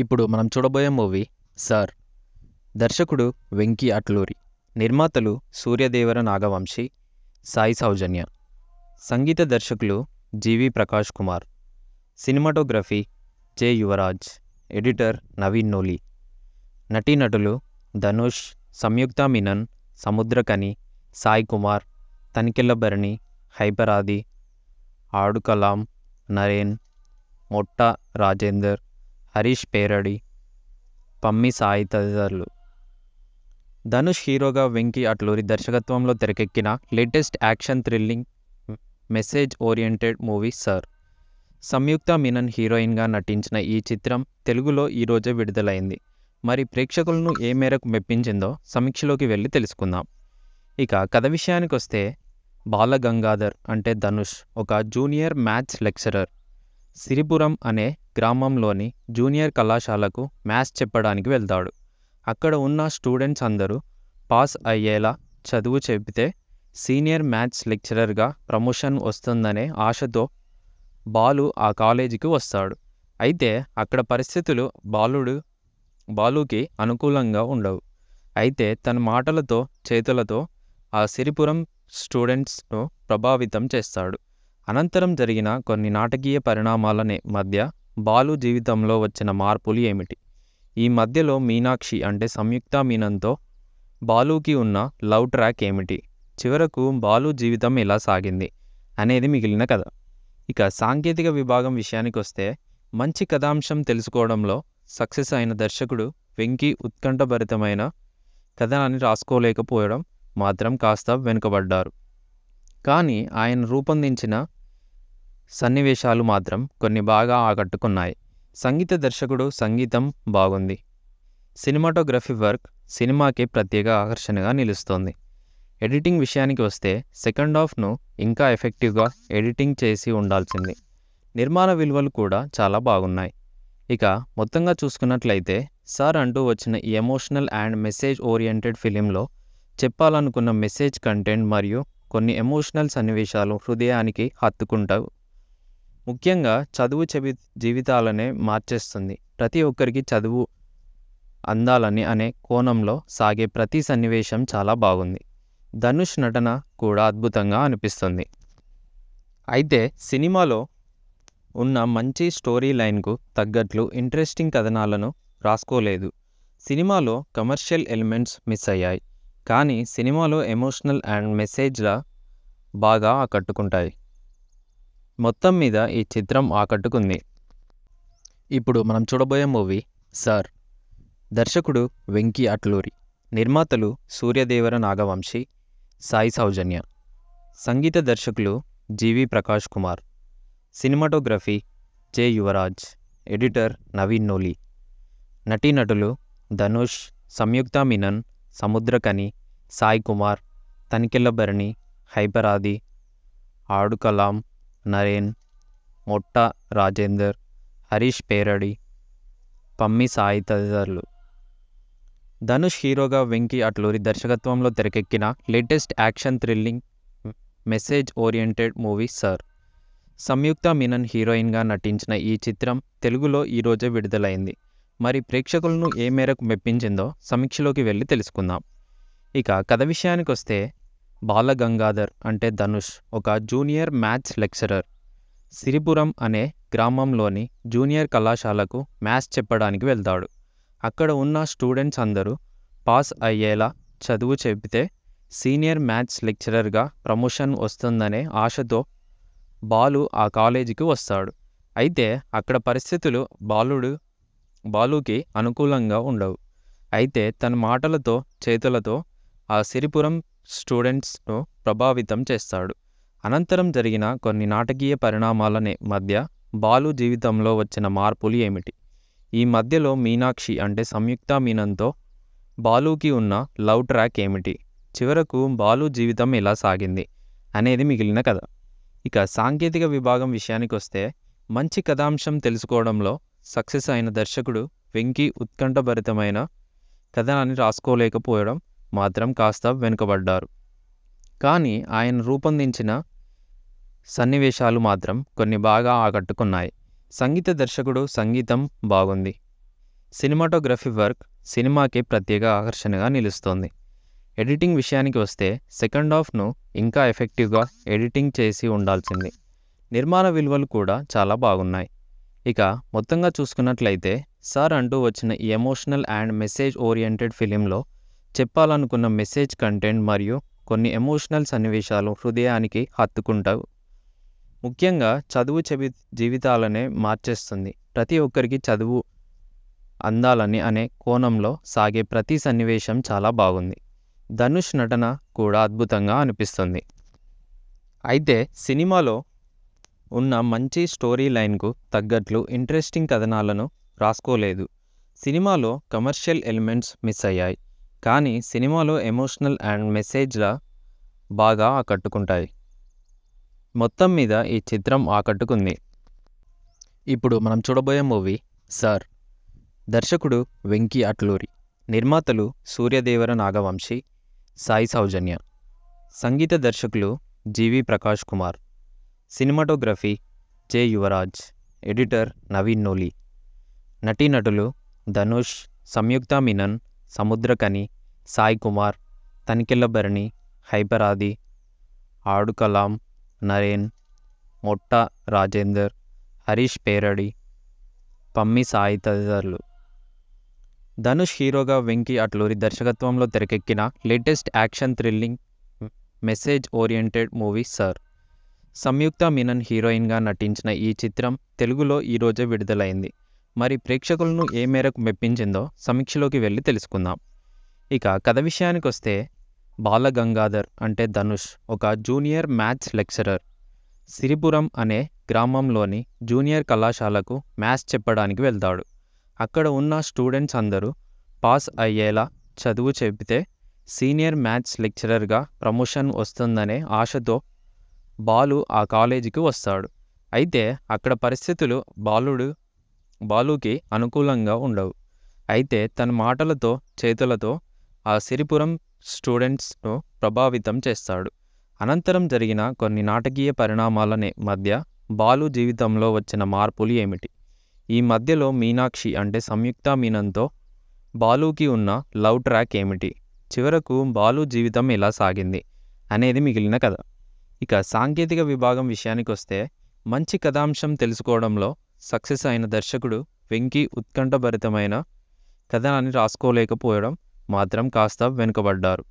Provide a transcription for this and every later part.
ఇప్పుడు మనం చూడబోయే మూవీ సార్ దర్శకుడు వెంకీ అట్లూరి నిర్మాతలు సూర్యదేవర నాగవంశి సాయి సౌజన్య సంగీత దర్శకులు G V Prakash Kumar cinematography J Yuvraj editor Naveen Nooli నటీనటులు ధనుష్ సంయుక్త మినన్ సముద్రకని సాయి కుమార్ తనికెళ్ళభరణి హైపరాది ఆడుకలాం నరేన్ మొట్ట రాజేందర్ హరీష్ పేరడి పమ్మి సాయి తదితరులు ధనుష్ హీరోగా వెంకీ అట్లూరి దర్శకత్వంలో తెరకెక్కిన latest action thrilling message oriented movie sir Samyuktha Menon హీరోయిన్గా నటించిన ఈ చిత్రం తెలుగులో ఈరోజే విడుదలైంది మరి ప్రేక్షకులను ఏ మేరకు మెప్పించిందో సమీక్షలోకి వెళ్ళి తెలుసుకుందాం ఇక కథ విషయానికి వస్తే బాలగంగాధర్ అంటే ధనుష్ ఒక జూనియర్ మ్యాథ్స్ లెక్చరర్ సిరిపురం అనే గ్రామంలోని జూనియర్ కళాశాలకు మ్యాథ్స్ చెప్పడానికి వెళ్తాడు అక్కడ ఉన్న స్టూడెంట్స్ అందరూ పాస్ అయ్యేలా చదువు చెబితే సీనియర్ మ్యాథ్స్ లెక్చరర్గా ప్రమోషన్ వస్తుందనే ఆశతో బాలు ఆ కాలేజీకి వస్తాడు అయితే అక్కడ పరిస్థితులు బాలుడు బాలుకి అనుకూలంగా ఉండవు అయితే తన మాటలతో చేతులతో ఆ సిరిపురం స్టూడెంట్స్ను ప్రభావితం చేస్తాడు అనంతరం జరిగిన కొన్ని నాటకీయ పరిణామాలనే మధ్య బాలు జీవితంలో వచ్చిన మార్పులు ఏమిటి ఈ మధ్యలో మీనాక్షి అంటే సంయుక్త మీనంతో బాలుకి ఉన్న లవ్ ట్రాక్ ఏమిటి చివరకు బాలు జీవితం ఎలా సాగింది అనేది మిగిలిన కథ ఇక సాంకేతిక విభాగం విషయానికి వస్తే మంచి కథాంశం తెలుసుకోవడంలో సక్సెస్ అయిన దర్శకుడు వెంకీ ఉత్కంఠభరితమైన కథనాన్ని రాసుకోలేకపోవడం మాత్రం కాస్త వెనుకబడ్డారు కానీ ఆయన రూపొందించిన సన్నివేశాలు మాత్రం కొన్ని బాగా ఆకట్టుకున్నాయి సంగీత దర్శకుడు సంగీతం బాగుంది సినిమాటోగ్రఫీ వర్క్ సినిమాకి ప్రత్యేక ఆకర్షణగా నిలుస్తోంది ఎడిటింగ్ విషయానికి వస్తే సెకండ్ హాఫ్ను ఇంకా ఎఫెక్టివ్గా ఎడిటింగ్ చేసి ఉండాల్సింది నిర్మాణ విలువలు కూడా చాలా బాగున్నాయి ఇక మొత్తంగా చూసుకున్నట్లయితే సార్ అంటూ వచ్చిన ఎమోషనల్ అండ్ మెసేజ్ ఓరియంటెడ్ ఫిలింలో చెప్పాలనుకున్న మెసేజ్ కంటెంట్ మరియు కొన్ని ఎమోషనల్ సన్నివేశాలు హృదయానికి హత్తుకుంటావు ముఖ్యంగా చదువు చెవి జీవితాలనే మార్చేస్తుంది ప్రతి ఒక్కరికి చదువు అందాలని అనే కోణంలో సాగే ప్రతి సన్నివేశం చాలా బాగుంది ధనుష్ నటన కూడా అద్భుతంగా అనిపిస్తుంది అయితే సినిమాలో ఉన్న మంచి స్టోరీ లైన్కు తగ్గట్లు ఇంట్రెస్టింగ్ కథనాలను రాసుకోలేదు సినిమాలో కమర్షియల్ ఎలిమెంట్స్ మిస్ అయ్యాయి కానీ సినిమాలో ఎమోషనల్ అండ్ మెసేజ్లా బాగా ఆకట్టుకుంటాయి మొత్తం మీద ఈ చిత్రం ఆకట్టుకుంది ఇప్పుడు మనం చూడబోయే మూవీ సార్ దర్శకుడు వెంకీ అట్లూరి నిర్మాతలు సూర్యదేవర నాగవంశి సాయి సౌజన్య సంగీత దర్శకులు G V Prakash Kumar cinematography J Yuvraj editor Naveen Nooli నటీనటులు ధనుష్ సంయుక్త మినన్ సముద్రకని సాయి కుమార్ తనికెళ్ళభరణి హైపరాది ఆడు కలాం నరేన్ మొట్ట రాజేందర్ హరీష్ పేరడి పమ్మి సాయి తదితరులు ధనుష్ హీరోగా వెంకీ అట్లూరి దర్శకత్వంలో తెరకెక్కిన latest action thrilling message oriented movie sir Samyuktha Menon హీరోయిన్గా నటించిన ఈ చిత్రం తెలుగులో ఈరోజే విడుదలైంది మరి ప్రేక్షకులను ఏ మేరకు మెప్పించిందో సమీక్షలోకి వెళ్ళి తెలుసుకుందాం ఇక కథ విషయానికి వస్తే బాలగంగాధర్ అంటే ధనుష్ ఒక జూనియర్ మ్యాథ్స్ లెక్చరర్ సిరిపురం అనే గ్రామంలోని జూనియర్ కళాశాలకు మ్యాథ్స్ చెప్పడానికి వెళ్తాడు అక్కడ ఉన్న స్టూడెంట్స్ అందరూ పాస్ అయ్యేలా చదువు చెబితే సీనియర్ మ్యాథ్స్ లెక్చరర్గా ప్రమోషన్ వస్తుందనే ఆశతో బాలు ఆ కాలేజీకి వస్తాడు అయితే అక్కడ పరిస్థితులు బాలుడు బాలుకి అనుకూలంగా ఉండవు అయితే తన మాటలతో చేతులతో ఆ సిరిపురం స్టూడెంట్స్ను ప్రభావితం చేస్తాడు అనంతరం జరిగిన కొన్ని నాటకీయ పరిణామాలనే మధ్య బాలు జీవితంలో వచ్చిన మార్పులు ఏమిటి ఈ మధ్యలో మీనాక్షి అంటే సంయుక్త మీనంతో బాలుకి ఉన్న లవ్ ట్రాక్ ఏమిటి చివరకు బాలు జీవితం ఎలా సాగింది అనేది మిగిలిన కథ ఇక సాంకేతిక విభాగం విషయానికి వస్తే మంచి కథాంశం తెలుసుకోవడంలో సక్సెస్ అయిన దర్శకుడు వెంకీ ఉత్కంఠభరితమైన కథనాన్ని రాసుకోలేకపోవడం మాత్రం కాస్త వెనుకబడ్డారు కానీ ఆయన రూపొందించిన సన్నివేశాలు మాత్రం కొన్ని బాగా ఆకట్టుకున్నాయి సంగీత దర్శకుడు సంగీతం బాగుంది సినిమాటోగ్రఫీ వర్క్ సినిమాకి ప్రత్యేక ఆకర్షణగా నిలుస్తోంది ఎడిటింగ్ విషయానికి వస్తే సెకండ్ హాఫ్ను ఇంకా ఎఫెక్టివ్గా ఎడిటింగ్ చేసి ఉండాల్సింది నిర్మాణ విలువలు కూడా చాలా బాగున్నాయి ఇక మొత్తంగా చూసుకున్నట్లయితే సార్ అంటూ వచ్చిన ఈ ఎమోషనల్ అండ్ మెసేజ్ ఓరియంటెడ్ ఫిలింలో చెప్పాలనుకున్న మెసేజ్ కంటెంట్ మరియు కొన్ని ఎమోషనల్ సన్నివేశాలు హృదయానికి హత్తుకుంటావు ముఖ్యంగా చదువు చెవి జీవితాలనే మార్చేస్తుంది ప్రతి ఒక్కరికి చదువు అందాలని అనే కోణంలో సాగే ప్రతి సన్నివేశం చాలా బాగుంది ధనుష్ నటన కూడా అద్భుతంగా అనిపిస్తుంది అయితే సినిమాలో ఉన్న మంచి స్టోరీ లైన్కు తగ్గట్లు ఇంట్రెస్టింగ్ కథనాలను రాసుకోలేదు సినిమాలో కమర్షియల్ ఎలిమెంట్స్ మిస్ అయ్యాయి కానీ సినిమాలో ఎమోషనల్ అండ్ మెసేజ్ల బాగా ఆకట్టుకుంటాయి మొత్తం మీద ఈ చిత్రం ఆకట్టుకుంది ఇప్పుడు మనం చూడబోయే మూవీ సార్ దర్శకుడు వెంకీ అట్లూరి నిర్మాతలు సూర్యదేవర నాగవంశి సాయి సౌజన్య సంగీత దర్శకులు G V Prakash Kumar cinematography J Yuvraj editor Naveen Nooli నటీనటులు ధనుష్ సంయుక్త మినన్ సముద్రకని సాయి కుమార్ తనికెళ్ళభరణి హైపరాది ఆడు కలాం నరేన్ మొట్ట రాజేందర్ హరీష్ పేరడి పమ్మి సాయి తదితరులు ధనుష్ హీరోగా వెంకీ అట్లూరి దర్శకత్వంలో తెరకెక్కిన latest action thrilling message oriented movie sir Samyuktha Menon హీరోయిన్గా నటించిన ఈ చిత్రం తెలుగులో ఈరోజే విడుదలైంది మరి ప్రేక్షకులను ఏ మేరకు మెప్పించిందో సమీక్షలోకి వెళ్ళి తెలుసుకుందాం ఇక కథ విషయానికి వస్తే బాలగంగాధర్ అంటే ధనుష్ ఒక జూనియర్ మ్యాథ్స్ లెక్చరర్ సిరిపురం అనే గ్రామంలోని జూనియర్ కళాశాలకు మ్యాథ్స్ చెప్పడానికి వెళ్తాడు అక్కడ ఉన్న స్టూడెంట్స్ అందరూ పాస్ అయ్యేలా చదువు చెబితే సీనియర్ మ్యాథ్స్ లెక్చరర్గా ప్రమోషన్ వస్తుందనే ఆశతో బాలు ఆ కాలేజీకి వస్తాడు అయితే అక్కడ పరిస్థితులు బాలుడు బాలుకి అనుకూలంగా ఉండవు అయితే తన మాటలతో చేతులతో ఆ సిరిపురం స్టూడెంట్స్ను ప్రభావితం చేస్తాడు అనంతరం జరిగిన కొన్ని నాటకీయ పరిణామాలనే మధ్య బాలు జీవితంలో వచ్చిన మార్పులు ఏమిటి ఈ మధ్యలో మీనాక్షి అంటే సంయుక్త మీనంతో బాలుకి ఉన్న లవ్ ట్రాక్ ఏమిటి చివరకు బాలు జీవితం ఎలా సాగింది అనేది మిగిలిన కథ ఇక సాంకేతిక విభాగం విషయానికి వస్తే మంచి కథాంశం తెలుసుకోవడంలో సక్సెస్ అయిన దర్శకుడు వెంకీ ఉత్కంఠభరితమైన కథనాన్ని రాసుకోలేకపోవడం మాత్రం కాస్త వెనుకబడ్డారు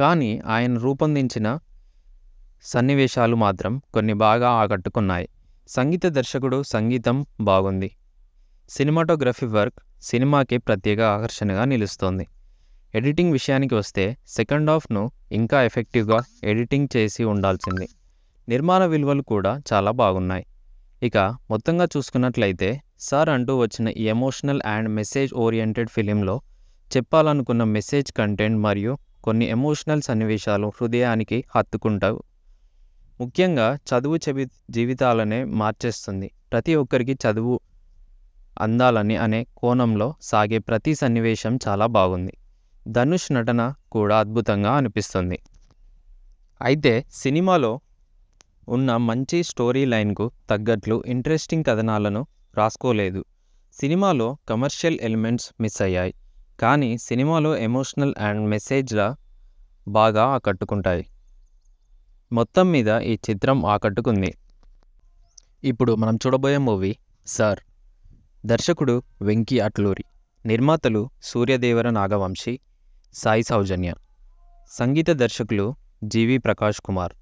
కానీ ఆయన రూపొందించిన సన్నివేశాలు మాత్రం కొన్ని బాగా ఆకట్టుకున్నాయి సంగీత దర్శకుడు సంగీతం బాగుంది సినిమాటోగ్రఫీ వర్క్ సినిమాకి ప్రత్యేక ఆకర్షణగా నిలుస్తోంది ఎడిటింగ్ విషయానికి వస్తే సెకండ్ హాఫ్ను ఇంకా ఎఫెక్టివ్గా ఎడిటింగ్ చేసి ఉండాల్సింది నిర్మాణ విలువలు కూడా చాలా బాగున్నాయి ఇక మొత్తంగా చూసుకున్నట్లయితే సార్ అంటూ వచ్చిన ఈ ఎమోషనల్ అండ్ మెసేజ్ ఓరియంటెడ్ ఫిలింలో చెప్పాలనుకున్న మెసేజ్ కంటెంట్ మరియు కొన్ని ఎమోషనల్ సన్నివేశాలు హృదయానికి హత్తుకుంటావు ముఖ్యంగా చదువు చెవి జీవితాలనే మార్చేస్తుంది ప్రతి ఒక్కరికి చదువు అందాలని అనే కోణంలో సాగే ప్రతి సన్నివేశం చాలా బాగుంది ధనుష్ నటన కూడా అద్భుతంగా అనిపిస్తుంది అయితే సినిమాలో ఉన్న మంచి స్టోరీ లైన్కు తగ్గట్లు ఇంట్రెస్టింగ్ కథనాలను రాసుకోలేదు సినిమాలో కమర్షియల్ ఎలిమెంట్స్ మిస్ అయ్యాయి కానీ సినిమాలో ఎమోషనల్ అండ్ మెసేజ్ల బాగా ఆకట్టుకుంటాయి మొత్తం మీద ఈ చిత్రం ఆకట్టుకుంది ఇప్పుడు మనం చూడబోయే మూవీ సార్ దర్శకుడు వెంకీ అట్లూరి నిర్మాతలు సూర్యదేవర నాగవంశీ సాయి సౌజన్య సంగీత దర్శకులు G V Prakash Kumar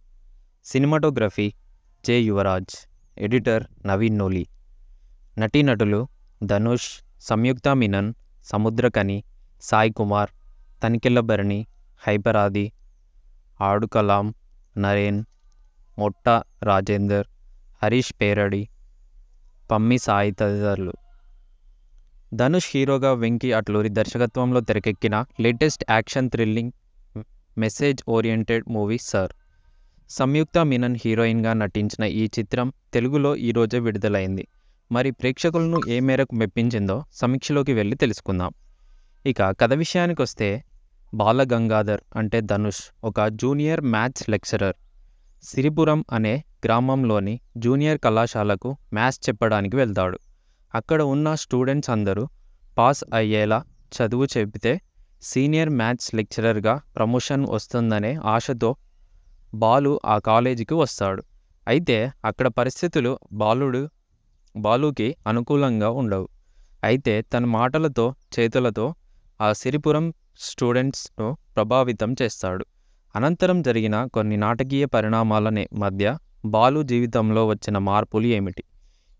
cinematography J Yuvraj editor Naveen Nooli నటీనటులు ధనుష్ సంయుక్త మినన్ సముద్రకని సాయి కుమార్ తనికెళ్ళభరణి హైపరాది ఆడు కలాం నరేన్ మొట్ట రాజేందర్ హరీష్ పేరడి పమ్మి సాయి తదితరులు ధనుష్ హీరోగా వెంకీ అట్లూరి దర్శకత్వంలో తెరకెక్కిన latest action thrilling message oriented movie sir Samyuktha Menon హీరోయిన్గా నటించిన ఈ చిత్రం తెలుగులో ఈరోజే విడుదలైంది మరి ప్రేక్షకులను ఏ మేరకు మెప్పించిందో సమీక్షలోకి వెళ్ళి తెలుసుకుందాం ఇక కథ విషయానికి వస్తే బాలగంగాధర్ అంటే ధనుష్ ఒక జూనియర్ మ్యాథ్స్ లెక్చరర్ సిరిపురం అనే గ్రామంలోని జూనియర్ కళాశాలకు మ్యాథ్స్ చెప్పడానికి వెళ్తాడు అక్కడ ఉన్న స్టూడెంట్స్ అందరూ పాస్ అయ్యేలా చదువు చెబితే సీనియర్ మ్యాథ్స్ లెక్చరర్గా ప్రమోషన్ వస్తుందనే ఆశతో బాలు ఆ కాలేజీకి వస్తాడు అయితే అక్కడ పరిస్థితులు బాలుడు బాలుకి అనుకూలంగా ఉండవు అయితే తన మాటలతో చేతులతో ఆ సిరిపురం స్టూడెంట్స్ను ప్రభావితం చేస్తాడు అనంతరం జరిగిన కొన్ని నాటకీయ పరిణామాలనే మధ్య బాలు జీవితంలో వచ్చిన మార్పులు ఏమిటి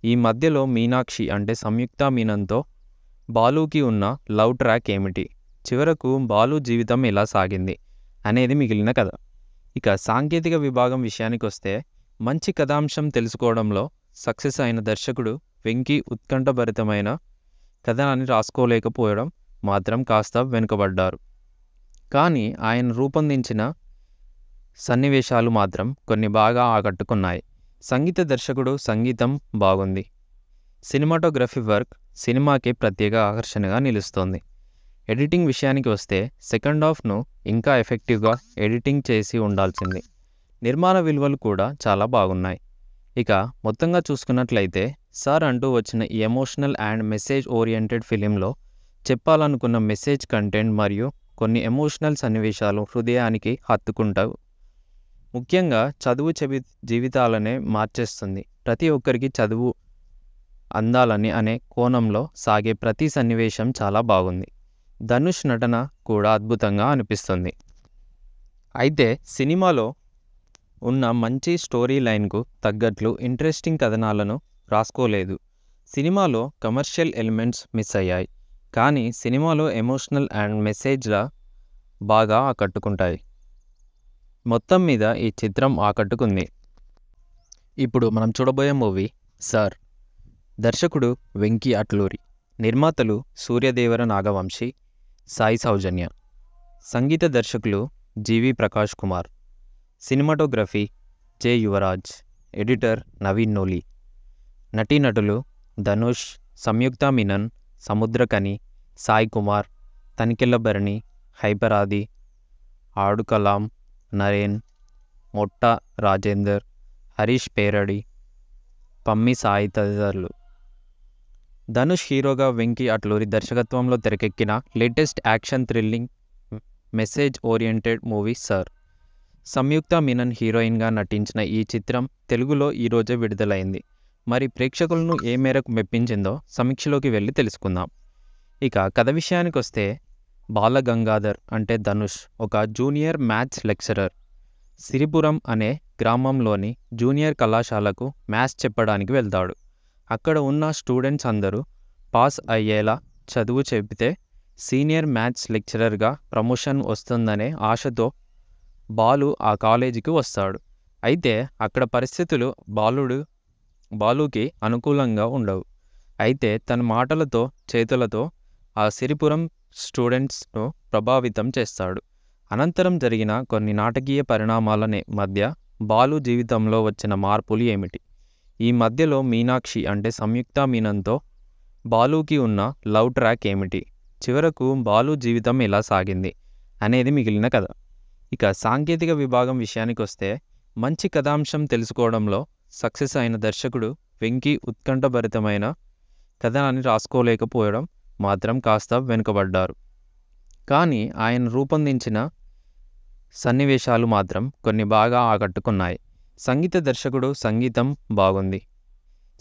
ఈ మధ్యలో మీనాక్షి అంటే సంయుక్త మీనంతో బాలుకి ఉన్న లవ్ ట్రాక్ ఏమిటి చివరకు బాలు జీవితం ఎలా సాగింది అనేది మిగిలిన కథ ఇక సాంకేతిక విభాగం విషయానికి వస్తే మంచి కథాంశం తెలుసుకోవడంలో సక్సెస్ అయిన దర్శకుడు వెంకీ ఉత్కంఠభరితమైన కథనాన్ని రాసుకోలేకపోవడం మాత్రం కాస్త వెనుకబడ్డారు కానీ ఆయన రూపొందించిన సన్నివేశాలు మాత్రం కొన్ని బాగా ఆకట్టుకున్నాయి సంగీత దర్శకుడు సంగీతం బాగుంది సినిమాటోగ్రఫీ వర్క్ సినిమాకి ప్రత్యేక ఆకర్షణగా నిలుస్తోంది ఎడిటింగ్ విషయానికి వస్తే సెకండ్ హాఫ్ను ఇంకా ఎఫెక్టివ్గా ఎడిటింగ్ చేసి ఉండాల్సింది నిర్మాణ విలువలు కూడా చాలా బాగున్నాయి ఇక మొత్తంగా చూసుకున్నట్లయితే సార్ అంటూ వచ్చిన ఈ ఎమోషనల్ అండ్ మెసేజ్ ఓరియంటెడ్ ఫిలింలో చెప్పాలనుకున్న మెసేజ్ కంటెంట్ మరియు కొన్ని ఎమోషనల్ సన్నివేశాలు హృదయానికి హత్తుకుంటావు ముఖ్యంగా చదువు చెవి జీవితాలనే మార్చేస్తుంది ప్రతి ఒక్కరికి చదువు అందాలని అనే కోణంలో సాగే ప్రతి సన్నివేశం చాలా బాగుంది ధనుష్ నటన కూడా అద్భుతంగా అనిపిస్తుంది అయితే సినిమాలో ఉన్న మంచి స్టోరీ లైన్కు తగ్గట్లు ఇంట్రెస్టింగ్ కథనాలను రాసుకోలేదు సినిమాలో కమర్షియల్ ఎలిమెంట్స్ మిస్ అయ్యాయి కానీ సినిమాలో ఎమోషనల్ అండ్ మెసేజ్ల బాగా ఆకట్టుకుంటాయి మొత్తం మీద ఈ చిత్రం ఆకట్టుకుంది ఇప్పుడు మనం చూడబోయే మూవీ సార్ దర్శకుడు వెంకీ అట్లూరి నిర్మాతలు సూర్యదేవర నాగవంశీ సాయి సౌజన్య సంగీత దర్శకులు G V Prakash Kumar cinematography J Yuvraj editor Naveen Nooli నటీనటులు ధనుష్ సంయుక్త మినన్ సముద్రకని సాయి కుమార్ తనికెళ్ళభరణి హైపరాది ఆడు కలాం నరేన్ మొట్ట రాజేందర్ హరీష్ పేరడి పమ్మి సాయి తదితరులు ధనుష్ హీరోగా వెంకీ అట్లూరి దర్శకత్వంలో తెరకెక్కిన latest action thrilling message oriented movie sir Samyuktha Menon హీరోయిన్గా నటించిన ఈ చిత్రం తెలుగులో ఈరోజే విడుదలైంది మరి ప్రేక్షకులను ఏ మేరకు మెప్పించిందో సమీక్షలోకి వెళ్ళి తెలుసుకుందాం ఇక కథ విషయానికి వస్తే బాలగంగాధర్ అంటే ధనుష్ ఒక జూనియర్ మ్యాథ్స్ లెక్చరర్ సిరిపురం అనే గ్రామంలోని జూనియర్ కళాశాలకు మ్యాథ్స్ చెప్పడానికి వెళ్తాడు అక్కడ ఉన్న స్టూడెంట్స్ అందరూ పాస్ అయ్యేలా చదువు చెబితే సీనియర్ మ్యాథ్స్ లెక్చరర్గా ప్రమోషన్ వస్తుందనే ఆశతో బాలు ఆ కాలేజీకి వస్తాడు అయితే అక్కడ పరిస్థితులు బాలుడు బాలుకి అనుకూలంగా ఉండవు అయితే తన మాటలతో చేతులతో ఆ సిరిపురం స్టూడెంట్స్ను ప్రభావితం చేస్తాడు అనంతరం జరిగిన కొన్ని నాటకీయ పరిణామాల మధ్య బాలు జీవితంలో వచ్చిన మార్పులు ఏమిటి ఈ మధ్యలో మీనాక్షి అంటే సంయుక్త మీనంతో బాలుకి ఉన్న లవ్ ట్రాక్ ఏమిటి చివరకు బాలు జీవితం ఎలా సాగింది అనేది మిగిలిన కథ ఇక సాంకేతిక విభాగం విషయానికి వస్తే మంచి కథాంశం తెలుసుకోవడంలో సక్సెస్ అయిన దర్శకుడు వెంకీ ఉత్కంఠభరితమైన కథనాన్ని రాసుకోలేకపోవడం మాత్రం కాస్త వెనుకబడ్డారు కానీ ఆయన రూపొందించిన సన్నివేశాలు మాత్రం కొన్ని బాగా ఆకట్టుకున్నాయి సంగీత దర్శకుడు సంగీతం బాగుంది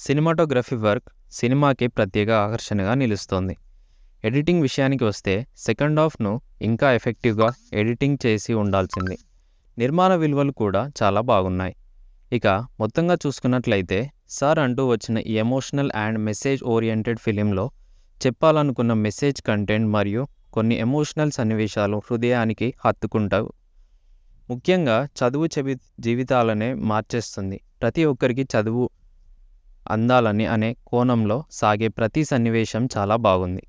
సినిమాటోగ్రఫీ వర్క్ సినిమాకి ప్రత్యేక ఆకర్షణగా నిలుస్తోంది ఎడిటింగ్ విషయానికి వస్తే సెకండ్ హాఫ్ను ఇంకా ఎఫెక్టివ్గా ఎడిటింగ్ చేసి ఉండాల్సింది నిర్మాణ విలువలు కూడా చాలా బాగున్నాయి ఇక మొత్తంగా చూసుకున్నట్లయితే సార్ అంటూ వచ్చిన ఈ ఎమోషనల్ అండ్ మెసేజ్ ఓరియంటెడ్ ఫిలింలో చెప్పాలనుకున్న మెసేజ్ కంటెంట్ మరియు కొన్ని ఎమోషనల్ సన్నివేశాలు హృదయానికి హత్తుకుంటావు ముఖ్యంగా చదువు చెవి జీవితాలనే మార్చేస్తుంది ప్రతి ఒక్కరికి చదువు అందాలని అనే కోణంలో సాగే ప్రతి సన్నివేశం చాలా బాగుంది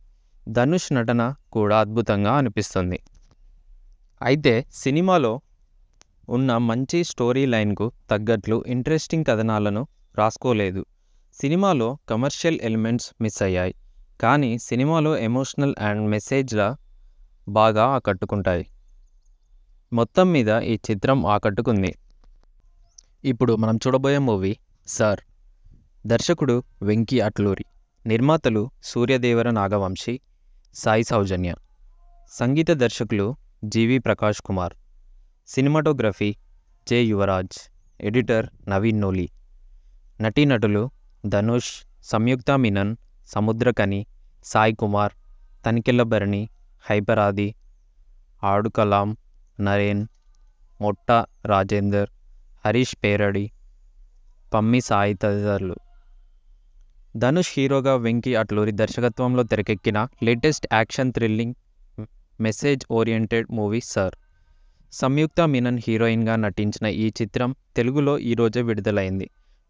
ధనుష్ నటన కూడా అద్భుతంగా అనిపిస్తుంది అయితే సినిమాలో ఉన్న మంచి స్టోరీ లైన్కు తగ్గట్లు ఇంట్రెస్టింగ్ కథనాలను రాసుకోలేదు సినిమాలో కమర్షియల్ ఎలిమెంట్స్ మిస్ అయ్యాయి కానీ సినిమాలో ఎమోషనల్ అండ్ మెసేజ్లా బాగా ఆకట్టుకుంటాయి మొత్తం మీద ఈ చిత్రం ఆకట్టుకుంది ఇప్పుడు మనం చూడబోయే మూవీ సార్ దర్శకుడు వెంకీ అట్లూరి నిర్మాతలు సూర్యదేవర నాగవంశి సాయి సౌజన్య సంగీత దర్శకులు G V Prakash Kumar cinematography J Yuvraj editor Naveen Nooli నటీనటులు ధనుష్ సంయుక్త మినన్ సముద్రకని సాయి కుమార్ తనికెళ్ళభరణి హైపరాది ఆడు కలాం నరేన్ మొట్ట రాజేందర్ హరీష్ పేరడి పమ్మి సాయి తదితరులు ధనుష్ హీరోగా వెంకీ అట్లూరి దర్శకత్వంలో తెరకెక్కిన latest action thrilling message oriented movie sir Samyuktha Menon హీరోయిన్గా నటించిన ఈ చిత్రం తెలుగులో ఈరోజే విడుదలైంది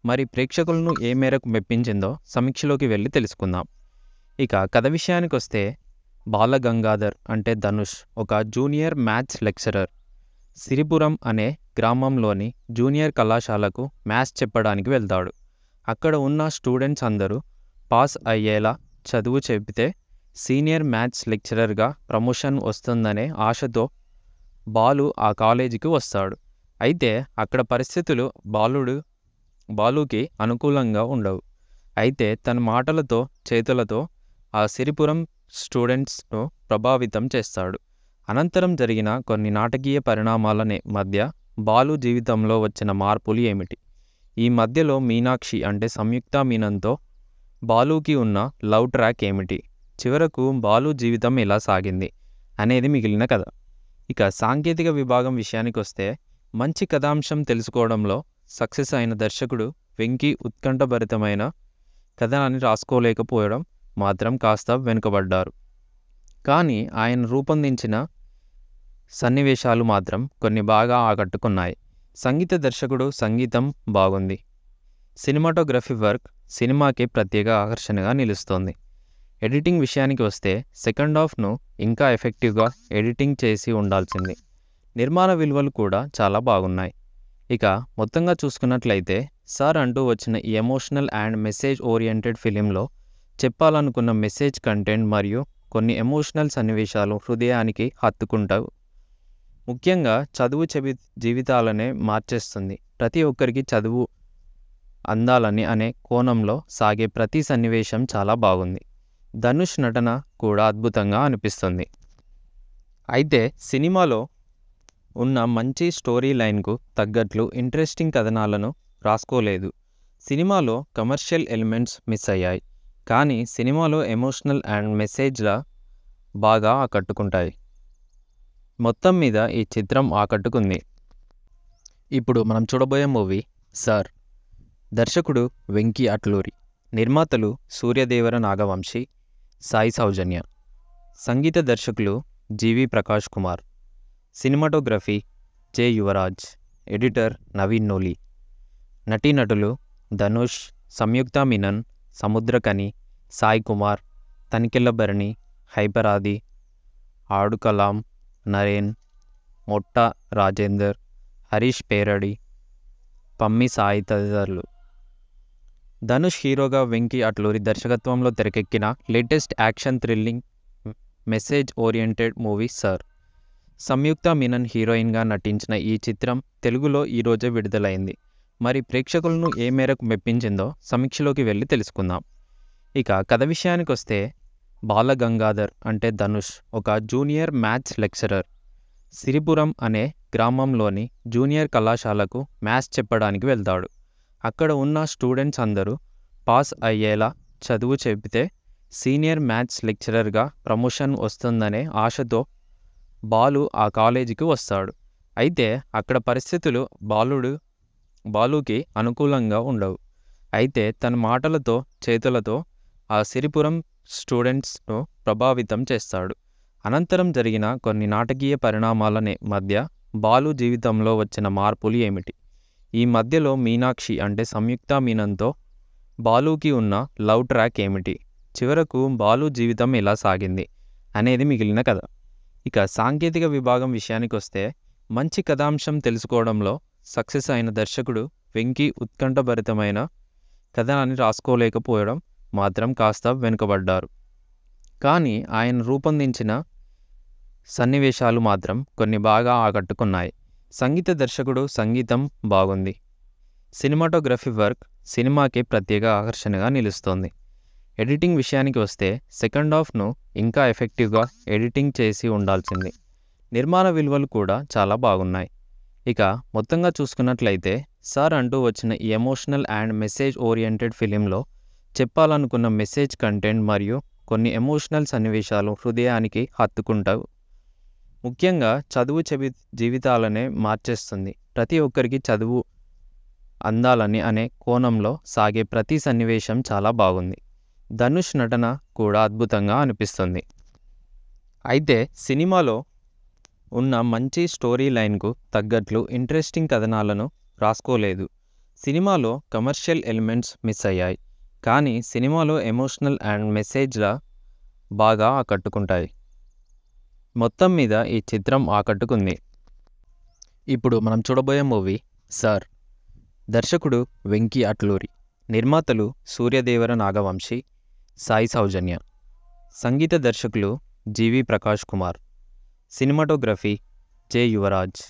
మరి ప్రేక్షకులను ఏ మేరకు మెప్పించిందో సమీక్షలోకి వెళ్ళి తెలుసుకుందాం ఇక కథ విషయానికి వస్తే బాలగంగాధర్ అంటే ధనుష్ ఒక జూనియర్ మ్యాథ్స్ లెక్చరర్ సిరిపురం అనే గ్రామంలోని జూనియర్ కళాశాలకు మ్యాథ్స్ చెప్పడానికి వెళ్తాడు అక్కడ ఉన్న స్టూడెంట్స్ అందరూ పాస్ అయ్యేలా చదువు చెబితే సీనియర్ మ్యాథ్స్ లెక్చరర్గా ప్రమోషన్ వస్తుందనే ఆశతో బాలు ఆ కాలేజీకి వస్తాడు అయితే అక్కడ పరిస్థితులు బాలుడు బాలుకి అనుకూలంగా ఉండవు అయితే తన మాటలతో చేతులతో ఆ సిరిపురం స్టూడెంట్స్ను ప్రభావితం చేస్తాడు అనంతరం జరిగిన కొన్ని నాటకీయ పరిణామాలనే మధ్య బాలు జీవితంలో వచ్చిన మార్పులు ఏమిటి ఈ మధ్యలో మీనాక్షి అంటే సంయుక్త మీనంతో బాలుకి ఉన్న లవ్ ట్రాక్ ఏమిటి చివరకు బాలు జీవితం ఎలా సాగింది అనేది మిగిలిన కథ ఇక సాంకేతిక విభాగం విషయానికి వస్తే మంచి కథాంశం తెలుసుకోవడంలో సక్సెస్ అయిన దర్శకుడు వెంకీ ఉత్కంఠభరితమైన కథనాన్ని రాసుకోలేకపోవడం మాత్రం కాస్త వెనుకబడ్డారు కానీ ఆయన రూపొందించిన సన్నివేశాలు మాత్రం కొన్ని బాగా ఆకట్టుకున్నాయి సంగీత దర్శకుడు సంగీతం బాగుంది సినిమాటోగ్రఫీ వర్క్ సినిమాకి ప్రత్యేక ఆకర్షణగా నిలుస్తోంది ఎడిటింగ్ విషయానికి వస్తే సెకండ్ హాఫ్ను ఇంకా ఎఫెక్టివ్గా ఎడిటింగ్ చేసి ఉండాల్సింది నిర్మాణ విలువలు కూడా చాలా బాగున్నాయి ఇక మొత్తంగా చూసుకున్నట్లయితే సార్ అంటూ వచ్చిన ఈ ఎమోషనల్ అండ్ మెసేజ్ ఓరియంటెడ్ ఫిలింలో చెప్పాలనుకున్న మెసేజ్ కంటెంట్ మరియు కొన్ని ఎమోషనల్ సన్నివేశాలు హృదయానికి హత్తుకుంటావు ముఖ్యంగా చదువు చెవి జీవితాలనే మార్చేస్తుంది ప్రతి ఒక్కరికి చదువు అందాలని అనే కోణంలో సాగే ప్రతి సన్నివేశం చాలా బాగుంది ధనుష్ నటన కూడా అద్భుతంగా అనిపిస్తుంది అయితే సినిమాలో ఉన్న మంచి స్టోరీ లైన్కు తగ్గట్లు ఇంట్రెస్టింగ్ కథనాలను రాసుకోలేదు సినిమాలో కమర్షియల్ ఎలిమెంట్స్ మిస్ అయ్యాయి కానీ సినిమాలో ఎమోషనల్ అండ్ మెసేజ్ల బాగా ఆకట్టుకుంటాయి మొత్తం మీద ఈ చిత్రం ఆకట్టుకుంది ఇప్పుడు మనం చూడబోయే మూవీ సార్ దర్శకుడు వెంకీ అట్లూరి నిర్మాతలు సూర్యదేవర నాగవంశి సాయి సౌజన్య సంగీత దర్శకులు G V Prakash Kumar cinematography J Yuvraj editor Naveen Nooli నటీనటులు ధనుష్ సంయుక్త మీనన్ సముద్రకని సాయి కుమార్ తనికెళ్ళభరణి హైపరాది ఆడు కలాం నరేన్ మొట్ట రాజేందర్ హరీష్ పేరడి పమ్మి సాయి తదితరులు ధనుష్ హీరోగా వెంకీ అట్లూరి దర్శకత్వంలో తెరకెక్కిన latest action thrilling message oriented movie sir Samyuktha Menon హీరోయిన్గా నటించిన ఈ చిత్రం తెలుగులో రోజే విడుదలైంది మరి ప్రేక్షకులను ఏ మేరకు మెప్పించిందో సమీక్షలోకి వెళ్ళి తెలుసుకుందాం ఇక కథ విషయానికి వస్తే బాలగంగాధర్ అంటే ధనుష్ ఒక జూనియర్ మ్యాథ్స్ లెక్చరర్ సిరిపురం అనే గ్రామంలోని జూనియర్ కళాశాలకు మ్యాథ్స్ చెప్పడానికి వెళ్తాడు అక్కడ ఉన్న స్టూడెంట్స్ అందరూ పాస్ అయ్యేలా చదువు చెబితే సీనియర్ మ్యాథ్స్ లెక్చరర్గా ప్రమోషన్ వస్తుందనే ఆశతో బాలు ఆ కాలేజీకి వస్తాడు అయితే అక్కడ పరిస్థితులు బాలుడు బాలుకి అనుకూలంగా ఉండవు అయితే తన మాటలతో చేతులతో ఆ సిరిపురం స్టూడెంట్స్ను ప్రభావితం చేస్తాడు అనంతరం జరిగిన కొన్ని నాటకీయ పరిణామాలనే మధ్య బాలు జీవితంలో వచ్చిన మార్పులు ఏమిటి ఈ మధ్యలో మీనాక్షి అంటే సంయుక్త మీనంతో బాలుకి ఉన్న లవ్ ట్రాక్ ఏమిటి చివరకు బాలు జీవితం ఎలా సాగింది అనేది మిగిలిన కథ ఇక సాంకేతిక విభాగం విషయానికి వస్తే మంచి కథాంశం తెలుసుకోవడంలో సక్సెస్ అయిన దర్శకుడు వెంకీ ఉత్కంఠభరితమైన కథనాన్ని రాసుకోలేకపోవడం మాత్రం కాస్త వెనుకబడ్డారు కానీ ఆయన రూపొందించిన సన్నివేశాలు మాత్రం కొన్ని బాగా ఆకట్టుకున్నాయి సంగీత దర్శకుడు సంగీతం బాగుంది సినిమాటోగ్రఫీ వర్క్ సినిమాకి ప్రత్యేక ఆకర్షణగా నిలుస్తోంది ఎడిటింగ్ విషయానికి వస్తే సెకండ్ హాఫ్ను ఇంకా ఎఫెక్టివ్గా ఎడిటింగ్ చేసి ఉండాల్సింది నిర్మాణ విలువలు కూడా చాలా బాగున్నాయి ఇక మొత్తంగా చూసుకున్నట్లయితే సార్ అంటూ వచ్చిన ఈ ఎమోషనల్ అండ్ మెసేజ్ ఓరియంటెడ్ ఫిలింలో చెప్పాలనుకున్న మెసేజ్ కంటెంట్ మరియు కొన్ని ఎమోషనల్ సన్నివేశాలు హృదయానికి హత్తుకుంటావు ముఖ్యంగా చదువు చెవి జీవితాలనే మార్చేస్తుంది ప్రతి ఒక్కరికి చదువు అందాలని అనే కోణంలో సాగే ప్రతి సన్నివేశం చాలా బాగుంది ధనుష్ నటన కూడా అద్భుతంగా అనిపిస్తుంది అయితే సినిమాలో ఉన్న మంచి స్టోరీ లైన్కు తగ్గట్లు ఇంట్రెస్టింగ్ కథనాలను రాసుకోలేదు సినిమాలో కమర్షియల్ ఎలిమెంట్స్ మిస్ అయ్యాయి కానీ సినిమాలో ఎమోషనల్ అండ్ మెసేజ్ల బాగా ఆకట్టుకుంటాయి మొత్తం మీద ఈ చిత్రం ఆకట్టుకుంది ఇప్పుడు మనం చూడబోయే మూవీ సార్ దర్శకుడు వెంకీ అట్లూరి నిర్మాతలు సూర్యదేవర నాగవంశీ సాయి సౌజన్య సంగీత దర్శకులు G V Prakash Kumar cinematography J Yuvraj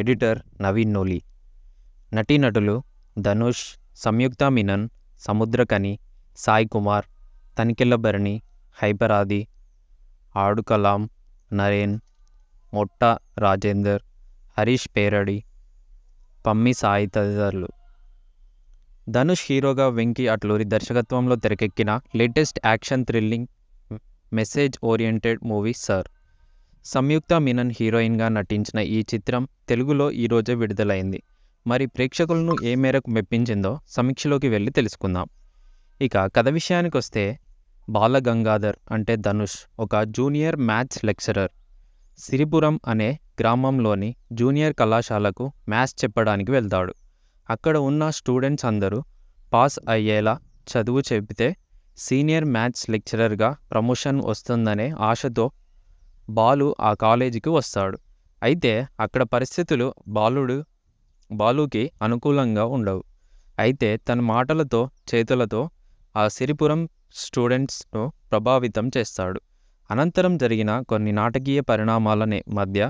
editor Naveen Nooli నటీనటులు ధనుష్ సంయుక్త మినన్ సముద్రకని సాయి కుమార్ తనికెళ్ళభరణి హైపరాది ఆడు కలాం నరేన్ మొట్ట రాజేందర్ హరీష్ పేరడి పమ్మి సాయి తదితరులు ధనుష్ హీరోగా వెంకీ అట్లూరి దర్శకత్వంలో తెరకెక్కిన latest action thrilling message oriented movie sir Samyuktha Menon హీరోయిన్గా నటించిన ఈ చిత్రం తెలుగులో ఈరోజే విడుదలైంది మరి ప్రేక్షకులను ఏ మేరకు మెప్పించిందో సమీక్షలోకి వెళ్ళి తెలుసుకుందాం ఇక కథ విషయానికి వస్తే బాలగంగాధర్ అంటే ధనుష్ ఒక జూనియర్ మ్యాథ్స్ లెక్చరర్ సిరిపురం అనే గ్రామంలోని జూనియర్ కళాశాలకు మ్యాథ్స్ చెప్పడానికి వెళ్తాడు అక్కడ ఉన్న స్టూడెంట్స్ అందరూ పాస్ అయ్యేలా చదువు చెబితే సీనియర్ మ్యాథ్స్ లెక్చరర్గా ప్రమోషన్ వస్తుందనే ఆశతో బాలు ఆ కాలేజీకి వస్తాడు అయితే అక్కడ పరిస్థితులు బాలుడు బాలుకి అనుకూలంగా ఉండవు అయితే తన మాటలతో చేతులతో ఆ సిరిపురం స్టూడెంట్స్ను ప్రభావితం చేస్తాడు అనంతరం జరిగిన కొన్ని నాటకీయ పరిణామాలనే మధ్య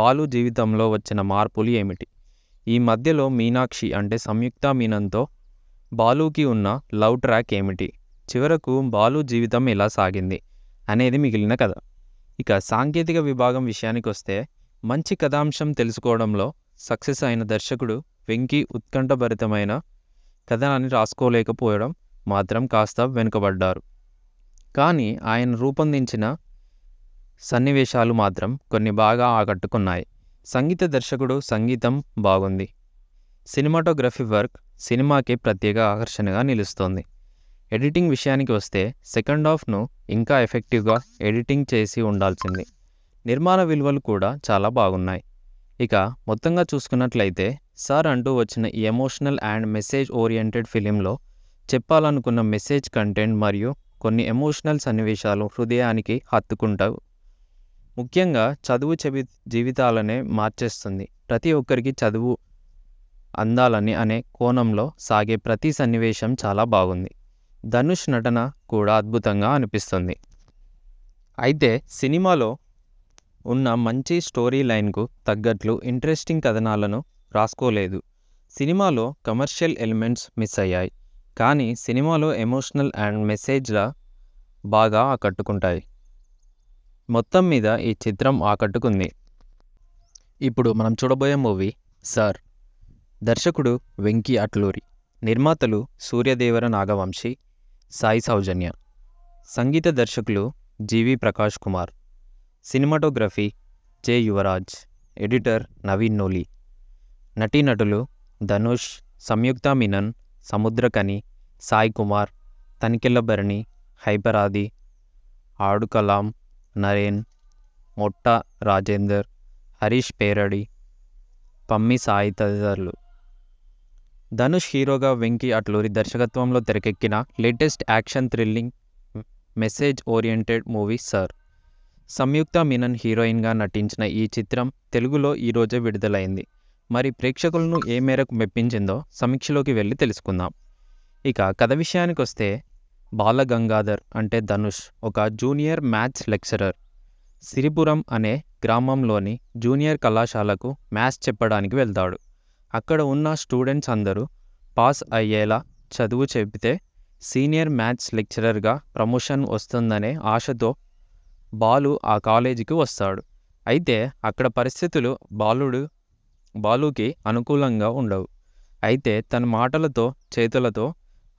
బాలు జీవితంలో వచ్చిన మార్పులు ఏమిటి ఈ మధ్యలో మీనాక్షి అంటే సంయుక్త మీనంతో బాలుకి ఉన్న లవ్ ట్రాక్ ఏమిటి చివరకు బాలు జీవితం ఎలా సాగింది అనేది మిగిలిన కథ ఇక సాంకేతిక విభాగం విషయానికి వస్తే మంచి కథాంశం తెలుసుకోవడంలో సక్సెస్ అయిన దర్శకుడు వెంకీ ఉత్కంఠభరితమైన కథనాన్ని రాసుకోలేకపోవడం మాత్రం కాస్త వెనుకబడ్డారు కానీ ఆయన రూపొందించిన సన్నివేశాలు మాత్రం కొన్ని బాగా ఆకట్టుకున్నాయి సంగీత దర్శకుడు సంగీతం బాగుంది సినిమాటోగ్రఫీ వర్క్ సినిమాకి ప్రత్యేక ఆకర్షణగా నిలుస్తోంది ఎడిటింగ్ విషయానికి వస్తే సెకండ్ హాఫ్ను ఇంకా ఎఫెక్టివ్గా ఎడిటింగ్ చేసి ఉండాల్సింది నిర్మాణ విలువలు కూడా చాలా బాగున్నాయి ఇక మొత్తంగా చూసుకున్నట్లయితే సార్ అంటూ వచ్చిన ఈ ఎమోషనల్ అండ్ మెసేజ్ ఓరియంటెడ్ ఫిలింలో చెప్పాలనుకున్న మెసేజ్ కంటెంట్ మరియు కొన్ని ఎమోషనల్ సన్నివేశాలు హృదయానికి హత్తుకుంటావు ముఖ్యంగా చదువు చెవి జీవితాలనే మార్చేస్తుంది ప్రతి ఒక్కరికి చదువు అందాలని అనే కోణంలో సాగే ప్రతి సన్నివేశం చాలా బాగుంది ధనుష్ నటన కూడా అద్భుతంగా అనిపిస్తుంది అయితే సినిమాలో ఉన్న మంచి స్టోరీ లైన్కు తగ్గట్లు ఇంట్రెస్టింగ్ కథనాలను రాసుకోలేదు సినిమాలో కమర్షియల్ ఎలిమెంట్స్ మిస్ అయ్యాయి కానీ సినిమాలో ఎమోషనల్ అండ్ మెసేజ్ల బాగా ఆకట్టుకుంటాయి మొత్తం మీద ఈ చిత్రం ఆకట్టుకుంది ఇప్పుడు మనం చూడబోయే మూవీ సార్ దర్శకుడు వెంకీ అట్లూరి నిర్మాతలు సూర్యదేవర నాగవంశి సాయి సౌజన్య సంగీత దర్శకులు G V Prakash Kumar cinematography J Yuvraj editor Naveen Nooli నటీనటులు ధనుష్ సంయుక్త మినన్ సముద్రకని సాయి కుమార్ తనికెళ్ళభరణి హైపరాది ఆడుకలాం నరేన్ మొట్ట రాజేందర్ హరీష్ పేరడి పమ్మి సాయి తదితరులు ధనుష్ హీరోగా వెంకీ అట్లూరి దర్శకత్వంలో తెరకెక్కిన latest action thrilling message oriented movie sir Samyuktha Menon హీరోయిన్గా నటించిన ఈ చిత్రం తెలుగులో ఈరోజే విడుదలైంది మరి ప్రేక్షకులను ఏ మేరకు మెప్పించిందో సమీక్షలోకి వెళ్ళి తెలుసుకుందాం ఇక కథ విషయానికి వస్తే బాలగంగాధర్ అంటే ధనుష్ ఒక జూనియర్ మ్యాథ్స్ లెక్చరర్ సిరిపురం అనే గ్రామంలోని జూనియర్ కళాశాలకు మ్యాథ్స్ చెప్పడానికి వెళ్తాడు అక్కడ ఉన్న స్టూడెంట్స్ అందరూ పాస్ అయ్యేలా చదువు చెబితే సీనియర్ మ్యాథ్స్ లెక్చరర్గా ప్రమోషన్ వస్తుందనే ఆశతో బాలు ఆ కాలేజీకి వస్తాడు అయితే అక్కడ పరిస్థితులు బాలుడు బాలుకి అనుకూలంగా ఉండవు అయితే తన మాటలతో చేతులతో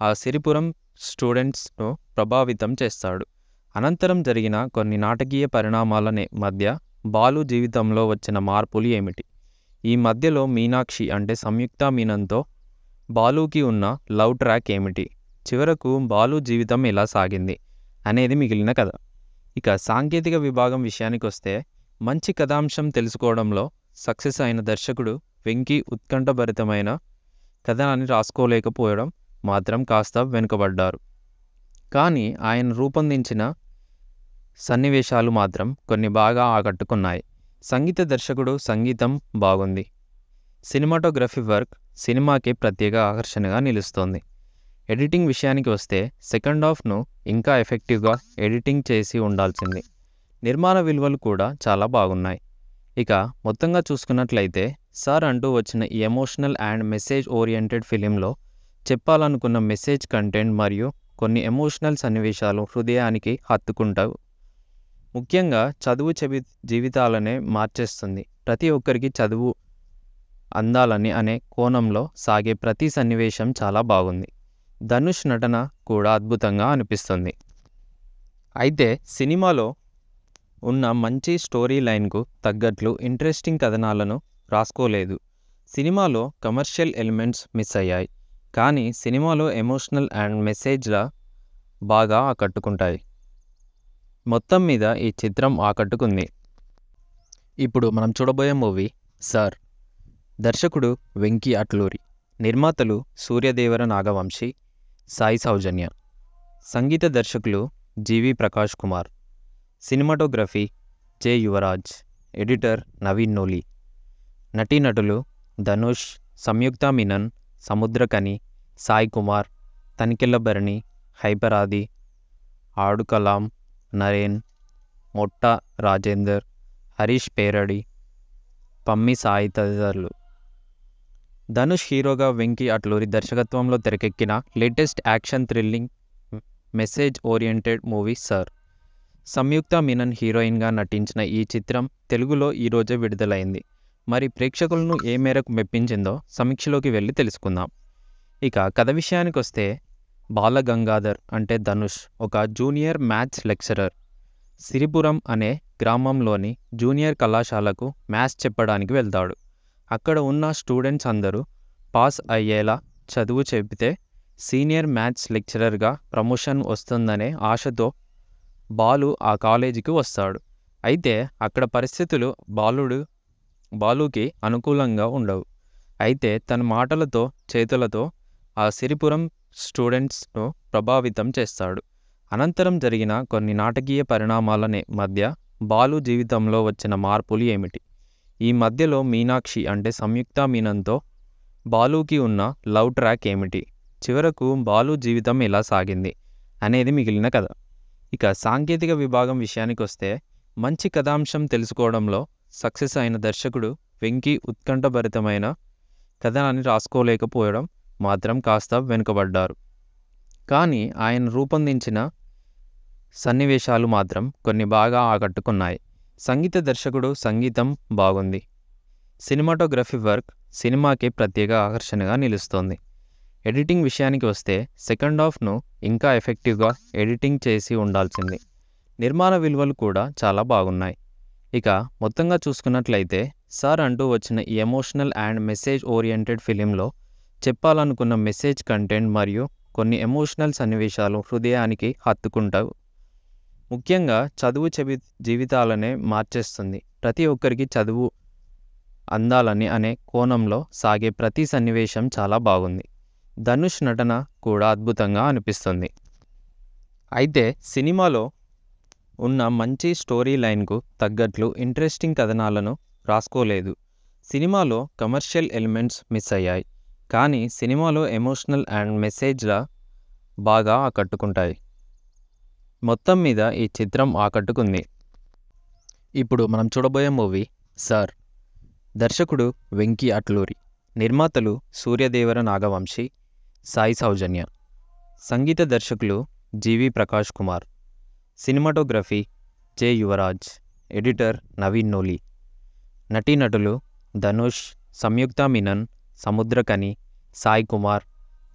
ఆ సిరిపురం స్టూడెంట్స్ను ప్రభావితం చేస్తాడు అనంతరం జరిగిన కొన్ని నాటకీయ పరిణామాలనే మధ్య బాలు జీవితంలో వచ్చిన మార్పులు ఏమిటి ఈ మధ్యలో మీనాక్షి అంటే సంయుక్త మీనంతో బాలుకి ఉన్న లవ్ ట్రాక్ ఏమిటి చివరకు బాలు జీవితం ఎలా సాగింది అనేది మిగిలిన కథ ఇక సాంకేతిక విభాగం విషయానికి వస్తే మంచి కథాంశం తెలుసుకోవడంలో సక్సెస్ అయిన దర్శకుడు వెంకీ ఉత్కంఠభరితమైన కథనాన్ని రాసుకోలేకపోవడం మాత్రం కాస్త వెనుకబడ్డారు కానీ ఆయన రూపొందించిన సన్నివేశాలు మాత్రం కొన్ని బాగా ఆకట్టుకున్నాయి సంగీత దర్శకుడు సంగీతం బాగుంది సినిమాటోగ్రఫీ వర్క్ సినిమాకి ప్రత్యేక ఆకర్షణగా నిలుస్తోంది ఎడిటింగ్ విషయానికి వస్తే సెకండ్ హాఫ్ను ఇంకా ఎఫెక్టివ్గా ఎడిటింగ్ చేసి ఉండాల్సింది నిర్మాణ విలువలు కూడా చాలా బాగున్నాయి ఇక మొత్తంగా చూసుకున్నట్లయితే సార్ అంటూ వచ్చిన ఎమోషనల్ అండ్ మెసేజ్ ఓరియంటెడ్ ఫిలింలో చెప్పాలనుకున్న మెసేజ్ కంటెంట్ మరియు కొన్ని ఎమోషనల్ సన్నివేశాలు హృదయానికి హత్తుకుంటావు ముఖ్యంగా చదువు చెవి జీవితాలనే మార్చేస్తుంది ప్రతి ఒక్కరికి చదువు అందాలని అనే కోణంలో సాగే ప్రతి సన్నివేశం చాలా బాగుంది ధనుష్ నటన కూడా అద్భుతంగా అనిపిస్తుంది అయితే సినిమాలో ఉన్న మంచి స్టోరీ లైన్కు తగ్గట్లు ఇంట్రెస్టింగ్ కథనాలను రాసుకోలేదు సినిమాలో కమర్షియల్ ఎలిమెంట్స్ మిస్ అయ్యాయి కానీ సినిమాలో ఎమోషనల్ అండ్ మెసేజ్లా బాగా ఆకట్టుకుంటాయి మొత్తం మీద ఈ చిత్రం ఆకట్టుకుంది ఇప్పుడు మనం చూడబోయే మూవీ సార్ దర్శకుడు వెంకీ అట్లూరి నిర్మాతలు సూర్యదేవర నాగవంశి సాయి సౌజన్య సంగీత దర్శకులు G V Prakash Kumar cinematography J Yuvraj editor Naveen Nooli నటీనటులు ధనుష్ సంయుక్త మీనన్ సముద్రకని సాయి కుమార్ తనికెళ్ళభరణి హైపరాది ఆడు కలాం నరేన్ మొట్ట రాజేందర్ హరీష్ పేరడి పమ్మి సాయి తదితరులు ధనుష్ హీరోగా వెంకీ అట్లూరి దర్శకత్వంలో తెరకెక్కిన latest action thrilling message oriented movie sir Samyuktha Menon హీరోయిన్గా నటించిన ఈ చిత్రం తెలుగులో ఈరోజే విడుదలైంది మరి ప్రేక్షకులను ఏ మేరకు మెప్పించిందో సమీక్షలోకి వెళ్ళి తెలుసుకుందాం ఇక కథ విషయానికి వస్తే బాలగంగాధర్ అంటే ధనుష్ ఒక జూనియర్ మ్యాథ్స్ లెక్చరర్ సిరిపురం అనే గ్రామంలోని జూనియర్ కళాశాలకు మ్యాథ్స్ చెప్పడానికి వెళ్తాడు అక్కడ ఉన్న స్టూడెంట్స్ అందరూ పాస్ అయ్యేలా చదువు చెబితే సీనియర్ మ్యాథ్స్ లెక్చరర్గా ప్రమోషన్ వస్తుందనే ఆశతో బాలు ఆ కాలేజీకి వస్తాడు అయితే అక్కడ పరిస్థితులు బాలుడు బాలుకి అనుకూలంగా ఉండవు అయితే తన మాటలతో చేతులతో ఆ సిరిపురం స్టూడెంట్స్ను ప్రభావితం చేస్తాడు అనంతరం జరిగిన కొన్ని నాటకీయ పరిణామాల మధ్య బాలు జీవితంలో వచ్చిన మార్పులు ఏమిటి ఈ మధ్యలో మీనాక్షి అంటే సంయుక్త మీనంతో బాలుకి ఉన్న లవ్ ట్రాక్ ఏమిటి చివరకు బాలు జీవితం ఎలా సాగింది అనేది మిగిలిన కథ ఇక సాంకేతిక విభాగం విషయానికి వస్తే మంచి కథాంశం తెలుసుకోవడంలో సక్సెస్ అయిన దర్శకుడు వెంకీ ఉత్కంఠభరితమైన కథనాన్ని రాసుకోలేకపోవడం మాత్రం కాస్త వెనుకబడ్డారు కానీ ఆయన రూపొందించిన సన్నివేశాలు మాత్రం కొన్ని బాగా ఆకట్టుకున్నాయి సంగీత దర్శకుడు సంగీతం బాగుంది సినిమాటోగ్రఫీ వర్క్ సినిమాకి ప్రత్యేక ఆకర్షణగా నిలుస్తోంది ఎడిటింగ్ విషయానికి వస్తే సెకండ్ హాఫ్ను ఇంకా ఎఫెక్టివ్గా ఎడిటింగ్ చేసి ఉండాల్సింది నిర్మాణ విలువలు కూడా చాలా బాగున్నాయి ఇక మొత్తంగా చూసుకున్నట్లయితే సార్ అంటూ వచ్చిన ఈ ఎమోషనల్ అండ్ మెసేజ్ ఓరియంటెడ్ ఫిలింలో చెప్పాలనుకున్న మెసేజ్ కంటెంట్ మరియు కొన్ని ఎమోషనల్ సన్నివేశాలు హృదయానికి హత్తుకుంటావు ముఖ్యంగా చదువు చెవి జీవితాలనే మార్చేస్తుంది ప్రతి ఒక్కరికి చదువు అందాలని అనే కోణంలో సాగే ప్రతి సన్నివేశం చాలా బాగుంది ధనుష్ నటన కూడా అద్భుతంగా అనిపిస్తుంది అయితే సినిమాలో ఉన్న మంచి స్టోరీ లైన్కు తగ్గట్లు ఇంట్రెస్టింగ్ కథనాలను రాసుకోలేదు సినిమాలో కమర్షియల్ ఎలిమెంట్స్ మిస్ అయ్యాయి కానీ సినిమాలో ఎమోషనల్ అండ్ మెసేజ్ల బాగా ఆకట్టుకుంటాయి మొత్తం మీద ఈ చిత్రం ఆకట్టుకుంది ఇప్పుడు మనం చూడబోయే మూవీ సార్ దర్శకుడు వెంకీ అట్లూరి నిర్మాతలు సూర్యదేవర నాగవంశి సాయి సౌజన్య సంగీత దర్శకులు G V Prakash Kumar cinematography J Yuvraj editor Naveen Nooli నటీనటులు ధనుష్ సంయుక్త మినన్ సముద్రకని సాయి కుమార్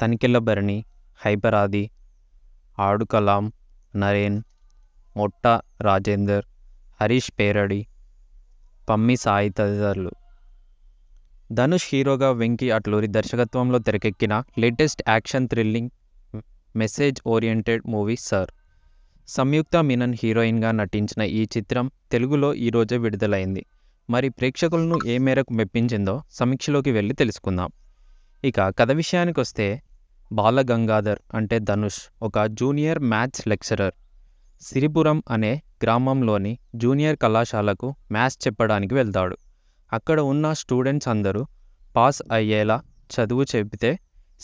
తనికెళ్ళభరణి హైపరాది ఆడు కలాం నరేన్ మొట్ట రాజేందర్ హరీష్ పేరడి పమ్మి సాయి తదితరులు ధనుష్ హీరోగా వెంకీ అట్లూరి దర్శకత్వంలో తెరకెక్కిన latest action thrilling message oriented movie sir Samyuktha Menon హీరోయిన్గా నటించిన ఈ చిత్రం తెలుగులో ఈరోజే విడుదలైంది మరి ప్రేక్షకులను ఏ మేరకు మెప్పించిందో సమీక్షలోకి వెళ్ళి తెలుసుకుందాం ఇక కథ విషయానికి వస్తే బాలగంగాధర్ అంటే ధనుష్ ఒక జూనియర్ మ్యాథ్స్ లెక్చరర్ సిరిపురం అనే గ్రామంలోని జూనియర్ కళాశాలకు మ్యాథ్స్ చెప్పడానికి వెళ్తాడు అక్కడ ఉన్న స్టూడెంట్స్ అందరూ పాస్ అయ్యేలా చదువు చెబితే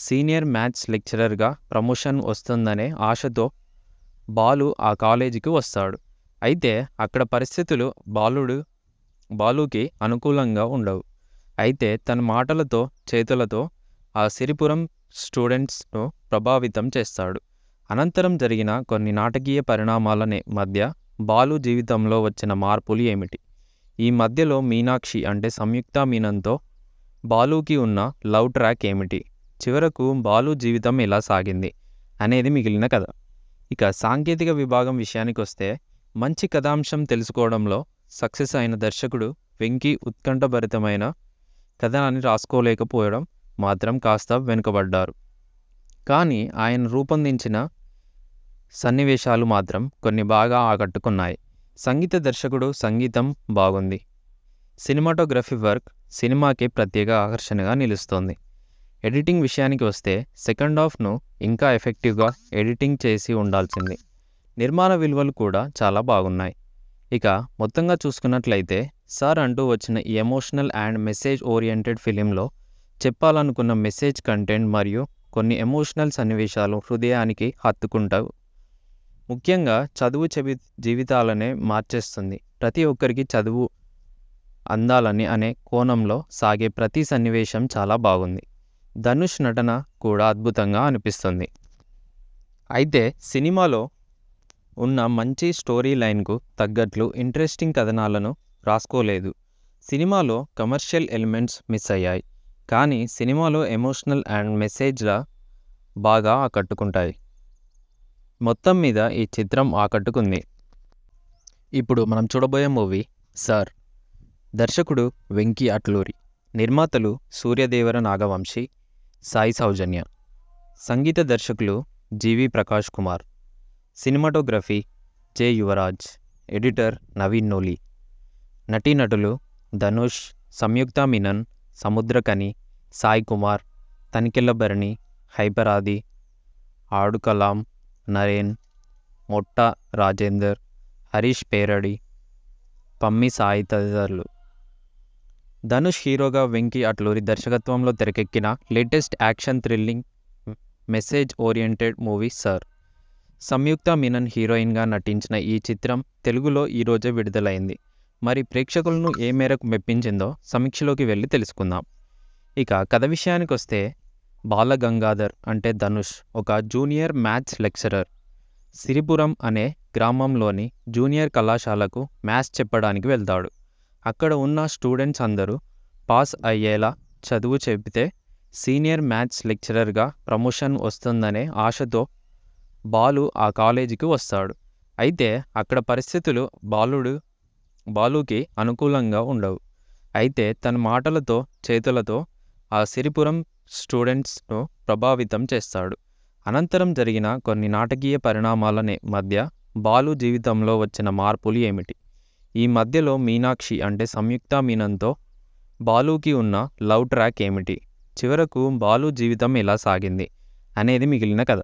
సీనియర్ మ్యాథ్స్ లెక్చరర్గా ప్రమోషన్ వస్తుందనే ఆశతో బాలు ఆ కాలేజీకి వస్తాడు అయితే అక్కడ పరిస్థితులు బాలుడు బాలుకి అనుకూలంగా ఉండవు అయితే తన మాటలతో చేతులతో ఆ సిరిపురం స్టూడెంట్స్ను ప్రభావితం చేస్తాడు అనంతరం జరిగిన కొన్ని నాటకీయ పరిణామాలనే మధ్య బాలు జీవితంలో వచ్చిన మార్పులు ఏమిటి ఈ మధ్యలో మీనాక్షి అంటే సంయుక్త మీనంతో బాలుకి ఉన్న లవ్ ట్రాక్ ఏమిటి చివరకు బాలు జీవితం ఎలా సాగింది అనేది మిగిలిన కథ ఇక సాంకేతిక విభాగం విషయానికి వస్తే మంచి కథాంశం తెలుసుకోవడంలో సక్సెస్ అయిన దర్శకుడు వెంకీ ఉత్కంఠభరితమైన కథనాన్ని రాసుకోలేకపోవడం మాత్రం కాస్త వెనుకబడ్డారు కానీ ఆయన రూపొందించిన సన్నివేశాలు మాత్రం కొన్ని బాగా ఆకట్టుకున్నాయి సంగీత దర్శకుడు సంగీతం బాగుంది సినిమాటోగ్రఫీ వర్క్ సినిమాకి ప్రత్యేక ఆకర్షణగా నిలుస్తోంది ఎడిటింగ్ విషయానికి వస్తే సెకండ్ హాఫ్ను ఇంకా ఎఫెక్టివ్గా ఎడిటింగ్ చేసి ఉండాల్సింది నిర్మాణ విలువలు కూడా చాలా బాగున్నాయి ఇక మొత్తంగా చూసుకున్నట్లయితే సార్ అంటూ వచ్చిన ఈ ఎమోషనల్ అండ్ మెసేజ్ ఓరియంటెడ్ ఫిలింలో చెప్పాలనుకున్న మెసేజ్ కంటెంట్ మరియు కొన్ని ఎమోషనల్ సన్నివేశాలు హృదయానికి హత్తుకుంటావు ముఖ్యంగా చదువు చెవి జీవితాలనే మార్చేస్తుంది ప్రతి ఒక్కరికి చదువు అందాలని అనే కోణంలో సాగే ప్రతి సన్నివేశం చాలా బాగుంది ధనుష్ నటన కూడా అద్భుతంగా అనిపిస్తుంది అయితే సినిమాలో ఉన్న మంచి స్టోరీ లైన్కు తగ్గట్లు ఇంట్రెస్టింగ్ కథనాలను రాసుకోలేదు సినిమాలో కమర్షియల్ ఎలిమెంట్స్ మిస్ అయ్యాయి కానీ సినిమాలో ఎమోషనల్ అండ్ మెసేజ్ల బాగా ఆకట్టుకుంటాయి మొత్తం మీద ఈ చిత్రం ఆకట్టుకుంది ఇప్పుడు మనం చూడబోయే మూవీ సార్ దర్శకుడు వెంకీ అట్లూరి నిర్మాతలు సూర్యదేవర నాగవంశీ సాయి సౌజన్య సంగీత దర్శకులు G V Prakash Kumar cinematography J Yuvraj editor Naveen Nooli నటీనటులు ధనుష్ సంయుక్త మినన్ సముద్రకని సాయి కుమార్ తనికెళ్ళభరణి హైపరాది ఆడు కలాం నరేన్ మొట్ట రాజేందర్ హరీష్ పేరడి పమ్మి సాయి తదితరులు ధనుష్ హీరోగా వెంకీ అట్లూరి దర్శకత్వంలో తెరకెక్కిన latest action thrilling message oriented movie sir Samyuktha Menon హీరోయిన్గా నటించిన ఈ చిత్రం తెలుగులో ఈరోజే విడుదలైంది మరి ప్రేక్షకులను ఏ మేరకు మెప్పించిందో సమీక్షలోకి వెళ్ళి తెలుసుకుందాం ఇక కథ విషయానికి వస్తే బాలగంగాధర్ అంటే ధనుష్ ఒక జూనియర్ మ్యాథ్స్ లెక్చరర్ సిరిపురం అనే గ్రామంలోని జూనియర్ కళాశాలకు మ్యాథ్స్ చెప్పడానికి వెళ్తాడు అక్కడ ఉన్న స్టూడెంట్స్ అందరూ పాస్ అయ్యేలా చదువు చెబితే సీనియర్ మ్యాథ్స్ లెక్చరర్గా ప్రమోషన్ వస్తుందనే ఆశతో బాలు ఆ కాలేజీకి వస్తాడు అయితే అక్కడ పరిస్థితులు బాలుడు బాలుకి అనుకూలంగా ఉండవు అయితే తన మాటలతో చేతులతో ఆ సిరిపురం స్టూడెంట్స్ను ప్రభావితం చేస్తాడు అనంతరం జరిగిన కొన్ని నాటకీయ పరిణామాలనే మధ్య బాలు జీవితంలో వచ్చిన మార్పులు ఏమిటి ఈ మధ్యలో మీనాక్షి అంటే సంయుక్త మీనంతో బాలుకి ఉన్న లవ్ ట్రాక్ ఏమిటి చివరకు బాలు జీవితం ఎలా సాగింది అనేది మిగిలిన కథ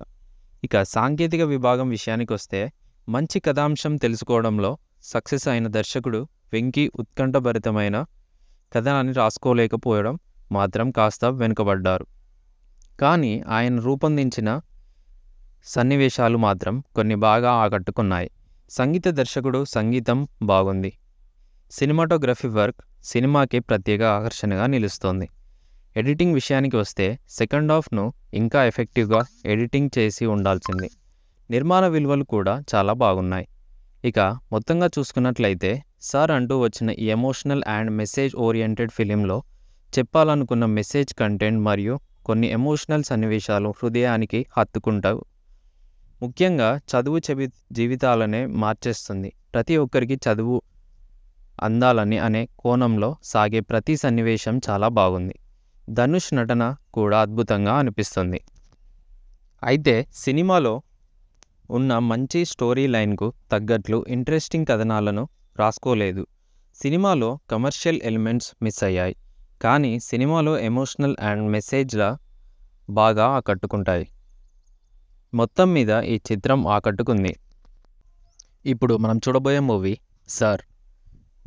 ఇక సాంకేతిక విభాగం విషయానికి వస్తే మంచి కథాంశం తెలుసుకోవడంలో సక్సెస్ అయిన దర్శకుడు వెంకీ ఉత్కంఠభరితమైన కథనాన్ని రాసుకోలేకపోవడం మాత్రం కాస్త వెనుకబడ్డారు కానీ ఆయన రూపొందించిన సన్నివేశాలు మాత్రం కొన్ని బాగా ఆకట్టుకున్నాయి సంగీత దర్శకుడు సంగీతం బాగుంది సినిమాటోగ్రఫీ వర్క్ సినిమాకి ప్రత్యేక ఆకర్షణగా నిలుస్తోంది ఎడిటింగ్ విషయానికి వస్తే సెకండ్ హాఫ్ను ఇంకా ఎఫెక్టివ్గా ఎడిటింగ్ చేసి ఉండాల్సింది నిర్మాణ విలువలు కూడా చాలా బాగున్నాయి ఇక మొత్తంగా చూసుకున్నట్లయితే సార్ అంటూ వచ్చిన ఈ ఎమోషనల్ అండ్ మెసేజ్ ఓరియంటెడ్ ఫిలింలో చెప్పాలనుకున్న మెసేజ్ కంటెంట్ మరియు కొన్ని ఎమోషనల్ సన్నివేశాలు హృదయానికి హత్తుకుంటావు ముఖ్యంగా చదువు చెవి జీవితాలనే మార్చేస్తుంది ప్రతి ఒక్కరికి చదువు అందాలని అనే కోణంలో సాగే ప్రతి సన్నివేశం చాలా బాగుంది ధనుష్ నటన కూడా అద్భుతంగా అనిపిస్తుంది అయితే సినిమాలో ఉన్న మంచి స్టోరీ లైన్కు తగ్గట్లు ఇంట్రెస్టింగ్ కథనాలను రాసుకోలేదు సినిమాలో కమర్షియల్ ఎలిమెంట్స్ మిస్ అయ్యాయి కానీ సినిమాలో ఎమోషనల్ అండ్ మెసేజ్ల బాగా ఆకట్టుకుంటాయి మొత్తం మీద ఈ చిత్రం ఆకట్టుకుంది ఇప్పుడు మనం చూడబోయే మూవీ సార్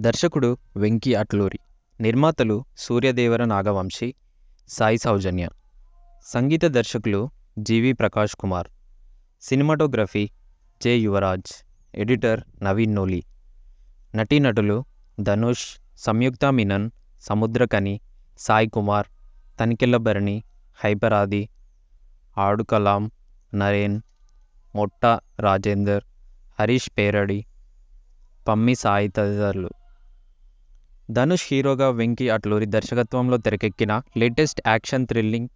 దర్శకుడు వెంకీ అట్లూరి నిర్మాతలు సూర్యదేవర నాగవంశీ సాయి సౌజన్య సంగీత దర్శకులు G V Prakash Kumar cinematography J Yuvraj editor Naveen Nooli నటీనటులు ధనుష్ సంయుక్త మినన్ సముద్రకని సాయి కుమార్ తనికెళ్ళభరణి హైపరాది ఆడుకలాం నరేన్ మొట్ట రాజేందర్ హరీష్ పేరడి పమ్మి సాయి తదితరులు ధనుష్ హీరోగా వెంకీ అట్లూరి దర్శకత్వంలో తెరకెక్కిన latest action thrilling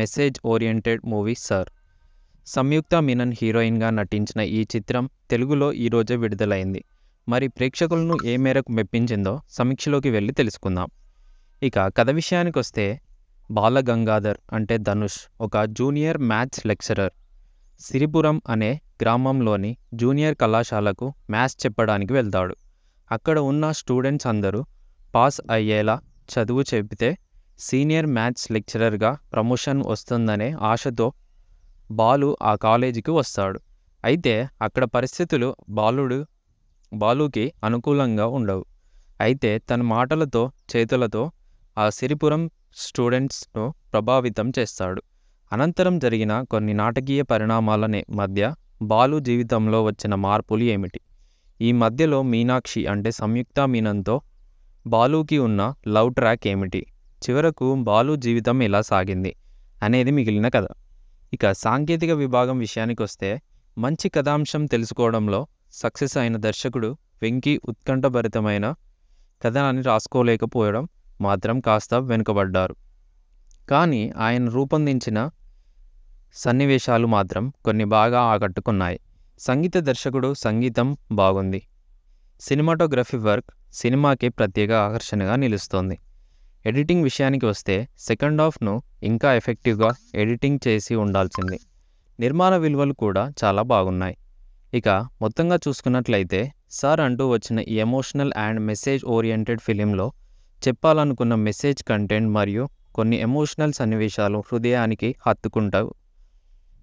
message oriented movie sir Samyuktha Menon హీరోయిన్గా నటించిన ఈ చిత్రం తెలుగులో ఈరోజే విడుదలైంది మరి ప్రేక్షకులను ఏ మేరకు మెప్పించిందో సమీక్షలోకి వెళ్ళి తెలుసుకుందాం ఇక కథ విషయానికి వస్తే బాలగంగాధర్ అంటే ధనుష్ ఒక జూనియర్ మ్యాథ్స్ లెక్చరర్ సిరిపురం అనే గ్రామంలోని జూనియర్ కళాశాలకు మ్యాథ్స్ చెప్పడానికి వెళ్తాడు అక్కడ ఉన్న స్టూడెంట్స్ అందరూ పాస్ అయ్యేలా చదువు చెబితే సీనియర్ మ్యాథ్స్ లెక్చరర్గా ప్రమోషన్ వస్తుందనే ఆశతో బాలు ఆ కాలేజీకి వస్తాడు అయితే అక్కడ పరిస్థితులు బాలుడు బాలుకి అనుకూలంగా ఉండవు అయితే తన మాటలతో చేతులతో ఆ సిరిపురం స్టూడెంట్స్ను ప్రభావితం చేస్తాడు అనంతరం జరిగిన కొన్ని నాటకీయ పరిణామాల మధ్య బాలు జీవితంలో వచ్చిన మార్పులు ఏమిటి ఈ మధ్యలో మీనాక్షి అంటే సంయుక్త మీనంతో బాలుకి ఉన్న లవ్ ట్రాక్ ఏమిటి చివరకు బాలు జీవితం ఎలా సాగింది అనేది మిగిలిన కథ ఇక సాంకేతిక విభాగం విషయానికి వస్తే మంచి కథాంశం తెలుసుకోవడంలో సక్సెస్ అయిన దర్శకుడు వెంకీ ఉత్కంఠభరితమైన కథనాన్ని రాసుకోలేకపోవడం మాత్రం కాస్త వెనుకబడ్డారు కానీ ఆయన రూపొందించిన సన్నివేశాలు మాత్రం కొన్ని బాగా ఆకట్టుకున్నాయి సంగీత దర్శకుడు సంగీతం బాగుంది సినిమాటోగ్రఫీ వర్క్ సినిమాకి ప్రత్యేక ఆకర్షణగా నిలుస్తోంది ఎడిటింగ్ విషయానికి వస్తే సెకండ్ హాఫ్ను ఇంకా ఎఫెక్టివ్గా ఎడిటింగ్ చేసి ఉండాల్సింది నిర్మాణ విలువలు కూడా చాలా బాగున్నాయి ఇక మొత్తంగా చూసుకున్నట్లయితే సార్ అంటూ వచ్చిన ఈ ఎమోషనల్ అండ్ మెసేజ్ ఓరియంటెడ్ ఫిలింలో చెప్పాలనుకున్న మెసేజ్ కంటెంట్ మరియు కొన్ని ఎమోషనల్ సన్నివేశాలు హృదయానికి హత్తుకుంటావు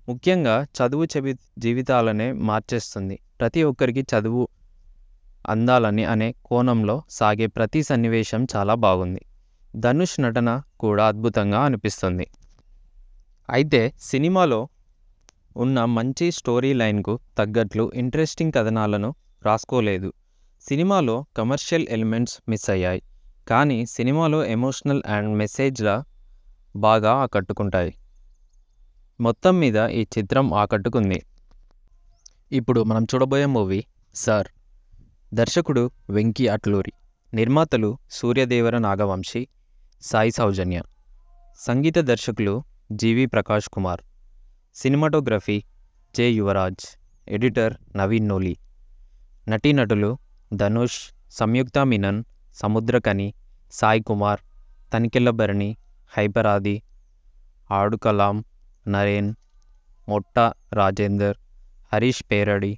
ముఖ్యంగా చదువు చెవి జీవితాలనే మార్చేస్తుంది ప్రతి ఒక్కరికి చదువు అందాలని అనే కోణంలో సాగే ప్రతి సన్నివేశం చాలా బాగుంది ధనుష్ నటన కూడా అద్భుతంగా అనిపిస్తుంది అయితే సినిమాలో ఉన్న మంచి స్టోరీ లైన్కు తగ్గట్లు ఇంట్రెస్టింగ్ కథనాలను రాసుకోలేదు సినిమాలో కమర్షియల్ ఎలిమెంట్స్ మిస్ అయ్యాయి కానీ సినిమాలో ఎమోషనల్ అండ్ మెసేజ్ల బాగా ఆకట్టుకుంటాయి మొత్తం మీద ఈ చిత్రం ఆకట్టుకుంది ఇప్పుడు మనం చూడబోయే మూవీ సార్ దర్శకుడు వెంకీ అట్లూరి నిర్మాతలు సూర్యదేవర నాగవంశి సాయి సౌజన్య సంగీత దర్శకులు G V Prakash Kumar cinematography J Yuvraj editor Naveen Nooli నటీనటులు ధనుష్ సంయుక్త మినన్ సముద్రకని సాయి కుమార్ తనికెళ్ళభరణి హైపరాది ఆడు కలాం నరేన్ మొట్ట రాజేందర్ హరీష్ పేరడి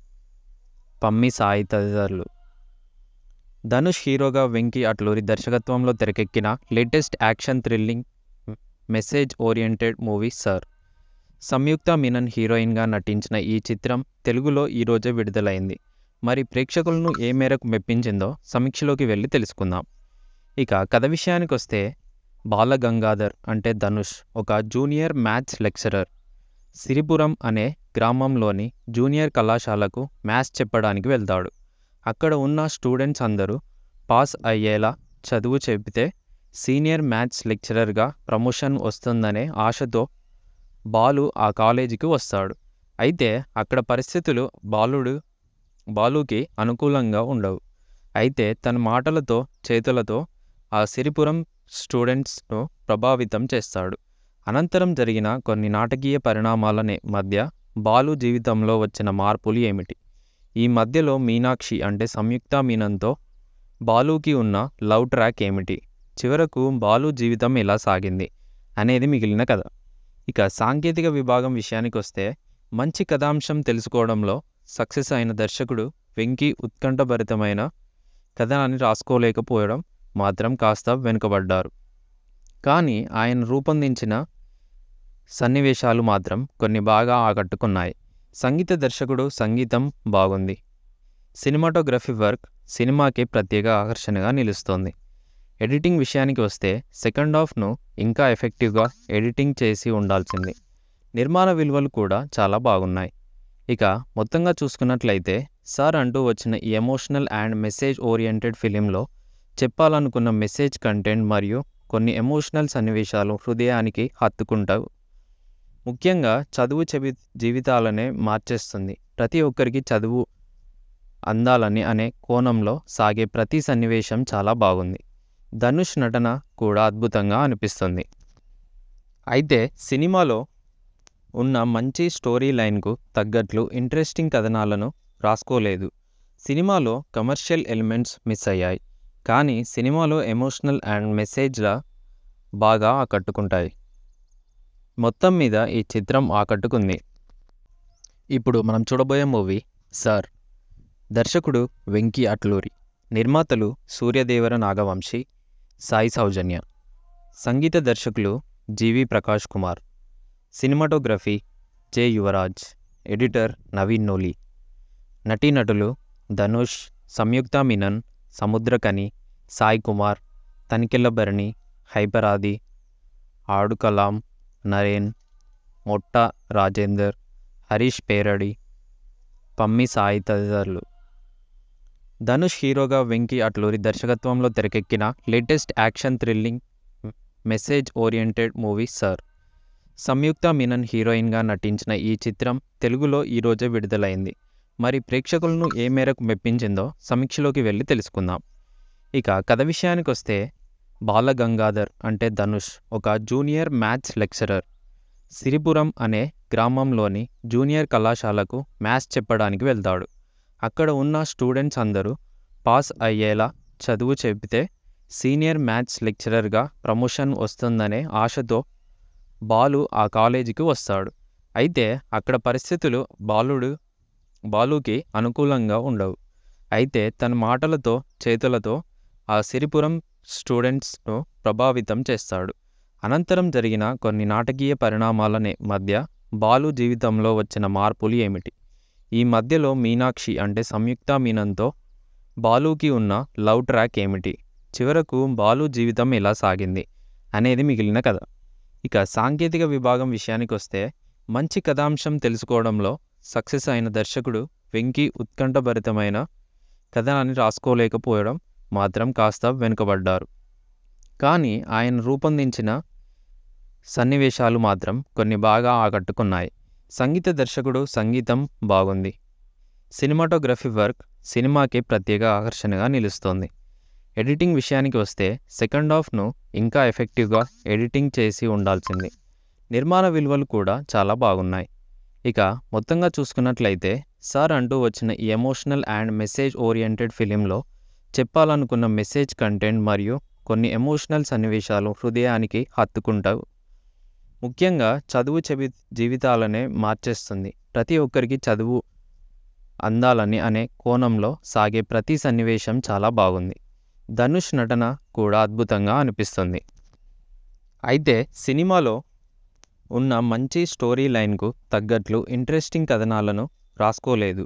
పమ్మి సాయి తదితరులు ధనుష్ హీరోగా వెంకీ అట్లూరి దర్శకత్వంలో తెరకెక్కిన latest action thrilling message oriented movie sir Samyuktha Menon హీరోయిన్గా నటించిన ఈ చిత్రం తెలుగులో ఈరోజే విడుదలైంది మరి ప్రేక్షకులను ఏ మేరకు మెప్పించిందో సమీక్షలోకి వెళ్ళి తెలుసుకుందాం ఇక కథ విషయానికి వస్తే బాలగంగాధర్ అంటే ధనుష్ ఒక జూనియర్ మ్యాథ్స్ లెక్చరర్ సిరిపురం అనే గ్రామంలోని జూనియర్ కళాశాలకు మ్యాథ్స్ చెప్పడానికి వెళ్తాడు అక్కడ ఉన్న స్టూడెంట్స్ అందరూ పాస్ అయ్యేలా చదువు చెబితే సీనియర్ మ్యాథ్స్ లెక్చరర్గా ప్రమోషన్ వస్తుందనే ఆశతో బాలు ఆ కాలేజీకి వస్తాడు అయితే అక్కడ పరిస్థితులు బాలుడు బాలుకి అనుకూలంగా ఉండవు అయితే తన మాటలతో చేతులతో ఆ సిరిపురం స్టూడెంట్స్ను ప్రభావితం చేస్తాడు అనంతరం జరిగిన కొన్ని నాటకీయ పరిణామాలనే మధ్య బాలు జీవితంలో వచ్చిన మార్పులు ఏమిటి ఈ మధ్యలో మీనాక్షి అంటే సంయుక్త మీనంతో బాలుకి ఉన్న లవ్ ట్రాక్ ఏమిటి చివరకు బాలు జీవితం ఎలా సాగింది అనేది మిగిలిన కథ ఇక సాంకేతిక విభాగం విషయానికి వస్తే మంచి కథాంశం తెలుసుకోవడంలో సక్సెస్ అయిన దర్శకుడు వెంకీ ఉత్కంఠభరితమైన కథనాన్ని రాసుకోలేకపోవడం మాత్రం కాస్త వెనుకబడ్డారు కానీ ఆయన రూపొందించిన సన్నివేశాలు మాత్రం కొన్ని బాగా ఆకట్టుకున్నాయి సంగీత దర్శకుడు సంగీతం బాగుంది సినిమాటోగ్రఫీ వర్క్ సినిమాకి ప్రత్యేక ఆకర్షణగా నిలుస్తోంది ఎడిటింగ్ విషయానికి వస్తే సెకండ్ హాఫ్ను ఇంకా ఎఫెక్టివ్గా ఎడిటింగ్ చేసి ఉండాల్సింది నిర్మాణ విలువలు కూడా చాలా బాగున్నాయి ఇక మొత్తంగా చూసుకున్నట్లయితే సార్ అంటూ వచ్చిన ఈ ఎమోషనల్ అండ్ మెసేజ్ ఓరియంటెడ్ ఫిలింలో చెప్పాలనుకున్న మెసేజ్ కంటెంట్ మరియు కొన్ని ఎమోషనల్ సన్నివేశాలు హృదయానికి హత్తుకుంటావు ముఖ్యంగా చదువు చెవి జీవితాలనే మార్చేస్తుంది ప్రతి ఒక్కరికి చదువు అందాలని అనే కోణంలో సాగే ప్రతి సన్నివేశం చాలా బాగుంది ధనుష్ నటన కూడా అద్భుతంగా అనిపిస్తుంది అయితే సినిమాలో ఉన్న మంచి స్టోరీ లైన్కు తగ్గట్లు ఇంట్రెస్టింగ్ కథనాలను రాసుకోలేదు సినిమాలో కమర్షియల్ ఎలిమెంట్స్ మిస్ అయ్యాయి కానీ సినిమాలో ఎమోషనల్ అండ్ మెసేజ్ల బాగా ఆకట్టుకుంటాయి మొత్తం మీద ఈ చిత్రం ఆకట్టుకుంది ఇప్పుడు మనం చూడబోయే మూవీ సార్ దర్శకుడు వెంకీ అట్లూరి నిర్మాతలు సూర్యదేవర నాగవంశి సాయి సౌజన్య సంగీత దర్శకులు G V Prakash Kumar cinematography J Yuvraj editor Naveen Nooli నటీనటులు ధనుష్ సంయుక్త మీనన్ సముద్రకని సాయి కుమార్ తనికెళ్ళభరణి హైపరాది ఆడు కలాం నరేన్ మొట్ట రాజేందర్ హరీష్ పేరడి పమ్మి సాయి తదితరులు ధనుష్ హీరోగా వెంకీ అట్లూరి దర్శకత్వంలో తెరకెక్కిన latest action thrilling message oriented movie sir Samyuktha Menon హీరోయిన్గా నటించిన ఈ చిత్రం తెలుగులో రోజే విడుదలైంది మరి ప్రేక్షకులను ఏ మేరకు మెప్పించిందో సమీక్షలోకి వెళ్ళి తెలుసుకుందాం ఇక కథ విషయానికి వస్తే బాలగంగాధర్ అంటే ధనుష్ ఒక జూనియర్ మ్యాథ్స్ లెక్చరర్ సిరిపురం అనే గ్రామంలోని జూనియర్ కళాశాలకు మ్యాథ్స్ చెప్పడానికి వెళ్తాడు అక్కడ ఉన్న స్టూడెంట్స్ అందరూ పాస్ అయ్యేలా చదువు చెబితే సీనియర్ మ్యాథ్స్ లెక్చరర్గా ప్రమోషన్ వస్తుందనే ఆశతో బాలు ఆ కాలేజీకి వస్తాడు అయితే అక్కడ పరిస్థితులు బాలుడు బాలుకి అనుకూలంగా ఉండవు అయితే తన మాటలతో చేతులతో ఆ సిరిపురం స్టూడెంట్స్ను ప్రభావితం చేస్తాడు అనంతరం జరిగిన కొన్ని నాటకీయ పరిణామాలనే మధ్య బాలు జీవితంలో వచ్చిన మార్పులు ఏమిటి ఈ మధ్యలో మీనాక్షి అంటే సంయుక్త మీనంతో బాలుకి ఉన్న లవ్ ట్రాక్ ఏమిటి చివరకు బాలు జీవితం ఎలా సాగింది అనేది మిగిలిన కథ ఇక సాంకేతిక విభాగం విషయానికి వస్తే మంచి కథాంశం తెలుసుకోవడంలో సక్సెస్ అయిన దర్శకుడు వెంకీ ఉత్కంఠభరితమైన కథనాన్ని రాసుకోలేకపోవడం మాత్రం కాస్త వెనుకబడ్డారు కానీ ఆయన రూపొందించిన సన్నివేశాలు మాత్రం కొన్ని బాగా ఆకట్టుకున్నాయి సంగీత దర్శకుడు సంగీతం బాగుంది సినిమాటోగ్రఫీ వర్క్ సినిమాకి ప్రత్యేక ఆకర్షణగా నిలుస్తోంది ఎడిటింగ్ విషయానికి వస్తే సెకండ్ హాఫ్ను ఇంకా ఎఫెక్టివ్గా ఎడిటింగ్ చేసి ఉండాల్సింది నిర్మాణ విలువలు కూడా చాలా బాగున్నాయి ఇక మొత్తంగా చూసుకున్నట్లయితే సార్ అంటూ వచ్చిన ఈ ఎమోషనల్ అండ్ మెసేజ్ ఓరియంటెడ్ ఫిలింలో చెప్పాలనుకున్న మెసేజ్ కంటెంట్ మరియు కొన్ని ఎమోషనల్ సన్నివేశాలు హృదయానికి హత్తుకుంటావు ముఖ్యంగా చదువు చెవి జీవితాలనే మార్చేస్తుంది ప్రతి ఒక్కరికి చదువు అందాలని అనే కోణంలో సాగే ప్రతి సన్నివేశం చాలా బాగుంది ధనుష్ నటన కూడా అద్భుతంగా అనిపిస్తుంది అయితే సినిమాలో ఉన్న మంచి స్టోరీ లైన్కు తగ్గట్లు ఇంట్రెస్టింగ్ కథనాలను రాసుకోలేదు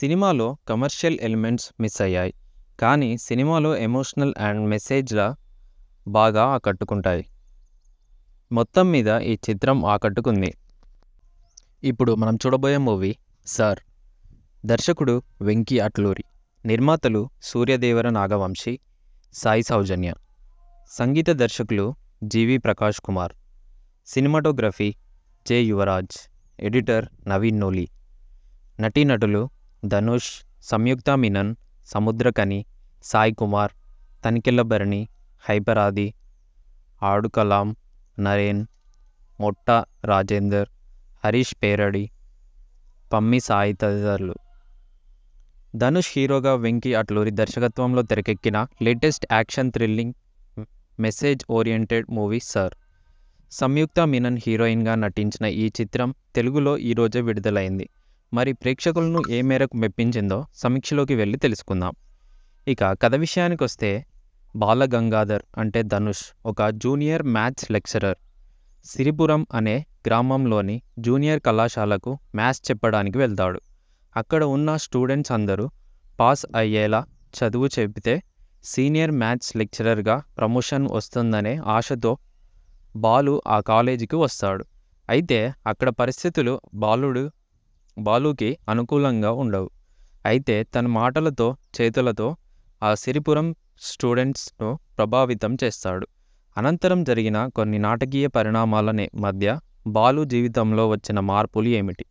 సినిమాలో కమర్షియల్ ఎలిమెంట్స్ మిస్ అయ్యాయి కానీ సినిమాలో ఎమోషనల్ అండ్ మెసేజ్ల బాగా ఆకట్టుకుంటాయి మొత్తం మీద ఈ చిత్రం ఆకట్టుకుంది ఇప్పుడు మనం చూడబోయే మూవీ సార్ దర్శకుడు వెంకీ అట్లూరి నిర్మాతలు సూర్యదేవర నాగవంశీ సాయి సౌజన్య సంగీత దర్శకులు G V Prakash Kumar cinematography J Yuvraj editor Naveen Nooli నటీనటులు ధనుష్ సంయుక్త మినన్ సముద్రకని సాయి కుమార్ తనికెళ్ళభరణి హైపరాది ఆడు కలాం నరేన్ మొట్ట రాజేందర్ హరీష్ పేరడి పమ్మి సాయి తదితరులు ధనుష్ హీరోగా వెంకీ అట్లూరి దర్శకత్వంలో తెరకెక్కిన latest action thrilling message oriented movie sir Samyuktha Menon హీరోయిన్గా నటించిన ఈ చిత్రం తెలుగులో ఈరోజే విడుదలైంది మరి ప్రేక్షకులను ఏ మేరకు మెప్పించిందో సమీక్షలోకి వెళ్ళి తెలుసుకుందాం ఇక కథ విషయానికి వస్తే బాలగంగాధర్ అంటే ధనుష్ ఒక జూనియర్ మ్యాథ్స్ లెక్చరర్ సిరిపురం అనే గ్రామంలోని జూనియర్ కళాశాలకు మ్యాథ్స్ చెప్పడానికి వెళ్తాడు అక్కడ ఉన్న స్టూడెంట్స్ అందరూ పాస్ అయ్యేలా చదువు చెబితే సీనియర్ మ్యాథ్స్ లెక్చరర్గా ప్రమోషన్ వస్తుందనే ఆశతో బాలు ఆ కాలేజీకి వస్తాడు అయితే అక్కడ పరిస్థితులు బాలుడు బాలుకి అనుకూలంగా ఉండవు అయితే తన మాటలతో చేతులతో ఆ సిరిపురం స్టూడెంట్స్ను ప్రభావితం చేస్తాడు అనంతరం జరిగిన కొన్ని నాటకీయ పరిణామాలనే మధ్య బాలు జీవితంలో వచ్చిన మార్పులు ఏమిటి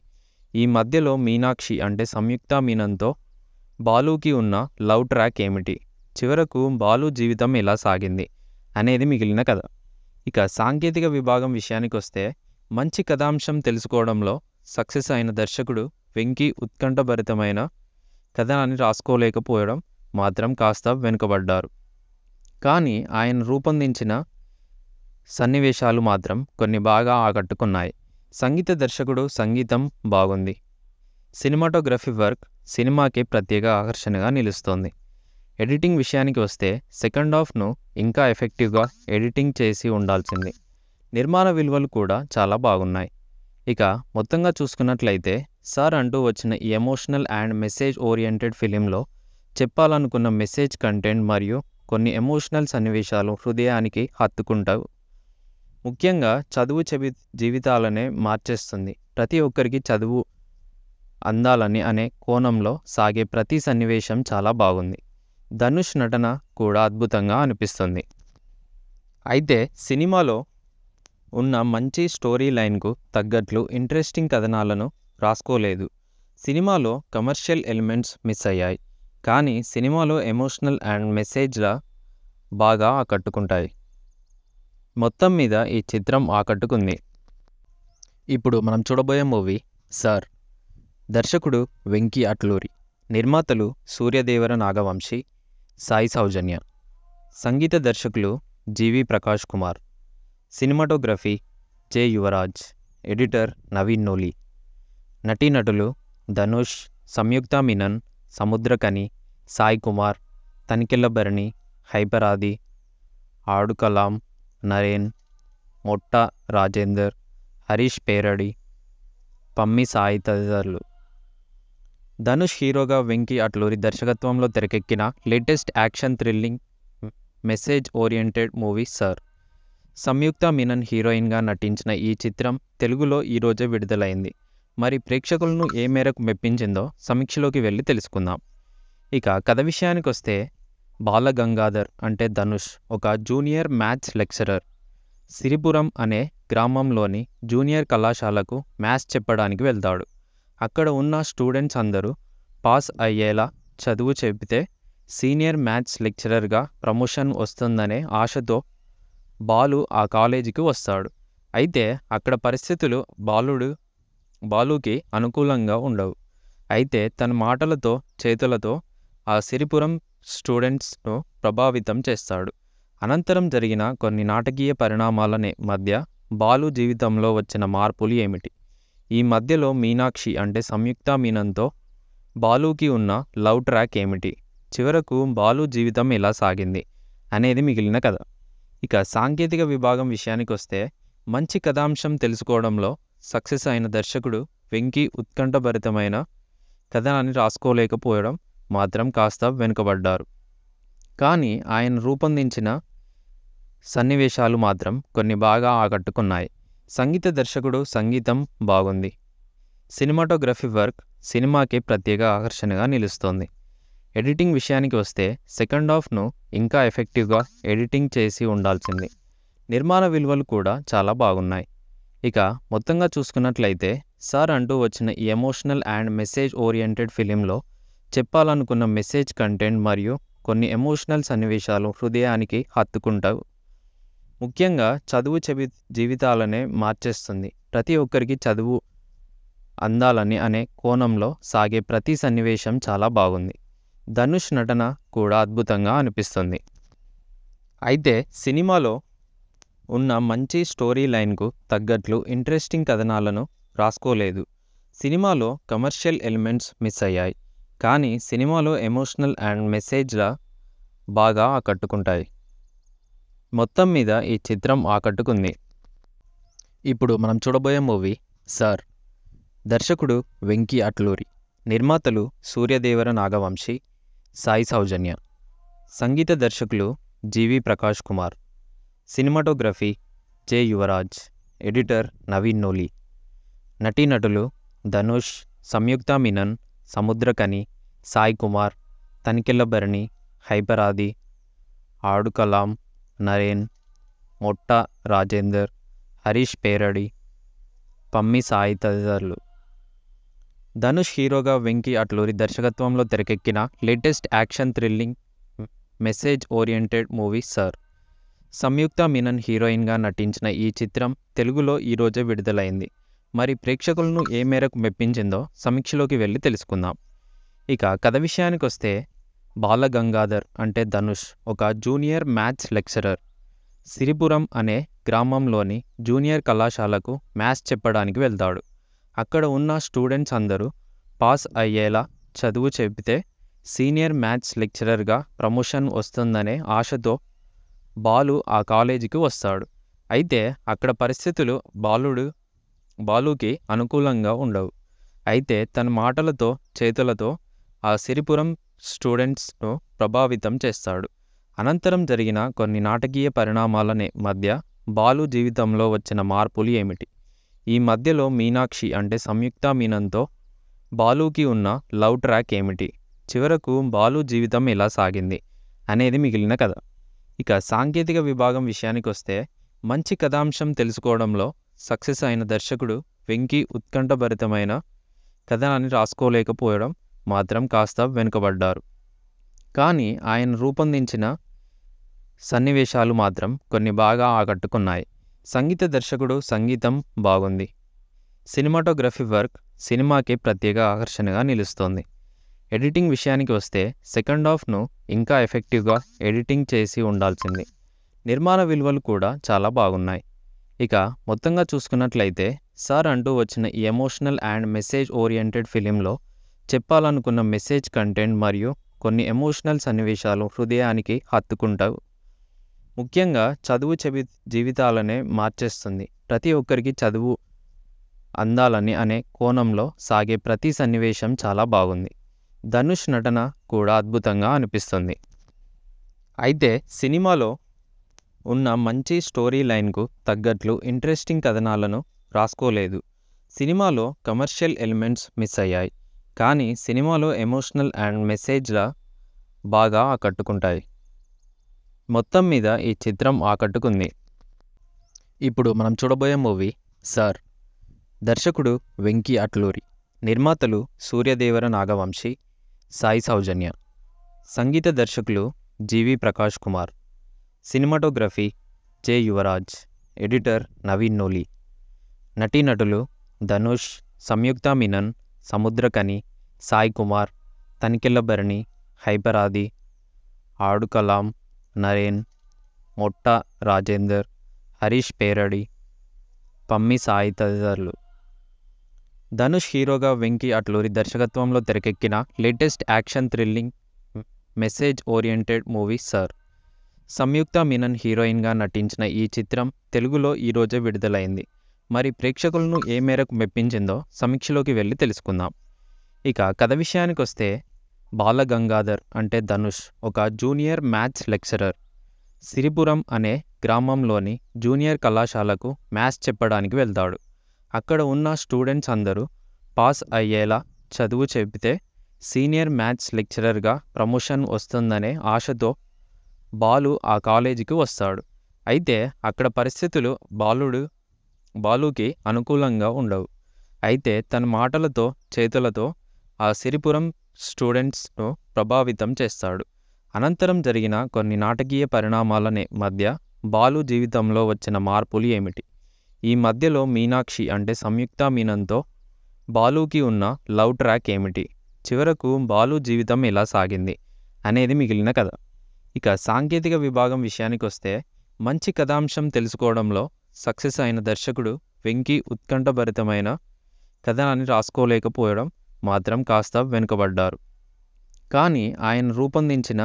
ఈ మధ్యలో మీనాక్షి అంటే సంయుక్త మీనంతో బాలుకి ఉన్న లవ్ ట్రాక్ ఏమిటి చివరకు బాలు జీవితం ఎలా సాగింది అనేది మిగిలిన కథ ఇక సాంకేతిక విభాగం విషయానికి వస్తే మంచి కథాంశం తెలుసుకోవడంలో సక్సెస్ అయిన దర్శకుడు వెంకీ ఉత్కంఠభరితమైన కథనాన్ని రాసుకోలేకపోవడం మాత్రం కాస్త వెనుకబడ్డారు కానీ ఆయన రూపొందించిన సన్నివేశాలు మాత్రం కొన్ని బాగా ఆకట్టుకున్నాయి సంగీత దర్శకుడు సంగీతం బాగుంది సినిమాటోగ్రఫీ వర్క్ సినిమాకి ప్రత్యేక ఆకర్షణగా నిలుస్తోంది ఎడిటింగ్ విషయానికి వస్తే సెకండ్ హాఫ్ను ఇంకా ఎఫెక్టివ్గా ఎడిటింగ్ చేసి ఉండాల్సింది నిర్మాణ విలువలు కూడా చాలా బాగున్నాయి ఇక మొత్తంగా చూసుకున్నట్లయితే సార్ అంటూ వచ్చిన ఈ ఎమోషనల్ అండ్ మెసేజ్ ఓరియంటెడ్ ఫిలింలో చెప్పాలనుకున్న మెసేజ్ కంటెంట్ మరియు కొన్ని ఎమోషనల్ సన్నివేశాలు హృదయానికి హత్తుకుంటూ ముఖ్యంగా చదువు చెవి జీవితాలనే మార్చేస్తుంది ప్రతి ఒక్కరికి చదువు అందాలని అనే కోణంలో సాగే ప్రతి సన్నివేశం చాలా బాగుంది ధనుష్ నటన కూడా అద్భుతంగా అనిపిస్తుంది అయితే సినిమాలో ఉన్న మంచి స్టోరీ లైన్కు తగ్గట్లు ఇంట్రెస్టింగ్ కథనాలను రాసుకోలేదు సినిమాలో కమర్షియల్ ఎలిమెంట్స్ మిస్ అయ్యాయి కానీ సినిమాలో ఎమోషనల్ అండ్ మెసేజ్ల బాగా ఆకట్టుకుంటాయి మొత్తం మీద ఈ చిత్రం ఆకట్టుకుంది ఇప్పుడు మనం చూడబోయే మూవీ సార్ దర్శకుడు వెంకీ అట్లూరి నిర్మాతలు సూర్యదేవర నాగవంశి సాయి సౌజన్య సంగీత దర్శకులు G V Prakash Kumar cinematography J Yuvraj editor Naveen Nooli నటీనటులు ధనుష్ సంయుక్త మినన్ సముద్రకని సాయి కుమార్ తనికెళ్ళభరణి హైపరాది ఆడుకలాం నరేన్ మొట్ట రాజేందర్ హరీష్ పేరడి పమ్మి సాయి తదితరులు ధనుష్ హీరోగా వెంకీ అట్లూరి దర్శకత్వంలో తెరకెక్కిన latest action thrilling message oriented movie sir Samyuktha Menon హీరోయిన్గా నటించిన ఈ చిత్రం తెలుగులో ఈరోజే విడుదలైంది మరి ప్రేక్షకులను ఏ మేరకు మెప్పించిందో సమీక్షలోకి వెళ్ళి తెలుసుకుందాం ఇక కథ విషయానికి వస్తే బాలగంగాధర్ అంటే ధనుష్ ఒక జూనియర్ మ్యాథ్స్ లెక్చరర్ సిరిపురం అనే గ్రామంలోని జూనియర్ కళాశాలకు మ్యాథ్స్ చెప్పడానికి వెళ్తాడు అక్కడ ఉన్న స్టూడెంట్స్ అందరూ పాస్ అయ్యేలా చదువు చెబితే సీనియర్ మ్యాథ్స్ లెక్చరర్గా ప్రమోషన్ వస్తుందనే ఆశతో బాలు ఆ కాలేజీకి వస్తాడు అయితే అక్కడ పరిస్థితులు బాలుడు బాలుకి అనుకూలంగా ఉండవు అయితే తన మాటలతో చేతులతో ఆ సిరిపురం స్టూడెంట్స్ను ప్రభావితం చేస్తాడు అనంతరం జరిగిన కొన్ని నాటకీయ పరిణామాలనే మధ్య బాలు జీవితంలో వచ్చిన మార్పులు ఏమిటి ఈ మధ్యలో మీనాక్షి అంటే సంయుక్త మీనంతో బాలుకి ఉన్న లవ్ ట్రాక్ ఏమిటి చివరకు బాలు జీవితం ఎలా సాగింది అనేది మిగిలిన కథ ఇక సాంకేతిక విభాగం విషయానికి వస్తే మంచి కథాంశం తెలుసుకోవడంలో సక్సెస్ అయిన దర్శకుడు వెంకీ ఉత్కంఠభరితమైన కథనాన్ని రాసుకోలేకపోవడం మాత్రం కాస్త వెనుకబడ్డారు కానీ ఆయన రూపొందించిన సన్నివేశాలు మాత్రం కొన్ని బాగా ఆకట్టుకున్నాయి సంగీత దర్శకుడు సంగీతం బాగుంది సినిమాటోగ్రఫీ వర్క్ సినిమాకి ప్రత్యేక ఆకర్షణగా నిలుస్తోంది ఎడిటింగ్ విషయానికి వస్తే సెకండ్ హాఫ్ను ఇంకా ఎఫెక్టివ్గా ఎడిటింగ్ చేసి ఉండాల్సింది నిర్మాణ విలువలు కూడా చాలా బాగున్నాయి ఇక మొత్తంగా చూసుకున్నట్లయితే సార్ అంటూ వచ్చిన ఎమోషనల్ అండ్ మెసేజ్ ఓరియంటెడ్ ఫిలింలో చెప్పాలనుకున్న మెసేజ్ కంటెంట్ మరియు కొన్ని ఎమోషనల్ సన్నివేశాలు హృదయానికి హత్తుకుంటావు ముఖ్యంగా చదువు చెవి జీవితాలనే మార్చేస్తుంది ప్రతి ఒక్కరికి చదువు అందాలని అనే కోణంలో సాగే ప్రతి సన్నివేశం చాలా బాగుంది ధనుష్ నటన కూడా అద్భుతంగా అనిపిస్తుంది అయితే సినిమాలో ఉన్న మంచి స్టోరీ లైన్కు తగ్గట్లు ఇంట్రెస్టింగ్ కథనాలను రాసుకోలేదు సినిమాలో కమర్షియల్ ఎలిమెంట్స్ మిస్ అయ్యాయి కానీ సినిమాలో ఎమోషనల్ అండ్ మెసేజ్లా బాగా ఆకట్టుకుంటాయి మొత్తం మీద ఈ చిత్రం ఆకట్టుకుంది ఇప్పుడు మనం చూడబోయే మూవీ సార్ దర్శకుడు వెంకీ అట్లూరి నిర్మాతలు సూర్యదేవర నాగవంశి సాయి సౌజన్య సంగీత దర్శకులు G V Prakash Kumar cinematography J Yuvraj editor Naveen Nooli నటీనటులు ధనుష్ సంయుక్త మినన్ సముద్రకని సాయి కుమార్ తనికెళ్ళభరణి హైపరాది ఆడు కలాం నరేన్ మొట్ట రాజేందర్ హరీష్ పేరడి పమ్మి సాయి తదితరులు ధనుష్ హీరోగా వెంకీ అట్లూరి దర్శకత్వంలో తెరకెక్కిన latest action thrilling message oriented movie Sir Samyuktha Menon హీరోయిన్గా నటించిన ఈ చిత్రం తెలుగులో ఈరోజే విడుదలైంది మరి ప్రేక్షకులను ఏ మేరకు మెప్పించిందో సమీక్షలోకి వెళ్ళి తెలుసుకుందాం ఇక కథ విషయానికి వస్తే బాలగంగాధర్ అంటే ధనుష్ ఒక జూనియర్ మ్యాథ్స్ లెక్చరర్ సిరిపురం అనే గ్రామంలోని జూనియర్ కళాశాలకు మ్యాథ్స్ చెప్పడానికి వెళ్తాడు అక్కడ ఉన్న స్టూడెంట్స్ అందరూ పాస్ అయ్యేలా చదువు చెబితే సీనియర్ మ్యాథ్స్ లెక్చరర్గా ప్రమోషన్ వస్తుందనే ఆశతో బాలు ఆ కాలేజీకి వస్తాడు అయితే అక్కడ పరిస్థితులు బాలుడు బాలుకి అనుకూలంగా ఉండవు అయితే తన మాటలతో చేతులతో ఆ సిరిపురం స్టూడెంట్స్ను ప్రభావితం చేస్తాడు అనంతరం జరిగిన కొన్ని నాటకీయ పరిణామాలనే మధ్య బాలు జీవితంలో వచ్చిన మార్పులు ఏమిటి ఈ మధ్యలో మీనాక్షి అంటే సంయుక్త మీనంతో బాలుకి ఉన్న లవ్ ట్రాక్ ఏమిటి చివరకు బాలు జీవితం ఎలా సాగింది అనేది మిగిలిన కథ ఇక సాంకేతిక విభాగం విషయానికి వస్తే మంచి కథాంశం తెలుసుకోవడంలో సక్సెస్ అయిన దర్శకుడు వెంకీ ఉత్కంఠభరితమైన కథనాన్ని రాసుకోలేకపోవడం మాత్రం కాస్త వెనుకబడ్డారు కానీ ఆయన రూపొందించిన సన్నివేశాలు మాత్రం కొన్ని బాగా ఆకట్టుకున్నాయి సంగీత దర్శకుడు సంగీతం బాగుంది సినిమాటోగ్రఫీ వర్క్ సినిమాకి ప్రత్యేక ఆకర్షణగా నిలుస్తోంది ఎడిటింగ్ విషయానికి వస్తే సెకండ్ హాఫ్ను ఇంకా ఎఫెక్టివ్గా ఎడిటింగ్ చేసి ఉండాల్సింది నిర్మాణ విలువలు కూడా చాలా బాగున్నాయి ఇక మొత్తంగా చూసుకున్నట్లయితే సార్ అంటూ వచ్చిన ఈ ఎమోషనల్ అండ్ మెసేజ్ ఓరియంటెడ్ ఫిలింలో చెప్పాలనుకున్న మెసేజ్ కంటెంట్ మరియు కొన్ని ఎమోషనల్ సన్నివేశాలు హృదయానికి హత్తుకుంటావు ముఖ్యంగా చదువు చెవి జీవితాలనే మార్చేస్తుంది ప్రతి ఒక్కరికి చదువు అందాలని అనే కోణంలో సాగే ప్రతి సన్నివేశం చాలా బాగుంది ధనుష్ నటన కూడా అద్భుతంగా అనిపిస్తుంది అయితే సినిమాలో ఉన్న మంచి స్టోరీ లైన్కు తగ్గట్లు ఇంట్రెస్టింగ్ కథనాలను రాసుకోలేదు సినిమాలో కమర్షియల్ ఎలిమెంట్స్ మిస్ అయ్యాయి కానీ సినిమాలో ఎమోషనల్ అండ్ మెసేజ్ల బాగా ఆకట్టుకుంటాయి మొత్తం మీద ఈ చిత్రం ఆకట్టుకుంది ఇప్పుడు మనం చూడబోయే మూవీ సార్ దర్శకుడు వెంకీ అట్లూరి నిర్మాతలు సూర్యదేవర నాగవంశి సాయి సౌజన్య సంగీత దర్శకులు G V Prakash Kumar cinematography J Yuvraj editor Naveen Nooli నటీనటులు ధనుష్ సంయుక్త మినన్ సముద్రకని సాయి కుమార్ తనికెళ్ళభరణి హైపరాది ఆడు కలాం నరేన్ మొట్ట రాజేందర్ హరీష్ పేరడి పమ్మి సాయి తదితరులు ధనుష్ హీరోగా వెంకీ అట్లూరి దర్శకత్వంలో తెరకెక్కిన latest action thrilling message oriented movie sir Samyuktha Menon హీరోయిన్గా నటించిన ఈ చిత్రం తెలుగులో ఈరోజే విడుదలైంది మరి ప్రేక్షకులను ఏ మేరకు మెప్పించిందో సమీక్షలోకి వెళ్ళి తెలుసుకుందాం ఇక కథ విషయానికి వస్తే బాలగంగాధర్ అంటే ధనుష్ ఒక జూనియర్ మ్యాథ్స్ లెక్చరర్ సిరిపురం అనే గ్రామంలోని జూనియర్ కళాశాలకు మ్యాథ్స్ చెప్పడానికి వెళ్తాడు అక్కడ ఉన్న స్టూడెంట్స్ అందరూ పాస్ అయ్యేలా చదువు చెబితే సీనియర్ మ్యాథ్స్ లెక్చరర్గా ప్రమోషన్ వస్తుందనే ఆశతో బాలు ఆ కాలేజీకి వస్తాడు అయితే అక్కడ పరిస్థితులు బాలుడు బాలుకి అనుకూలంగా ఉండవు అయితే తన మాటలతో చేతులతో ఆ సిరిపురం స్టూడెంట్స్ను ప్రభావితం చేస్తాడు అనంతరం జరిగిన కొన్ని నాటకీయ పరిణామాలనే మధ్య బాలు జీవితంలో వచ్చిన మార్పులు ఏమిటి ఈ మధ్యలో మీనాక్షి అంటే సంయుక్త మీనంతో బాలుకి ఉన్న లవ్ ట్రాక్ ఏమిటి చివరకు బాలు జీవితం ఎలా సాగింది అనేది మిగిలిన కథ ఇక సాంకేతిక విభాగం విషయానికి వస్తే మంచి కథాంశం తెలుసుకోవడంలో సక్సెస్ అయిన దర్శకుడు వెంకీ ఉత్కంఠభరితమైన కథనాన్ని రాసుకోలేకపోవడం మాత్రం కాస్త వెనుకబడ్డారు కానీ ఆయన రూపొందించిన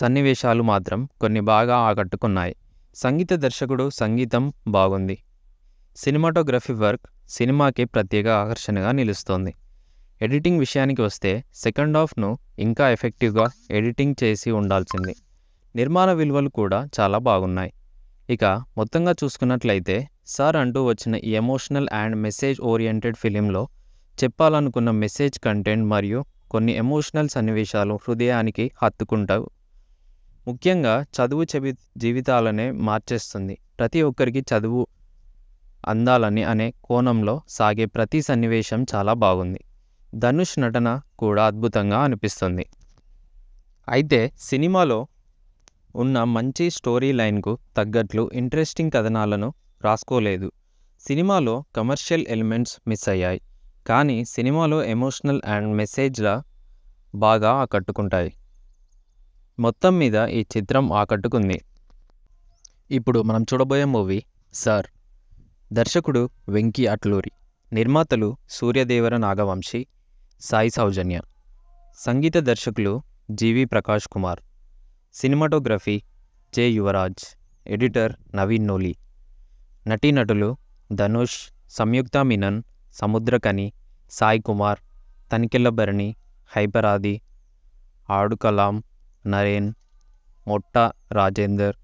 సన్నివేశాలు మాత్రం కొన్ని బాగా ఆకట్టుకున్నాయి సంగీత దర్శకుడు సంగీతం బాగుంది సినిమాటోగ్రఫీ వర్క్ సినిమాకి ప్రత్యేక ఆకర్షణగా నిలుస్తోంది ఎడిటింగ్ విషయానికి వస్తే సెకండ్ హాఫ్ను ఇంకా ఎఫెక్టివ్గా ఎడిటింగ్ చేసి ఉండాల్సింది నిర్మాణ విలువలు కూడా చాలా బాగున్నాయి ఇక మొత్తంగా చూసుకున్నట్లయితే సార్ అంటూ వచ్చిన ఈ ఎమోషనల్ అండ్ మెసేజ్ ఓరియంటెడ్ ఫిలింలో చెప్పాలనుకున్న మెసేజ్ కంటెంట్ మరియు కొన్ని ఎమోషనల్ సన్నివేశాలు హృదయానికి హత్తుకుంటావు ముఖ్యంగా చదువు చెవి జీవితాలనే మార్చేస్తుంది ప్రతి ఒక్కరికి చదువు అందాలని అనే కోణంలో సాగే ప్రతి సన్నివేశం చాలా బాగుంది ధనుష్ నటన కూడా అద్భుతంగా అనిపిస్తుంది అయితే సినిమాలో ఉన్న మంచి స్టోరీ లైన్కు తగ్గట్లు ఇంట్రెస్టింగ్ కథనాలను రాసుకోలేదు సినిమాలో కమర్షియల్ ఎలిమెంట్స్ మిస్ అయ్యాయి కానీ సినిమాలో ఎమోషనల్ అండ్ మెసేజ్ల బాగా ఆకట్టుకుంటాయి మొత్తం మీద ఈ చిత్రం ఆకట్టుకుంది ఇప్పుడు మనం చూడబోయే మూవీ సార్ దర్శకుడు వెంకీ అట్లూరి నిర్మాతలు సూర్యదేవర నాగవంశీ సాయి సౌజన్య సంగీత దర్శకులు G V Prakash Kumar cinematography J Yuvraj editor Naveen Nooli నటీనటులు ధనుష్ సంయుక్త మినన్ సముద్రకని సాయి కుమార్ తనికెళ్ళభరణి హైపరాది ఆడు కలాం నరేన్ మొట్ట రాజేందర్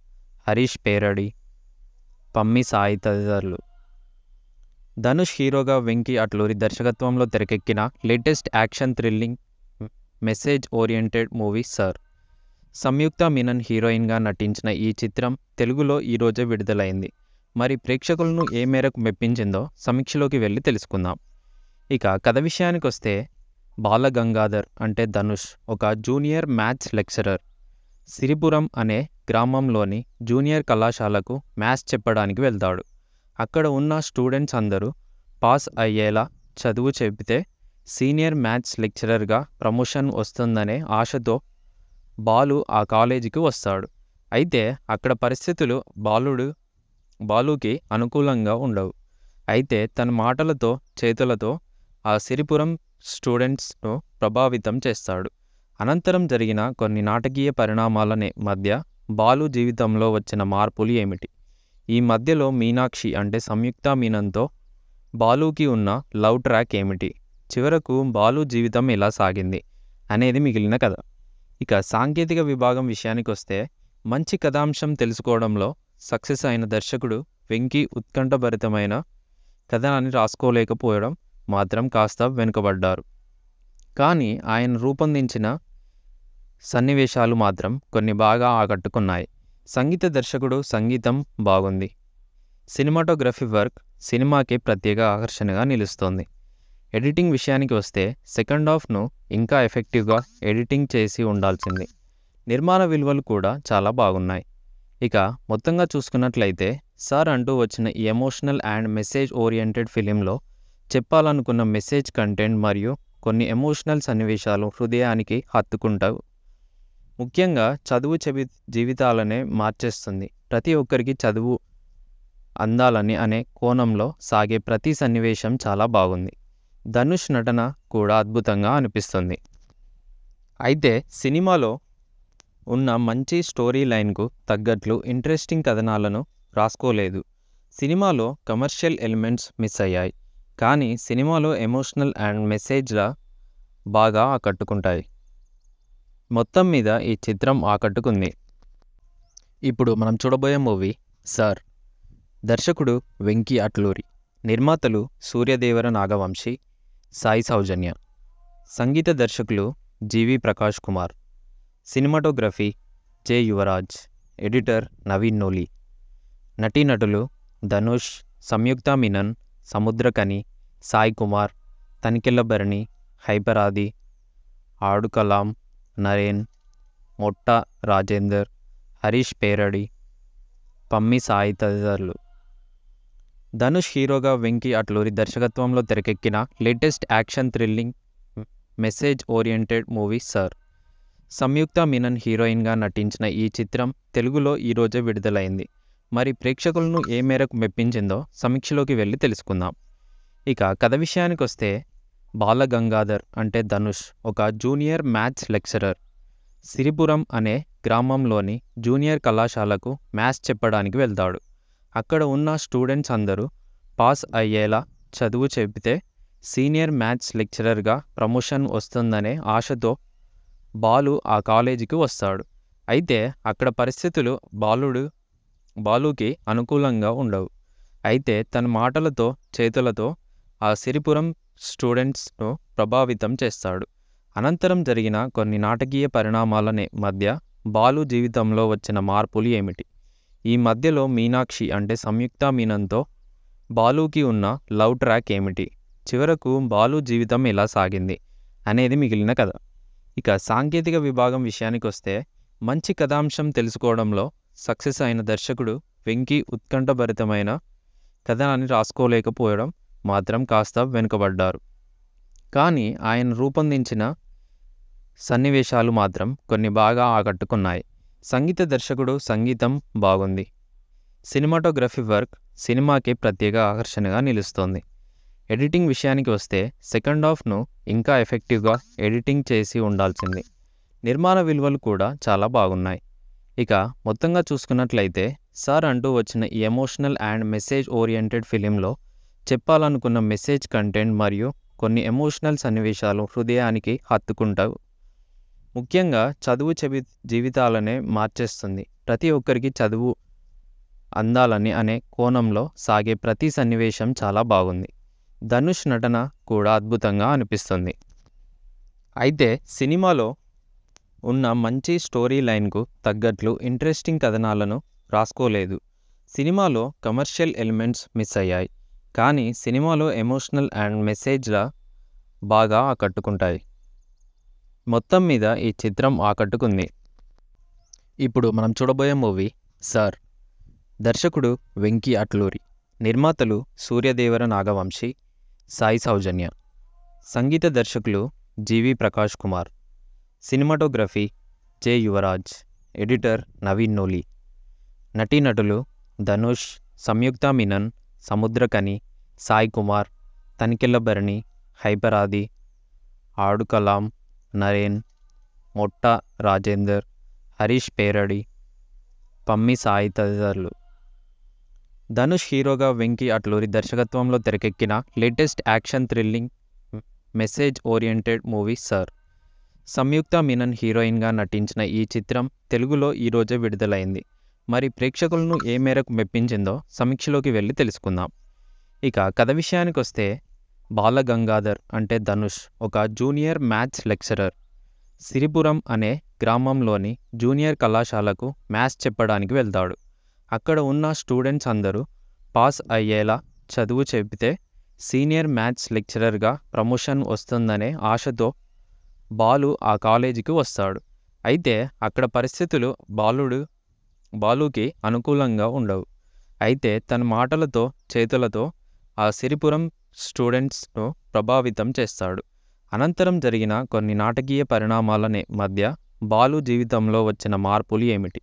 హరీష్ పేరడి పమ్మి సాయి తదితరులు ధనుష్ హీరోగా వెంకీ అట్లూరి దర్శకత్వంలో తెరకెక్కిన latest action thrilling message oriented movie sir Samyuktha Menon హీరోయిన్గా నటించిన ఈ చిత్రం తెలుగులో ఈరోజే విడుదలైంది మరి ప్రేక్షకులను ఏ మేరకు మెప్పించిందో సమీక్షలోకి వెళ్ళి తెలుసుకుందాం ఇక కథ విషయానికి వస్తే బాలగంగాధర్ అంటే ధనుష్ ఒక జూనియర్ మ్యాథ్స్ లెక్చరర్ సిరిపురం అనే గ్రామంలోని జూనియర్ కళాశాలకు మ్యాథ్స్ చెప్పడానికి వెళ్తాడు అక్కడ ఉన్న స్టూడెంట్స్ అందరూ పాస్ అయ్యేలా చదువు చెబితే సీనియర్ మ్యాథ్స్ లెక్చరర్గా ప్రమోషన్ వస్తుందనే ఆశతో బాలు ఆ కాలేజీకి వస్తాడు అయితే అక్కడ పరిస్థితులు బాలుడు బాలుకి అనుకూలంగా ఉండవు అయితే తన మాటలతో చేతులతో ఆ సిరిపురం స్టూడెంట్స్ను ప్రభావితం చేస్తాడు అనంతరం జరిగిన కొన్ని నాటకీయ పరిణామాలనే మధ్య బాలు జీవితంలో వచ్చిన మార్పులు ఏమిటి ఈ మధ్యలో మీనాక్షి అంటే సంయుక్త మీనంతో బాలుకి ఉన్న లవ్ ట్రాక్ ఏమిటి చివరకు బాలు జీవితం ఎలా సాగింది అనేది మిగిలిన కథ ఇక సాంకేతిక విభాగం విషయానికి వస్తే మంచి కథాంశం తెలుసుకోవడంలో సక్సెస్ అయిన దర్శకుడు వెంకీ ఉత్కంఠభరితమైన కథనాన్ని రాసుకోలేకపోవడం మాత్రం కాస్త వెనుకబడ్డారు కానీ ఆయన రూపొందించిన సన్నివేశాలు మాత్రం కొన్ని బాగా ఆకట్టుకున్నాయి సంగీత దర్శకుడు సంగీతం బాగుంది సినిమాటోగ్రఫీ వర్క్ సినిమాకి ప్రత్యేక ఆకర్షణగా నిలుస్తోంది ఎడిటింగ్ విషయానికి వస్తే సెకండ్ హాఫ్ను ఇంకా ఎఫెక్టివ్గా ఎడిటింగ్ చేసి ఉండాల్సింది నిర్మాణ విలువలు కూడా చాలా బాగున్నాయి ఇక మొత్తంగా చూసుకున్నట్లయితే సార్ అంటూ వచ్చిన ఈ ఎమోషనల్ అండ్ మెసేజ్ ఓరియంటెడ్ ఫిలింలో చెప్పాలనుకున్న మెసేజ్ కంటెంట్ మరియు కొన్ని ఎమోషనల్ సన్నివేశాలు హృదయానికి హత్తుకుంటావు ముఖ్యంగా చదువు చెవి జీవితాలనే మార్చేస్తుంది ప్రతి ఒక్కరికి చదువు అందాలని అనే కోణంలో సాగే ప్రతి సన్నివేశం చాలా బాగుంది ధనుష్ నటన కూడా అద్భుతంగా అనిపిస్తుంది అయితే సినిమాలో ఉన్న మంచి స్టోరీ లైన్కు తగ్గట్లు ఇంట్రెస్టింగ్ కథనాలను రాసుకోలేదు సినిమాలో కమర్షియల్ ఎలిమెంట్స్ మిస్ అయ్యాయి కానీ సినిమాలో ఎమోషనల్ అండ్ మెసేజ్ల బాగా ఆకట్టుకుంటాయి మొత్తం మీద ఈ చిత్రం ఆకట్టుకుంది ఇప్పుడు మనం చూడబోయే మూవీ సార్ దర్శకుడు వెంకీ అట్లూరి నిర్మాతలు సూర్యదేవర నాగవంశీ సాయి సౌజన్య సంగీత దర్శకులు G V Prakash Kumar cinematography J Yuvraj editor Naveen Nooli నటీనటులు ధనుష్ సంయుక్త మినన్ సముద్రకని సాయి కుమార్ తనికెళ్ళభరణి హైపరాది ఆడుకలాం నరేన్ మొట్ట రాజేందర్ హరీష్ పేరడి పమ్మి సాయి తదితరులు ధనుష్ హీరోగా వెంకీ అట్లూరి దర్శకత్వంలో తెరకెక్కిన latest action thrilling message oriented movie sir Samyuktha Menon హీరోయిన్గా నటించిన ఈ చిత్రం తెలుగులో ఈరోజే విడుదలైంది మరి ప్రేక్షకులను ఏ మేరకు మెప్పించిందో సమీక్షలోకి వెళ్ళి తెలుసుకుందాం ఇక కథ విషయానికి వస్తే బాలగంగాధర్ అంటే ధనుష్ ఒక జూనియర్ మ్యాథ్స్ లెక్చరర్ సిరిపురం అనే గ్రామంలోని జూనియర్ కళాశాలకు మ్యాథ్స్ చెప్పడానికి వెళ్తాడు అక్కడ ఉన్న స్టూడెంట్స్ అందరూ పాస్ అయ్యేలా చదువు చెబితే సీనియర్ మ్యాథ్స్ లెక్చరర్గా ప్రమోషన్ వస్తుందనే ఆశతో బాలు ఆ కాలేజీకి వస్తాడు అయితే అక్కడ పరిస్థితులు బాలుడు బాలుకి అనుకూలంగా ఉండవు అయితే తన మాటలతో చేతులతో ఆ సిరిపురం స్టూడెంట్స్ను ప్రభావితం చేస్తాడు అనంతరం జరిగిన కొన్ని నాటకీయ పరిణామాలనే మధ్య బాలు జీవితంలో వచ్చిన మార్పులు ఏమిటి ఈ మధ్యలో మీనాక్షి అంటే సంయుక్త మీనంతో బాలుకి ఉన్న లవ్ ట్రాక్ ఏమిటి చివరకు బాలు జీవితం ఎలా సాగింది అనేది మిగిలిన కథ ఇక సాంకేతిక విభాగం విషయానికి వస్తే మంచి కథాంశం తెలుసుకోవడంలో సక్సెస్ అయిన దర్శకుడు వెంకీ ఉత్కంఠభరితమైన కథనాన్ని రాసుకోలేకపోవడం మాత్రం కాస్త వెనుకబడ్డారు కానీ ఆయన రూపొందించిన సన్నివేశాలు మాత్రం కొన్ని బాగా ఆకట్టుకున్నాయి సంగీత దర్శకుడు సంగీతం బాగుంది సినిమాటోగ్రఫీ వర్క్ సినిమాకి ప్రత్యేక ఆకర్షణగా నిలుస్తోంది ఎడిటింగ్ విషయానికి వస్తే సెకండ్ హాఫ్ను ఇంకా ఎఫెక్టివ్గా ఎడిటింగ్ చేసి ఉండాల్సింది నిర్మాణ విలువలు కూడా చాలా బాగున్నాయి ఇక మొత్తంగా చూసుకున్నట్లయితే సార్ అంటూ వచ్చిన ఈ ఎమోషనల్ అండ్ మెసేజ్ ఓరియంటెడ్ ఫిలింలో చెప్పాలనుకున్న మెసేజ్ కంటెంట్ మరియు కొన్ని ఎమోషనల్ సన్నివేశాలు హృదయానికి హత్తుకుంటావు ముఖ్యంగా చదువు చెవి జీవితాలనే మార్చేస్తుంది ప్రతి ఒక్కరికి చదువు అందాలని అనే కోణంలో సాగే ప్రతి సన్నివేశం చాలా బాగుంది ధనుష్ నటన కూడా అద్భుతంగా అనిపిస్తుంది అయితే సినిమాలో ఉన్న మంచి స్టోరీ లైన్కు తగ్గట్లు ఇంట్రెస్టింగ్ కథనాలను రాసుకోలేదు సినిమాలో కమర్షియల్ ఎలిమెంట్స్ మిస్ అయ్యాయి కానీ సినిమాలో ఎమోషనల్ అండ్ మెసేజ్ల బాగా ఆకట్టుకుంటాయి మొత్తం మీద ఈ చిత్రం ఆకట్టుకుంది ఇప్పుడు మనం చూడబోయే మూవీ సార్ దర్శకుడు వెంకీ అట్లూరి నిర్మాతలు సూర్యదేవర నాగవంశి సాయి సౌజన్య సంగీత దర్శకులు G V Prakash Kumar cinematography J Yuvraj editor Naveen Nooli నటీనటులు ధనుష్ సంయుక్త మినన్ సముద్రకని సాయి కుమార్ తనికెళ్ళ భరణి హైపరాది ఆడు కలాం నరేన్ మొట్ట రాజేందర్ హరీష్ పేరడి పమ్మి సాయి తదితరులు ధనుష్ హీరోగా వెంకీ అట్లూరి దర్శకత్వంలో తెరకెక్కిన latest action thrilling message oriented movie sir Samyuktha Menon హీరోయిన్గా నటించిన ఈ చిత్రం తెలుగులో ఈరోజే విడుదలైంది మరి ప్రేక్షకులను ఏ మేరకు మెప్పించిందో సమీక్షలోకి వెళ్ళి తెలుసుకుందాం ఇక కథ విషయానికి వస్తే బాలగంగాధర్ అంటే ధనుష్ ఒక జూనియర్ మ్యాథ్స్ లెక్చరర్ సిరిపురం అనే గ్రామంలోని జూనియర్ కళాశాలకు మ్యాథ్స్ చెప్పడానికి వెళ్తాడు అక్కడ ఉన్న స్టూడెంట్స్ అందరూ పాస్ అయ్యేలా చదువు చెబితే సీనియర్ మ్యాథ్స్ లెక్చరర్గా ప్రమోషన్ వస్తుందనే ఆశతో బాలు ఆ కాలేజీకి వస్తాడు అయితే అక్కడ పరిస్థితులు బాలుడు బాలుకి అనుకూలంగా ఉండవు అయితే తన మాటలతో చేతులతో ఆ సిరిపురం స్టూడెంట్స్ను ప్రభావితం చేస్తాడు అనంతరం జరిగిన కొన్ని నాటకీయ పరిణామాలనే మధ్య బాలు జీవితంలో వచ్చిన మార్పులు ఏమిటి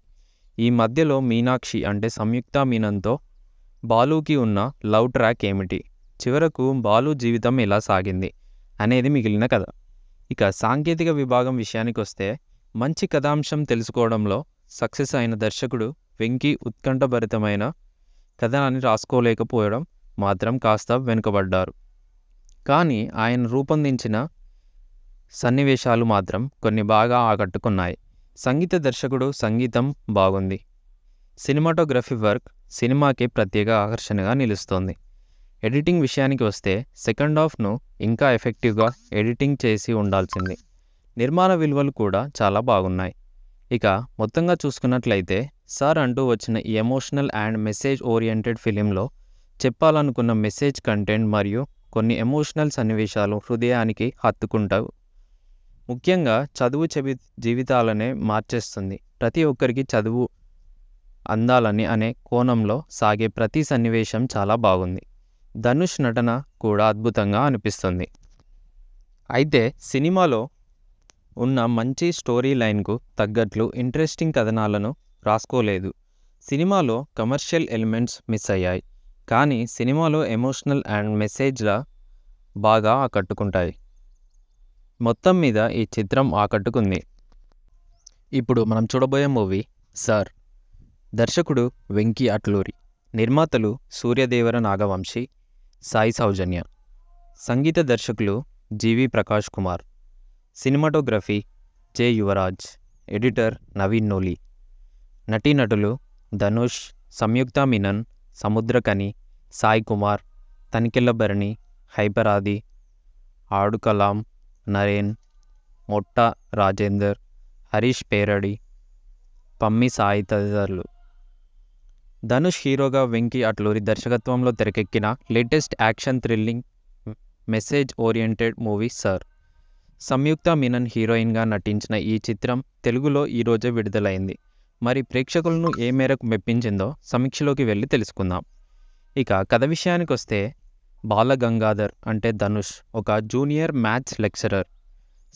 ఈ మధ్యలో మీనాక్షి అంటే సంయుక్త మీనంతో బాలుకి ఉన్న లవ్ ట్రాక్ ఏమిటి చివరకు బాలు జీవితం ఎలా సాగింది అనేది మిగిలిన కథ ఇక సాంకేతిక విభాగం విషయానికి వస్తే మంచి కథాంశం తెలుసుకోవడంలో సక్సెస్ అయిన దర్శకుడు వెంకీ ఉత్కంఠభరితమైన కథనాన్ని రాసుకోలేకపోవడం మాత్రం కాస్త వెనుకబడ్డారు కానీ ఆయన రూపొందించిన సన్నివేశాలు మాత్రం కొన్ని బాగా ఆకట్టుకున్నాయి సంగీత దర్శకుడు సంగీతం బాగుంది సినిమాటోగ్రఫీ వర్క్ సినిమాకి ప్రత్యేక ఆకర్షణగా నిలుస్తోంది ఎడిటింగ్ విషయానికి వస్తే సెకండ్ హాఫ్ను ఇంకా ఎఫెక్టివ్గా ఎడిటింగ్ చేసి ఉండాల్సింది నిర్మాణ విలువలు కూడా చాలా బాగున్నాయి ఇక మొత్తంగా చూసుకున్నట్లయితే సార్ అంటూ వచ్చిన ఈ ఎమోషనల్ అండ్ మెసేజ్ ఓరియంటెడ్ ఫిలింలో చెప్పాలనుకున్న మెసేజ్ కంటెంట్ మరియు కొన్ని ఎమోషనల్ సన్నివేశాలు హృదయానికి హత్తుకుంటావు ముఖ్యంగా చదువు చెవి జీవితాలనే మార్చేస్తుంది ప్రతి ఒక్కరికి చదువు అందాలని అనే కోణంలో సాగే ప్రతి సన్నివేశం చాలా బాగుంది ధనుష్ నటన కూడా అద్భుతంగా అనిపిస్తుంది అయితే సినిమాలో ఉన్న మంచి స్టోరీ లైన్కు తగ్గట్లు ఇంట్రెస్టింగ్ కథనాలను రాసుకోలేదు సినిమాలో కమర్షియల్ ఎలిమెంట్స్ మిస్ అయ్యాయి కానీ సినిమాలో ఎమోషనల్ అండ్ మెసేజ్ల బాగా ఆకట్టుకుంటాయి మొత్తం మీద ఈ చిత్రం ఆకట్టుకుంది ఇప్పుడు మనం చూడబోయే మూవీ సార్ దర్శకుడు వెంకీ అట్లూరి నిర్మాతలు సూర్యదేవర నాగవంశి సాయి సౌజన్య సంగీత దర్శకులు G V Prakash Kumar cinematography J Yuvraj editor Naveen Nooli నటీనటులు ధనుష్ సంయుక్త మీనన్ సముద్రకని సాయి కుమార్ తనికెళ్ళభరణి హైపరాది ఆడు కలాం నరేన్ మొట్ట రాజేందర్ హరీష్ పేరడి పమ్మి సాయి తదితరులు ధనుష్ హీరోగా వెంకీ అట్లూరి దర్శకత్వంలో తెరకెక్కిన latest action thrilling message oriented movie sir Samyuktha Menon హీరోయిన్గా నటించిన ఈ చిత్రం తెలుగులో రోజే విడుదలైంది మరి ప్రేక్షకులను ఏ మేరకు మెప్పించిందో సమీక్షలోకి వెళ్ళి తెలుసుకుందాం ఇక కథ విషయానికి వస్తే బాలగంగాధర్ అంటే ధనుష్ ఒక జూనియర్ మ్యాథ్స్ లెక్చరర్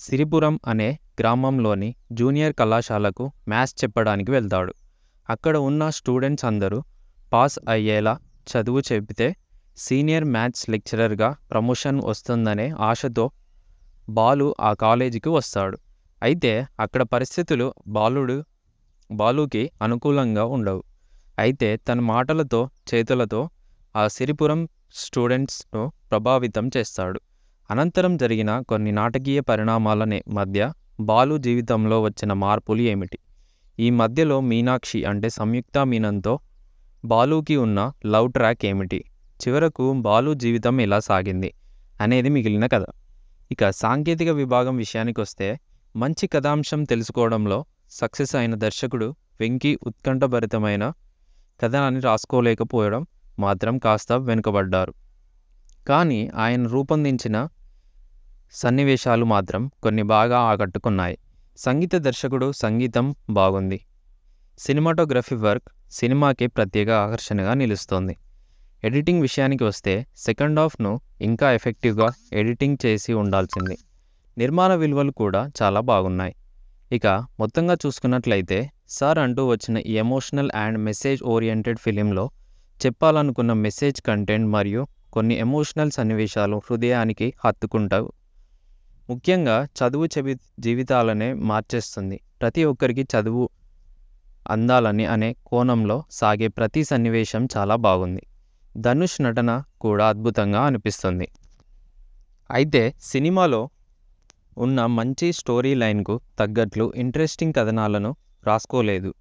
సిరిపురం అనే గ్రామంలోని జూనియర్ కళాశాలకు మ్యాథ్స్ చెప్పడానికి వెళ్తాడు అక్కడ ఉన్న స్టూడెంట్స్ అందరూ పాస్ అయ్యేలా చదువు చెబితే సీనియర్ మ్యాథ్స్ లెక్చరర్గా ప్రమోషన్ వస్తుందనే ఆశతో బాలు ఆ కాలేజీకి వస్తాడు అయితే అక్కడ పరిస్థితులు బాలుడు బాలుకి అనుకూలంగా ఉండవు అయితే తన మాటలతో చేతులతో ఆ సిరిపురం స్టూడెంట్స్ను ప్రభావితం చేస్తాడు అనంతరం జరిగిన కొన్ని నాటకీయ పరిణామాలనే మధ్య బాలు జీవితంలో వచ్చిన మార్పులు ఏమిటి ఈ మధ్యలో మీనాక్షి అంటే సంయుక్త మీనంతో బాలుకి ఉన్న లవ్ ట్రాక్ ఏమిటి చివరకు బాలు జీవితం ఎలా సాగింది అనేది మిగిలిన కథ ఇక సాంకేతిక విభాగం విషయానికి వస్తే మంచి కథాంశం తెలుసుకోవడంలో సక్సెస్ అయిన దర్శకుడు వెంకీ ఉత్కంఠభరితమైన కథనాన్ని రాసుకోలేకపోవడం మాత్రం కాస్త వెనుకబడ్డారు కానీ ఆయన రూపొందించిన సన్నివేశాలు మాత్రం కొన్ని బాగా ఆకట్టుకున్నాయి సంగీత దర్శకుడు సంగీతం బాగుంది సినిమాటోగ్రఫీ వర్క్ సినిమాకి ప్రత్యేక ఆకర్షణగా నిలుస్తోంది ఎడిటింగ్ విషయానికి వస్తే సెకండ్ హాఫ్ను ఇంకా ఎఫెక్టివ్గా ఎడిటింగ్ చేసి ఉండాల్సింది నిర్మాణ విలువలు కూడా చాలా బాగున్నాయి ఇక మొత్తంగా చూసుకున్నట్లయితే సార్ అంటూ వచ్చిన ఈ ఎమోషనల్ అండ్ మెసేజ్ ఓరియంటెడ్ ఫిలింలో చెప్పాలనుకున్న మెసేజ్ కంటెంట్ మరియు కొన్ని ఎమోషనల్ సన్నివేశాలు హృదయానికి హత్తుకుంటావు ముఖ్యంగా చదువు చెవి జీవితాలనే మార్చేస్తుంది ప్రతి ఒక్కరికి చదువు అందాలని అనే కోణంలో సాగే ప్రతి సన్నివేశం చాలా బాగుంది ధనుష్ నటన కూడా అద్భుతంగా అనిపిస్తుంది అయితే సినిమాలో ఉన్న మంచి స్టోరీ లైన్కు తగ్గట్లు ఇంట్రెస్టింగ్ కథనాలను రాసుకోలేదు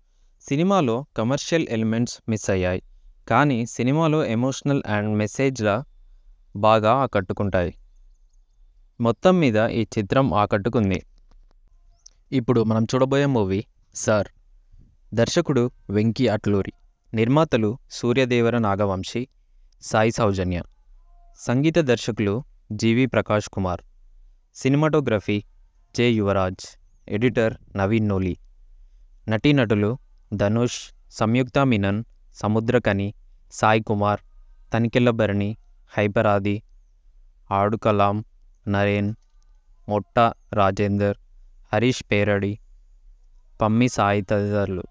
సినిమాలో కమర్షియల్ ఎలిమెంట్స్ మిస్ అయ్యాయి కానీ సినిమాలో ఎమోషనల్ అండ్ మెసేజ్ల బాగా ఆకట్టుకుంటాయి మొత్తం మీద ఈ చిత్రం ఆకట్టుకుంది ఇప్పుడు మనం చూడబోయే మూవీ సార్ దర్శకుడు వెంకీ అట్లూరి నిర్మాతలు సూర్యదేవర నాగవంశీ సాయి సౌజన్య సంగీత దర్శకులు G V Prakash Kumar cinematography J Yuvraj editor Naveen Nooli నటీనటులు ధనుష్ సంయుక్త మినన్ సముద్రకని సాయి కుమార్ తనికెళ్ళభరణి హైపరాది ఆడు కలాం నరేన్ మొట్ట రాజేందర్ హరీష్ పేరడి పమ్మి సాయి తదితరులు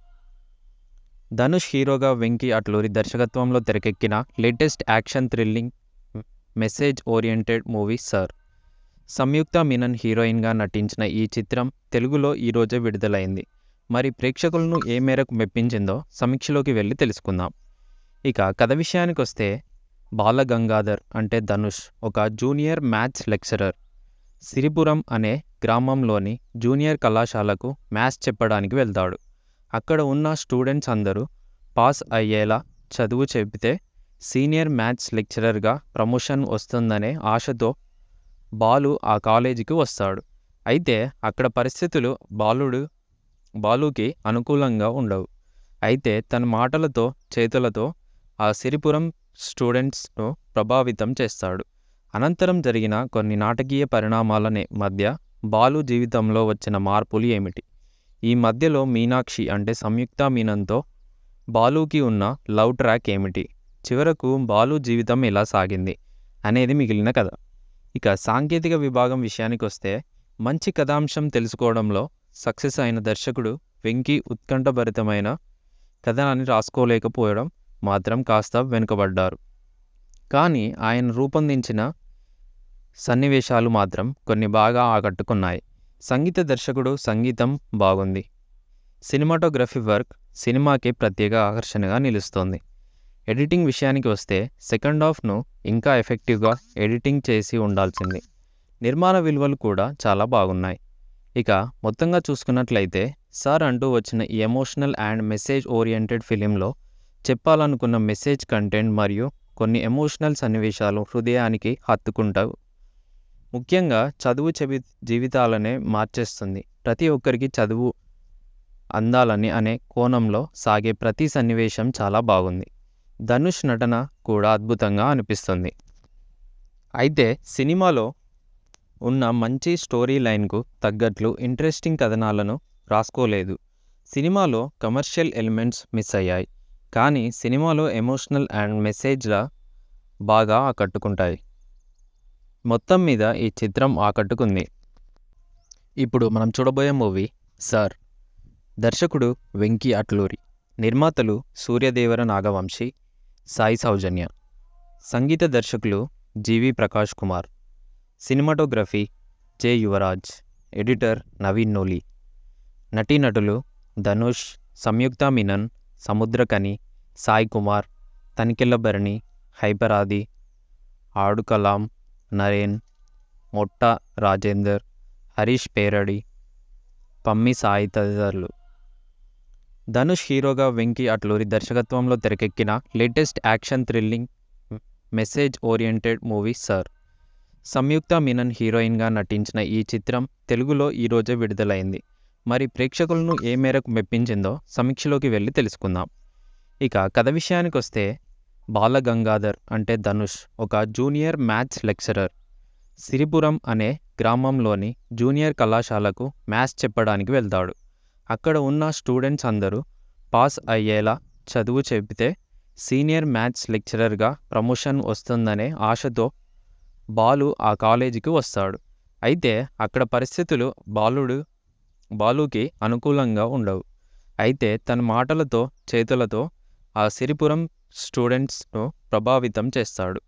ధనుష్ హీరోగా వెంకీ అట్లూరి దర్శకత్వంలో తెరకెక్కిన latest action thrilling message oriented movie sir Samyuktha Menon హీరోయిన్గా నటించిన ఈ చిత్రం తెలుగులో ఈరోజే విడుదలైంది మరి ప్రేక్షకులను ఏ మేరకు మెప్పించిందో సమీక్షలోకి వెళ్ళి తెలుసుకుందాం ఇక కథ విషయానికి వస్తే బాలగంగాధర్ అంటే ధనుష్ ఒక జూనియర్ మ్యాథ్స్ లెక్చరర్ సిరిపురం అనే గ్రామంలోని జూనియర్ కళాశాలకు మ్యాథ్స్ చెప్పడానికి వెళ్తాడు అక్కడ ఉన్న స్టూడెంట్స్ అందరూ పాస్ అయ్యేలా చదువు చెబితే సీనియర్ మ్యాథ్స్ లెక్చరర్గా ప్రమోషన్ వస్తుందనే ఆశతో బాలు ఆ కాలేజీకి వస్తాడు అయితే అక్కడ పరిస్థితులు బాలుడు బాలుకి అనుకూలంగా ఉండవు అయితే తన మాటలతో చేతులతో ఆ సిరిపురం స్టూడెంట్స్ను ప్రభావితం చేస్తాడు అనంతరం జరిగిన కొన్ని నాటకీయ పరిణామాలనే మధ్య బాలు జీవితంలో వచ్చిన మార్పులు ఏమిటి ఈ మధ్యలో మీనాక్షి అంటే సంయుక్త మీనంతో బాలుకి ఉన్న లవ్ ట్రాక్ ఏమిటి చివరకు బాలు జీవితం ఎలా సాగింది అనేది మిగిలిన కథ ఇక సాంకేతిక విభాగం విషయానికి వస్తే మంచి కథాంశం తెలుసుకోవడంలో సక్సెస్ అయిన దర్శకుడు వెంకీ ఉత్కంఠభరితమైన కథనాన్ని రాసుకోలేకపోవడం మాత్రం కాస్త వెనుకబడ్డారు కానీ ఆయన రూపొందించిన సన్నివేశాలు మాత్రం కొన్ని బాగా ఆకట్టుకున్నాయి సంగీత దర్శకుడు సంగీతం బాగుంది సినిమాటోగ్రఫీ వర్క్ సినిమాకి ప్రత్యేక ఆకర్షణగా నిలుస్తోంది ఎడిటింగ్ విషయానికి వస్తే సెకండ్ హాఫ్ను ఇంకా ఎఫెక్టివ్గా ఎడిటింగ్ చేసి ఉండాల్సింది నిర్మాణ విలువలు కూడా చాలా బాగున్నాయి ఇక మొత్తంగా చూసుకున్నట్లయితే సార్ అంటూ వచ్చిన ఈ ఎమోషనల్ అండ్ మెసేజ్ ఓరియంటెడ్ ఫిలింలో చెప్పాలనుకున్న మెసేజ్ కంటెంట్ మరియు కొన్ని ఎమోషనల్ సన్నివేశాలు హృదయానికి హత్తుకుంటూ ముఖ్యంగా చదువు చెవి జీవితాలనే మార్చేస్తుంది ప్రతి ఒక్కరికి చదువు అందాలని అనే కోణంలో సాగే ప్రతి సన్నివేశం చాలా బాగుంది ధనుష్ నటన కూడా అద్భుతంగా అనిపిస్తుంది అయితే సినిమాలో ఉన్న మంచి స్టోరీ లైన్కు తగ్గట్లు ఇంట్రెస్టింగ్ కథనాలను రాసుకోలేదు సినిమాలో కమర్షియల్ ఎలిమెంట్స్ మిస్ అయ్యాయి కానీ సినిమాలో ఎమోషనల్ అండ్ మెసేజ్ల బాగా ఆకట్టుకుంటాయి మొత్తం మీద ఈ చిత్రం ఆకట్టుకుంది ఇప్పుడు మనం చూడబోయే మూవీ సార్ దర్శకుడు వెంకీ అట్లూరి నిర్మాతలు సూర్యదేవర నాగవంశి సాయి సౌజన్య సంగీత దర్శకులు G V Prakash Kumar cinematography J Yuvraj editor Naveen Nooli నటీనటులు ధనుష్ సంయుక్త మినన్ సముద్రకని సాయి కుమార్ తనికెళ్ళభరణి హైపరాది ఆడుకలాం నరేన్ మొట్ట రాజేందర్ హరీష్ పేరడి పమ్మి సాయి తదితరులు ధనుష్ హీరోగా వెంకీ అట్లూరి దర్శకత్వంలో తెరకెక్కిన latest action thrilling message oriented movie sir Samyuktha Menon హీరోయిన్గా నటించిన ఈ చిత్రం తెలుగులో ఈరోజే విడుదలైంది మరి ప్రేక్షకులను ఏ మేరకు మెప్పించిందో సమీక్షలోకి వెళ్ళి తెలుసుకుందాం ఇక కథ విషయానికి వస్తే బాలగంగాధర్ అంటే ధనుష్ ఒక జూనియర్ మ్యాథ్స్ లెక్చరర్ సిరిపురం అనే గ్రామంలోని జూనియర్ కళాశాలకు మ్యాథ్స్ చెప్పడానికి వెళ్తాడు అక్కడ ఉన్న స్టూడెంట్స్ అందరూ పాస్ అయ్యేలా చదువు చెబితే సీనియర్ మ్యాథ్స్ లెక్చరర్గా ప్రమోషన్ వస్తుందనే ఆశతో బాలు ఆ కాలేజీకి వస్తాడు అయితే అక్కడ పరిస్థితులు బాలుడు బాలుకి అనుకూలంగా ఉండవు అయితే తన మాటలతో చేతులతో ఆ సిరిపురం స్టూడెంట్స్ను ప్రభావితం చేస్తాడు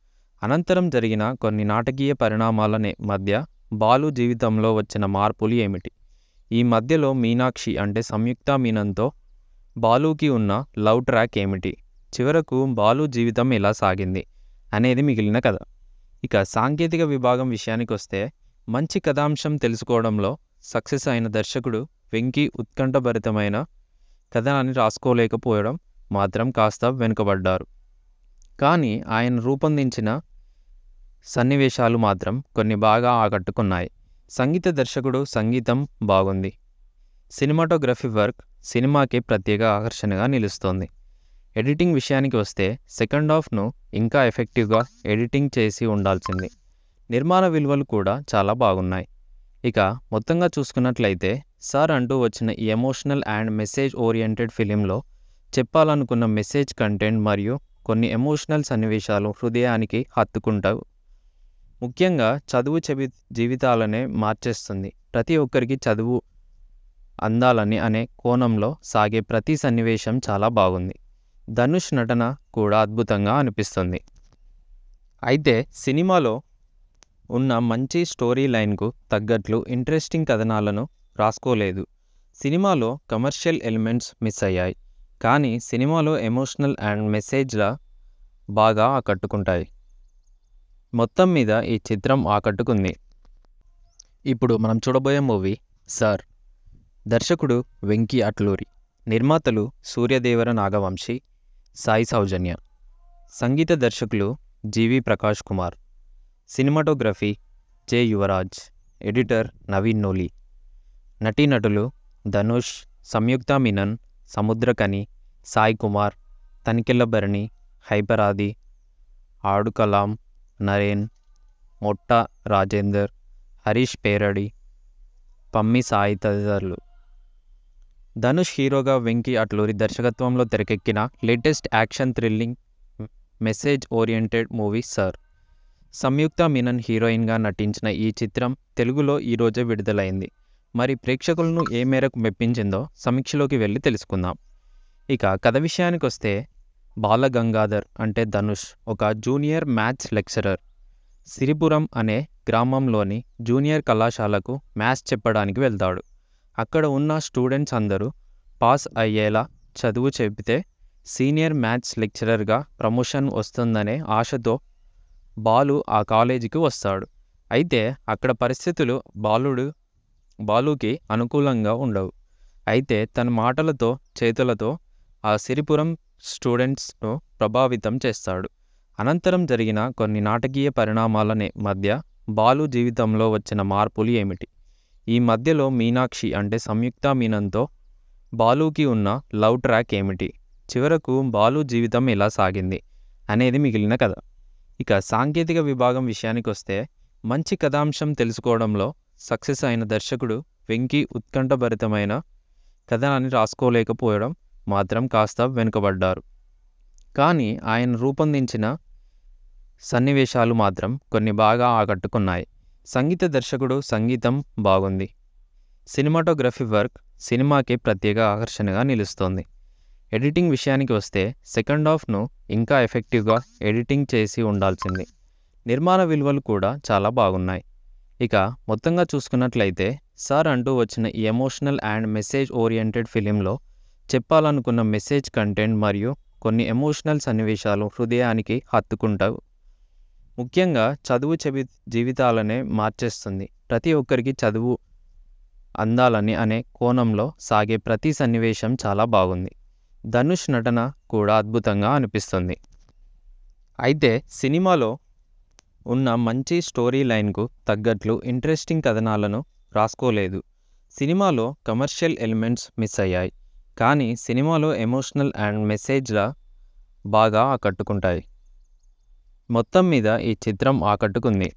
అనంతరం జరిగిన కొన్ని నాటకీయ పరిణామాల మధ్య బాలు జీవితంలో వచ్చిన మార్పులు ఏమిటి ఈ మధ్యలో మీనాక్షి అంటే సంయుక్త మీనంతో బాలుకి ఉన్న లవ్ ట్రాక్ ఏమిటి చివరకు బాలు జీవితం ఎలా సాగింది అనేది మిగిలిన కథ ఇక సాంకేతిక విభాగం విషయానికి వస్తే మంచి కథాంశం తెలుసుకోవడంలో సక్సెస్ అయిన దర్శకుడు వెంకీ ఉత్కంఠభరితమైన కథనాన్ని రాసుకోలేకపోవడం మాత్రం కాస్త వెనుకబడ్డారు కానీ ఆయన రూపొందించిన సన్నివేశాలు మాత్రం కొన్ని బాగా ఆకట్టుకున్నాయి సంగీత దర్శకుడు సంగీతం బాగుంది సినిమాటోగ్రఫీ వర్క్ సినిమాకి ప్రత్యేక ఆకర్షణగా నిలుస్తోంది ఎడిటింగ్ విషయానికి వస్తే సెకండ్ హాఫ్ను ఇంకా ఎఫెక్టివ్గా ఎడిటింగ్ చేసి ఉండాల్సింది నిర్మాణ విలువలు కూడా చాలా బాగున్నాయి ఇక మొత్తంగా చూసుకున్నట్లయితే సార్ అంటూ వచ్చిన ఎమోషనల్ అండ్ మెసేజ్ ఓరియంటెడ్ ఫిలింలో చెప్పాలనుకున్న మెసేజ్ కంటెంట్ మరియు కొన్ని ఎమోషనల్ సన్నివేశాలు హృదయానికి హత్తుకుంటావు ముఖ్యంగా చదువు చెవి జీవితాలనే మార్చేస్తుంది ప్రతి ఒక్కరికి చదువు అందాలని అనే కోణంలో సాగే ప్రతి సన్నివేశం చాలా బాగుంది ధనుష్ నటన కూడా అద్భుతంగా అనిపిస్తుంది అయితే సినిమాలో ఉన్న మంచి స్టోరీ లైన్కు తగ్గట్లు ఇంట్రెస్టింగ్ కథనాలను రాసుకోలేదు సినిమాలో కమర్షియల్ ఎలిమెంట్స్ మిస్ అయ్యాయి కానీ సినిమాలో ఎమోషనల్ అండ్ మెసేజ్లా బాగా ఆకట్టుకుంటాయి మొత్తం మీద ఈ చిత్రం ఆకట్టుకుంది ఇప్పుడు మనం చూడబోయే మూవీ సార్ దర్శకుడు వెంకీ అట్లూరి నిర్మాతలు సూర్యదేవర నాగవంశి సాయి సౌజన్య సంగీత దర్శకులు G V Prakash Kumar cinematography J Yuvraj editor Naveen Nooli నటీనటులు ధనుష్ సంయుక్త మీనన్ సముద్రకని సాయి కుమార్ తనికెళ్ళభరణి హైపరాది ఆడు కలాం నరేన్ మొట్ట రాజేందర్ హరీష్ పేరడి పమ్మి సాయి తదితరులు ధనుష్ హీరోగా వెంకీ అట్లూరి దర్శకత్వంలో తెరకెక్కిన latest action thrilling message oriented movie Sir Samyuktha Menon హీరోయిన్గా నటించిన ఈ చిత్రం తెలుగులో ఈరోజే విడుదలైంది మరి ప్రేక్షకులను ఏ మేరకు మెప్పించిందో సమీక్షలోకి వెళ్ళి తెలుసుకుందాం ఇక కథ విషయానికి వస్తే బాలగంగాధర్ అంటే ధనుష్ ఒక జూనియర్ మ్యాథ్స్ లెక్చరర్ సిరిపురం అనే గ్రామంలోని జూనియర్ కళాశాలకు మ్యాథ్స్ చెప్పడానికి వెళ్తాడు అక్కడ ఉన్న స్టూడెంట్స్ అందరూ పాస్ అయ్యేలా చదువు చెబితే సీనియర్ మ్యాథ్స్ లెక్చరర్గా ప్రమోషన్ వస్తుందనే ఆశతో బాలు ఆ కాలేజీకి వస్తాడు అయితే అక్కడ పరిస్థితులు బాలుడు బాలుకి అనుకూలంగా ఉండవు అయితే తన మాటలతో చేతులతో ఆ సిరిపురం స్టూడెంట్స్ను ప్రభావితం చేస్తాడు అనంతరం జరిగిన కొన్ని నాటకీయ పరిణామాలనే మధ్య బాలు జీవితంలో వచ్చిన మార్పులు ఏమిటి ఈ మధ్యలో మీనాక్షి అంటే సంయుక్త మీనంతో బాలుకి ఉన్న లవ్ ట్రాక్ ఏమిటి చివరకు బాలు జీవితం ఎలా సాగింది అనేది మిగిలిన కథ ఇక సాంకేతిక విభాగం విషయానికి వస్తే మంచి కథాంశం తెలుసుకోవడంలో సక్సెస్ అయిన దర్శకుడు వెంకీ ఉత్కంఠభరితమైన కథనాన్ని రాసుకోలేకపోవడం మాత్రం కాస్త వెనుకబడ్డారు కానీ ఆయన రూపొందించిన సన్నివేశాలు మాత్రం కొన్ని బాగా ఆకట్టుకున్నాయి సంగీత దర్శకుడు సంగీతం బాగుంది సినిమాటోగ్రఫీ వర్క్ సినిమాకి ప్రత్యేక ఆకర్షణగా నిలుస్తోంది ఎడిటింగ్ విషయానికి వస్తే సెకండ్ హాఫ్ను ఇంకా ఎఫెక్టివ్గా ఎడిటింగ్ చేసి ఉండాల్సింది నిర్మాణ విలువలు కూడా చాలా బాగున్నాయి ఇక మొత్తంగా చూసుకున్నట్లయితే సార్ అంటూ వచ్చిన ఈ ఎమోషనల్ అండ్ మెసేజ్ ఓరియంటెడ్ ఫిలింలో చెప్పాలనుకున్న మెసేజ్ కంటెంట్ మరియు కొన్ని ఎమోషనల్ సన్నివేశాలు హృదయానికి హత్తుకుంటావు ముఖ్యంగా చదువు చెవి జీవితాలనే మార్చేస్తుంది ప్రతి ఒక్కరికి చదువు అందాలని అనే కోణంలో సాగే ప్రతి సన్నివేశం చాలా బాగుంది ధనుష్ నటన కూడా అద్భుతంగా అనిపిస్తుంది అయితే సినిమాలో ఉన్న మంచి స్టోరీ లైన్కు తగ్గట్లు ఇంట్రెస్టింగ్ కథనాలను రాసుకోలేదు సినిమాలో కమర్షియల్ ఎలిమెంట్స్ మిస్ అయ్యాయి కానీ సినిమాలో ఎమోషనల్ అండ్ మెసేజ్ల బాగా ఆకట్టుకుంటాయి మొత్తం మీద ఈ చిత్రం ఆకట్టుకుంది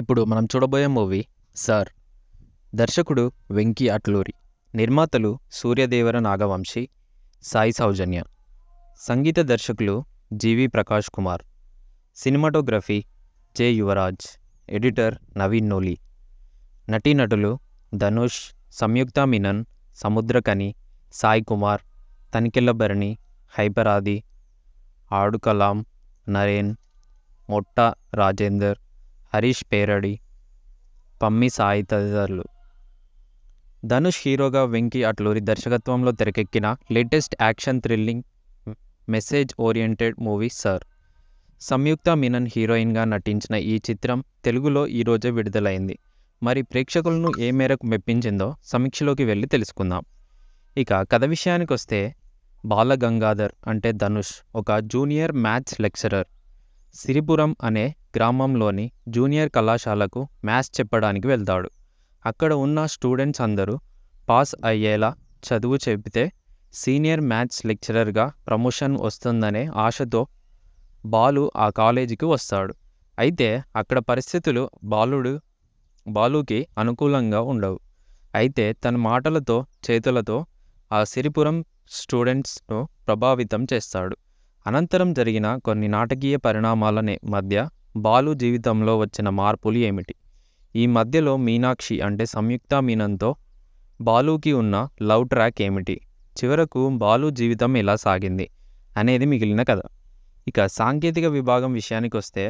ఇప్పుడు మనం చూడబోయే మూవీ సార్ దర్శకుడు వెంకీ అట్లూరి నిర్మాతలు సూర్యదేవర నాగవంశి సాయి సౌజన్య సంగీత దర్శకులు G V Prakash Kumar cinematography J Yuvraj editor Naveen Nooli నటీనటులు ధనుష్ సంయుక్త మినన్ సముద్రకని సాయి కుమార్ తనికెళ్ళభరణి హైపరాది ఆడు కలాం నరేన్ మొట్ట రాజేందర్ హరీష్ పేరడి పమ్మి సాయి తదితరులు ధనుష్ హీరోగా వెంకీ అట్లూరి దర్శకత్వంలో తెరకెక్కిన latest action thrilling message oriented movie sir Samyuktha Menon హీరోయిన్గా నటించిన ఈ చిత్రం తెలుగులో ఈరోజే విడుదలైంది మరి ప్రేక్షకులను ఏ మేరకు మెప్పించిందో సమీక్షలోకి వెళ్ళి తెలుసుకుందాం ఇక కథ విషయానికి వస్తే బాలగంగాధర్ అంటే ధనుష్ ఒక జూనియర్ మ్యాథ్స్ లెక్చరర్ సిరిపురం అనే గ్రామంలోని జూనియర్ కళాశాలకు మ్యాథ్స్ చెప్పడానికి వెళ్తాడు అక్కడ ఉన్న స్టూడెంట్స్ అందరూ పాస్ అయ్యేలా చదువు చెబితే సీనియర్ మ్యాథ్స్ లెక్చరర్గా ప్రమోషన్ వస్తుందనే ఆశతో బాలు ఆ కాలేజీకి వస్తాడు అయితే అక్కడ పరిస్థితులు బాలుడు బాలుకి అనుకూలంగా ఉండవు అయితే తన మాటలతో చేతులతో ఆ సిరిపురం స్టూడెంట్స్ను ప్రభావితం చేస్తాడు అనంతరం జరిగిన కొన్ని నాటకీయ పరిణామాలనే మధ్య బాలు జీవితంలో వచ్చిన మార్పులు ఏమిటి ఈ మధ్యలో మీనాక్షి అంటే సంయుక్త మీనంతో బాలుకి ఉన్న లవ్ ట్రాక్ ఏమిటి చివరకు బాలు జీవితం ఎలా సాగింది అనేది మిగిలిన కథ ఇక సాంకేతిక విభాగం విషయానికి వస్తే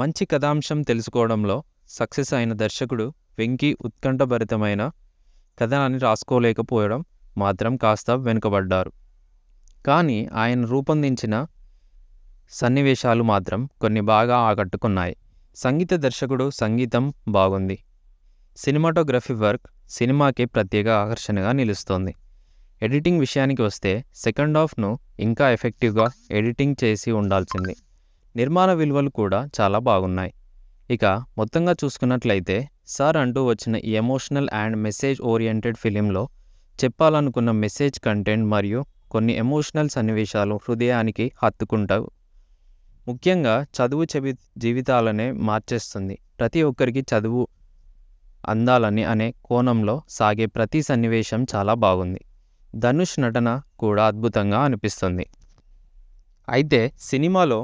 మంచి కథాంశం తెలుసుకోవడంలో సక్సెస్ అయిన దర్శకుడు వెంకీ ఉత్కంఠభరితమైన కథనాన్ని రాసుకోలేకపోవడం మాత్రం కాస్త వెనుకబడ్డారు కానీ ఆయన రూపొందించిన సన్నివేశాలు మాత్రం కొన్ని బాగా ఆకట్టుకున్నాయి సంగీత దర్శకుడు సంగీతం బాగుంది సినిమాటోగ్రఫీ వర్క్ సినిమాకి ప్రత్యేక ఆకర్షణగా నిలుస్తోంది ఎడిటింగ్ విషయానికి వస్తే సెకండ్ హాఫ్ను ఇంకా ఎఫెక్టివ్గా ఎడిటింగ్ చేసి ఉండాల్సింది నిర్మాణ విలువలు కూడా చాలా బాగున్నాయి ఇక మొత్తంగా చూసుకున్నట్లయితే సార్ అంటూ వచ్చిన ఈ ఎమోషనల్ అండ్ మెసేజ్ ఓరియంటెడ్ ఫిలింలో చెప్పాలనుకున్న మెసేజ్ కంటెంట్ మరియు కొన్ని ఎమోషనల్ సన్నివేశాలు హృదయానికి హత్తుకుంటావు ముఖ్యంగా చదువు చెవి జీవితాలనే మార్చేస్తుంది ప్రతి ఒక్కరికి చదువు అందాలని అనే కోణంలో సాగే ప్రతి సన్నివేశం చాలా బాగుంది ధనుష్ నటన కూడా అద్భుతంగా అనిపిస్తుంది అయితే సినిమాలో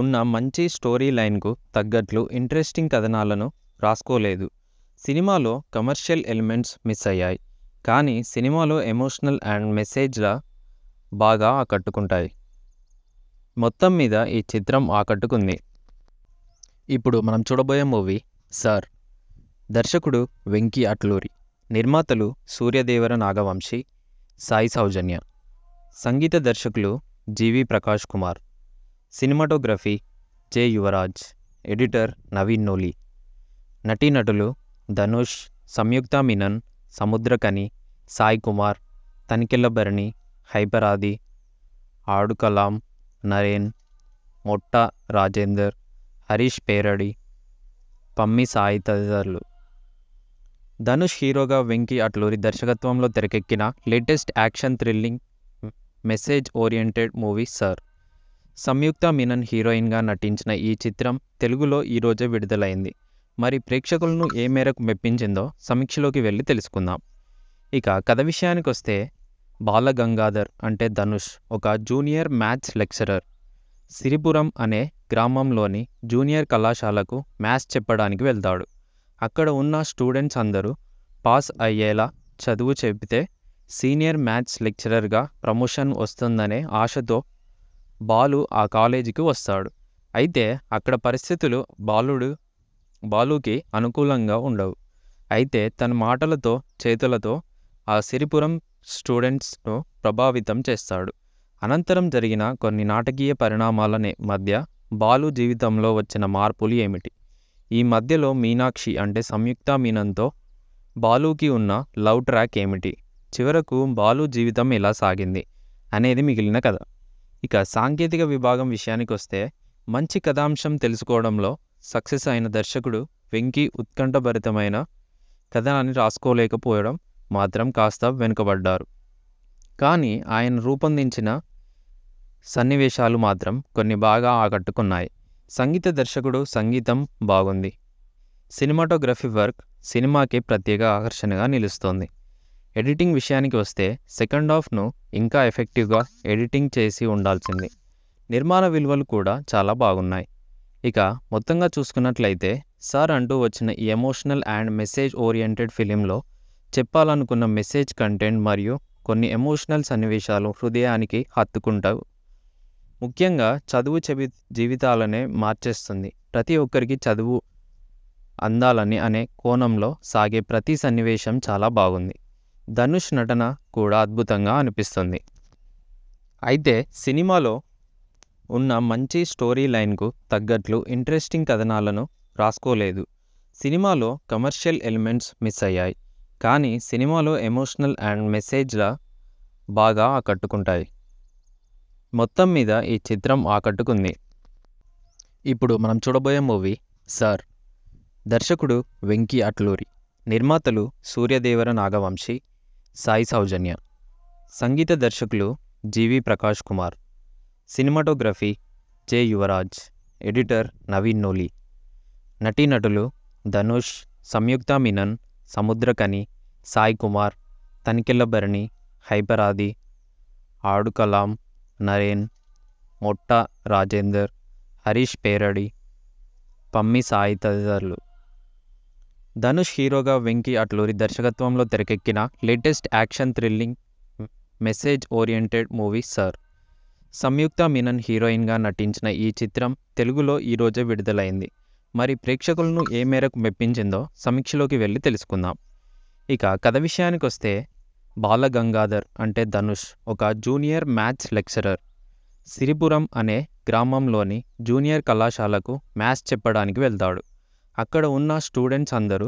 ఉన్న మంచి స్టోరీ లైన్కు తగ్గట్లు ఇంట్రెస్టింగ్ కథనాలను రాసుకోలేదు సినిమాలో కమర్షియల్ ఎలిమెంట్స్ మిస్ అయ్యాయి కానీ సినిమాలో ఎమోషనల్ అండ్ మెసేజ్ల బాగా ఆకట్టుకుంటాయి మొత్తం మీద ఈ చిత్రం ఆకట్టుకుంది ఇప్పుడు మనం చూడబోయే మూవీ సార్ దర్శకుడు వెంకీ అట్లూరి నిర్మాతలు సూర్యదేవర నాగవంశీ సాయి సౌజన్య సంగీత దర్శకులు G V Prakash Kumar cinematography J Yuvraj editor Naveen Nooli నటీనటులు ధనుష్ సంయుక్త మినన్ సముద్రకని సాయి కుమార్ తనికెళ్ళభరణి హైపరాది ఆడు కలాం నరేన్ మొట్ట రాజేందర్ హరీష్ పేరడి పమ్మి సాయి తదితరులు ధనుష్ హీరోగా వెంకీ అట్లూరి దర్శకత్వంలో తెరకెక్కిన latest action thrilling message oriented movie sir Samyuktha Menon హీరోయిన్గా నటించిన ఈ చిత్రం తెలుగులో ఈరోజే విడుదలైంది మరి ప్రేక్షకులను ఏ మేరకు మెప్పించిందో సమీక్షలోకి వెళ్ళి తెలుసుకుందాం ఇక కథ విషయానికి వస్తే బాలగంగాధర్ అంటే ధనుష్ ఒక జూనియర్ మ్యాథ్స్ లెక్చరర్ సిరిపురం అనే గ్రామంలోని జూనియర్ కళాశాలకు మ్యాథ్స్ చెప్పడానికి వెళ్తాడు అక్కడ ఉన్న స్టూడెంట్స్ అందరూ పాస్ అయ్యేలా చదువు చెబితే సీనియర్ మ్యాథ్స్ లెక్చరర్గా ప్రమోషన్ వస్తుందనే ఆశతో బాలు ఆ కాలేజీకి వస్తాడు అయితే అక్కడ పరిస్థితులు బాలుడు బాలుకి అనుకూలంగా ఉండవు అయితే తన మాటలతో చేతులతో ఆ సిరిపురం స్టూడెంట్స్ను ప్రభావితం చేస్తాడు అనంతరం జరిగిన కొన్ని నాటకీయ పరిణామాలనే మధ్య బాలు జీవితంలో వచ్చిన మార్పులు ఏమిటి ఈ మధ్యలో మీనాక్షి అంటే సంయుక్త మీనంతో బాలుకి ఉన్న లవ్ ట్రాక్ ఏమిటి చివరకు బాలు జీవితం ఎలా సాగింది అనేది మిగిలిన కథ ఇక సాంకేతిక విభాగం విషయానికి వస్తే మంచి కథాంశం తెలుసుకోవడంలో సక్సెస్ అయిన దర్శకుడు వెంకీ ఉత్కంఠభరితమైన కథనాన్ని రాసుకోలేకపోవడం మాత్రం కాస్త వెనుకబడ్డారు కానీ ఆయన రూపొందించిన సన్నివేశాలు మాత్రం కొన్ని బాగా ఆకట్టుకున్నాయి సంగీత దర్శకుడు సంగీతం బాగుంది సినిమాటోగ్రఫీ వర్క్ సినిమాకి ప్రత్యేక ఆకర్షణగా నిలుస్తోంది ఎడిటింగ్ విషయానికి వస్తే సెకండ్ హాఫ్ను ఇంకా ఎఫెక్టివ్గా ఎడిటింగ్ చేసి ఉండాల్సింది నిర్మాణ విలువలు కూడా చాలా బాగున్నాయి ఇక మొత్తంగా చూసుకున్నట్లయితే సార్ అంటూ వచ్చిన ఈ ఎమోషనల్ అండ్ మెసేజ్ ఓరియంటెడ్ ఫిలింలో చెప్పాలనుకున్న మెసేజ్ కంటెంట్ మరియు కొన్ని ఎమోషనల్ సన్నివేశాలు హృదయానికి హత్తుకుంటావు ముఖ్యంగా చదువు చెవి జీవితాలనే మార్చేస్తుంది ప్రతి ఒక్కరికి చదువు అందాలని అనే కోణంలో సాగే ప్రతి సన్నివేశం చాలా బాగుంది ధనుష్ నటన కూడా అద్భుతంగా అనిపిస్తుంది అయితే సినిమాలో ఉన్న మంచి స్టోరీ లైన్కు తగ్గట్లు ఇంట్రెస్టింగ్ కథనాలను రాసుకోలేదు సినిమాలో కమర్షియల్ ఎలిమెంట్స్ మిస్ అయ్యాయి కానీ సినిమాలో ఎమోషనల్ అండ్ మెసేజ్ల బాగా ఆకట్టుకుంటాయి మొత్తం మీద ఈ చిత్రం ఆకట్టుకుంది ఇప్పుడు మనం చూడబోయే మూవీ సార్ దర్శకుడు వెంకీ అట్లూరి నిర్మాతలు సూర్యదేవర నాగవంశి సాయి సౌజన్య సంగీత దర్శకులు G V Prakash Kumar cinematography J Yuvraj editor Naveen Nooli నటీనటులు ధనుష్ సంయుక్త మినన్ సముద్రకని సాయి కుమార్ తనికెళ్ళ భరణి హైపరాది ఆడుకలాం నరేన్ మొట్ట రాజేందర్ హరీష్ పేరడి పమ్మి సాయి తదితరులు ధనుష్ హీరోగా వెంకీ అట్లూరి దర్శకత్వంలో తెరకెక్కిన latest action thrilling message oriented movie sir Samyuktha Menon హీరోయిన్గా నటించిన ఈ చిత్రం తెలుగులో ఈరోజే విడుదలైంది మరి ప్రేక్షకులను ఏ మేరకు మెప్పించిందో సమీక్షలోకి వెళ్ళి తెలుసుకుందాం ఇక కథ విషయానికి వస్తే బాలగంగాధర్ అంటే ధనుష్ ఒక జూనియర్ మ్యాథ్స్ లెక్చరర్ సిరిపురం అనే గ్రామంలోని జూనియర్ కళాశాలకు మ్యాథ్స్ చెప్పడానికి వెళ్తాడు అక్కడ ఉన్న స్టూడెంట్స్ అందరూ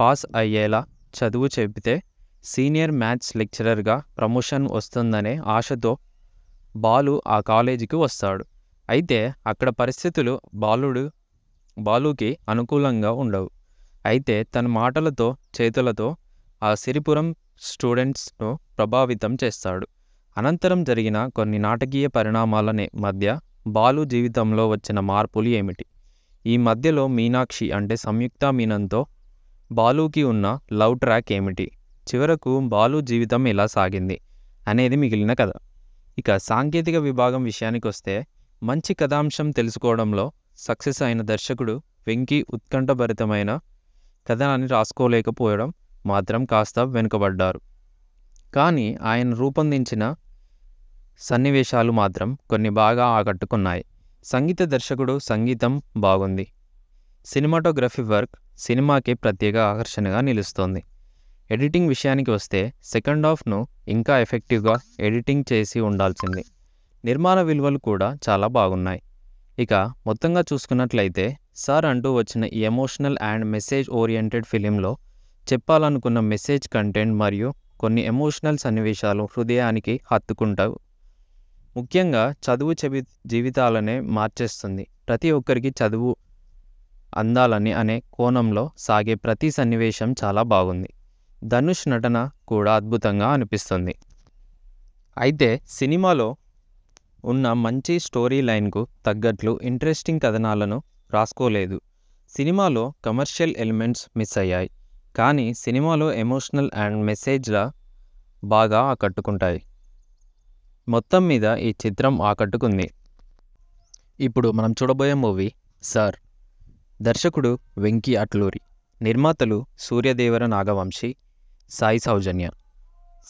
పాస్ అయ్యేలా చదువు చెబితే సీనియర్ మ్యాథ్స్ లెక్చరర్గా ప్రమోషన్ వస్తుందనే ఆశతో బాలు ఆ కాలేజీకి వస్తాడు అయితే అక్కడ పరిస్థితులు బాలుడు బాలుకి అనుకూలంగా ఉండవు అయితే తన మాటలతో చేతులతో ఆ సిరిపురం స్టూడెంట్స్ను ప్రభావితం చేస్తాడు అనంతరం జరిగిన కొన్ని నాటకీయ పరిణామాల మధ్య బాలు జీవితంలో వచ్చిన మార్పులు ఏమిటి ఈ మధ్యలో మీనాక్షి అంటే సంయుక్త మీనంతో బాలుకి ఉన్న లవ్ ట్రాక్ ఏమిటి చివరకు బాలు జీవితం ఎలా సాగింది అనేది మిగిలిన కథ ఇక సాంకేతిక విభాగం విషయానికి వస్తే మంచి కథాంశం తెలుసుకోవడంలో సక్సెస్ అయిన దర్శకుడు వెంకీ ఉత్కంఠభరితమైన కథనాన్ని రాసుకోలేకపోవడం మాత్రం కాస్త వెనుకబడ్డారు కానీ ఆయన రూపొందించిన సన్నివేశాలు మాత్రం కొన్ని బాగా ఆకట్టుకున్నాయి సంగీత దర్శకుడు సంగీతం బాగుంది సినిమాటోగ్రఫీ వర్క్ సినిమాకి ప్రత్యేక ఆకర్షణగా నిలుస్తోంది ఎడిటింగ్ విషయానికి వస్తే సెకండ్ హాఫ్ను ఇంకా ఎఫెక్టివ్గా ఎడిటింగ్ చేసి ఉండాల్సింది నిర్మాణ విలువలు కూడా చాలా బాగున్నాయి ఇక మొత్తంగా చూసుకున్నట్లయితే సార్ అంటూ వచ్చిన ఎమోషనల్ అండ్ మెసేజ్ ఓరియంటెడ్ ఫిలింలో చెప్పాలనుకున్న మెసేజ్ కంటెంట్ మరియు కొన్ని ఎమోషనల్ సన్నివేశాలు హృదయానికి హత్తుకుంటావు ముఖ్యంగా చదువు చెవి జీవితాలనే మార్చేస్తుంది ప్రతి ఒక్కరికి చదువు అందాలని అనే కోణంలో సాగే ప్రతి సన్నివేశం చాలా బాగుంది ధనుష్ నటన కూడా అద్భుతంగా అనిపిస్తుంది అయితే సినిమాలో ఉన్న మంచి స్టోరీ లైన్కు తగ్గట్లు ఇంట్రెస్టింగ్ కథనాలను రాసుకోలేదు సినిమాలో కమర్షియల్ ఎలిమెంట్స్ మిస్ అయ్యాయి కానీ సినిమాలో ఎమోషనల్ అండ్ మెసేజ్ల బాగా ఆకట్టుకుంటాయి మొత్తం మీద ఈ చిత్రం ఆకట్టుకుంది ఇప్పుడు మనం చూడబోయే మూవీ సార్ దర్శకుడు వెంకీ అట్లూరి నిర్మాతలు సూర్యదేవర నాగవంశి సాయి సౌజన్య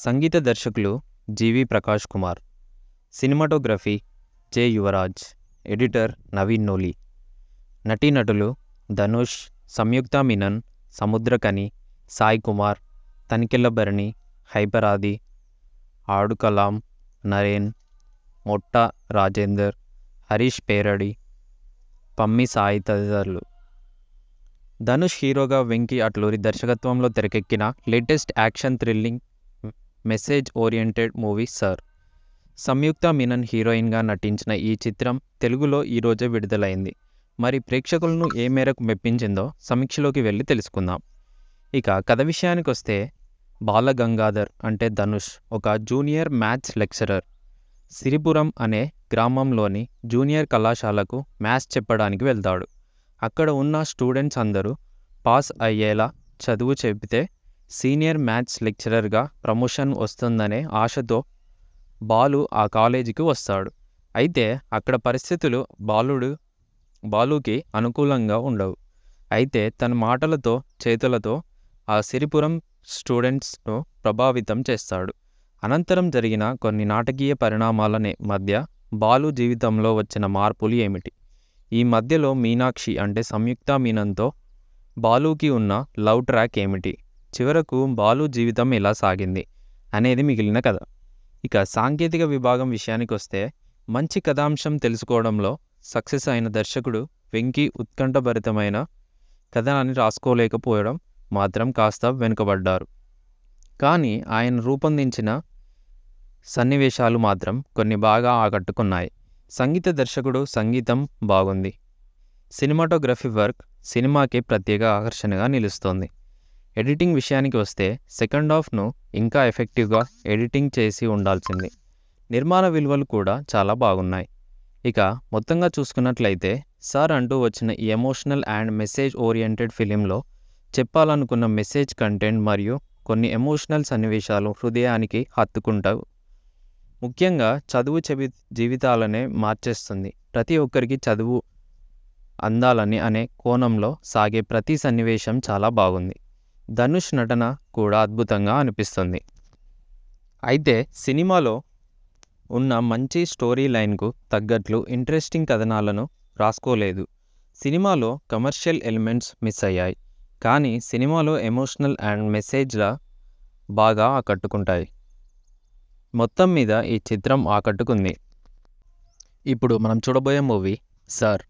సంగీత దర్శకులు G V Prakash Kumar cinematography J Yuvraj editor Naveen Nooli నటీనటులు ధనుష్ సంయుక్త మినన్ సముద్రకని సాయి కుమార్ తనికెళ్ళభరణి హైపరాది ఆడు కలాం నరేన్ మొట్ట రాజేందర్ హరీష్ పేరడి పమ్మి సాయి తదితరులు ధనుష్ హీరోగా వెంకీ అట్లూరి దర్శకత్వంలో తెరకెక్కిన latest action thrilling message oriented movie sir Samyuktha Menon హీరోయిన్గా నటించిన ఈ చిత్రం తెలుగులో ఈరోజే విడుదలైంది మరి ప్రేక్షకులను ఏ మేరకు మెప్పించిందో సమీక్షలోకి వెళ్ళి తెలుసుకుందాం ఇక కథ విషయానికి వస్తే బాల గంగాధర్ అంటే ధనుష్ ఒక జూనియర్ మ్యాథ్స్ లెక్చరర్ సిరిపురం అనే గ్రామంలోని జూనియర్ కళాశాలకు మ్యాథ్స్ చెప్పడానికి వెళ్తాడు అక్కడ ఉన్న స్టూడెంట్స్ అందరూ పాస్ అయ్యేలా చదువు చెబితే సీనియర్ మ్యాథ్స్ లెక్చరర్గా ప్రమోషన్ వస్తుందనే ఆశతో బాలు ఆ కాలేజీకి వస్తాడు అయితే అక్కడ పరిస్థితులు బాలుడు బాలుకి అనుకూలంగా ఉండవు అయితే తన మాటలతో చేతులతో ఆ సిరిపురం స్టూడెంట్స్ను ప్రభావితం చేస్తాడు అనంతరం జరిగిన కొన్ని నాటకీయ పరిణామాలనే మధ్య బాలు జీవితంలో వచ్చిన మార్పులు ఏమిటి ఈ మధ్యలో మీనాక్షి అంటే సంయుక్త మీనంతో బాలుకి ఉన్న లవ్ ట్రాక్ ఏమిటి చివరకు బాలు జీవితం ఎలా సాగింది అనేది మిగిలిన కథ ఇక సాంకేతిక విభాగం విషయానికి వస్తే మంచి కథాంశం తెలుసుకోవడంలో సక్సెస్ అయిన దర్శకుడు వెంకీ ఉత్కంఠభరితమైన కథనాన్ని రాసుకోలేకపోవడం మాత్రం కాస్త వెనుకబడ్డారు కానీ ఆయన రూపొందించిన సన్నివేశాలు మాత్రం కొన్ని బాగా ఆకట్టుకున్నాయి సంగీత దర్శకుడు సంగీతం బాగుంది సినిమాటోగ్రఫీ వర్క్ సినిమాకి ప్రత్యేక ఆకర్షణగా నిలుస్తోంది ఎడిటింగ్ విషయానికి వస్తే సెకండ్ హాఫ్ను ఇంకా ఎఫెక్టివ్గా ఎడిటింగ్ చేసి ఉండాల్సింది నిర్మాణ విలువలు కూడా చాలా బాగున్నాయి ఇక మొత్తంగా చూసుకున్నట్లయితే సార్ అంటూ వచ్చిన ఈ ఎమోషనల్ అండ్ మెసేజ్ ఓరియంటెడ్ ఫిలింలో చెప్పాలనుకున్న మెసేజ్ కంటెంట్ మరియు కొన్ని ఎమోషనల్ సన్నివేశాలు హృదయానికి హత్తుకుంటావు ముఖ్యంగా చదువు చెవి జీవితాలనే మార్చేస్తుంది ప్రతి ఒక్కరికి చదువు అందాలని అనే కోణంలో సాగే ప్రతి సన్నివేశం చాలా బాగుంది ధనుష్ నటన కూడా అద్భుతంగా అనిపిస్తుంది అయితే సినిమాలో ఉన్న మంచి స్టోరీ లైన్కు తగ్గట్లు ఇంట్రెస్టింగ్ కథనాలను రాసుకోలేదు సినిమాలో కమర్షియల్ ఎలిమెంట్స్ మిస్ అయ్యాయి కానీ సినిమాలో ఎమోషనల్ అండ్ మెసేజ్ల బాగా ఆకట్టుకుంటాయి మొత్తం మీద ఈ చిత్రం ఆకట్టుకుంది ఇప్పుడు మనం చూడబోయే మూవీ సార్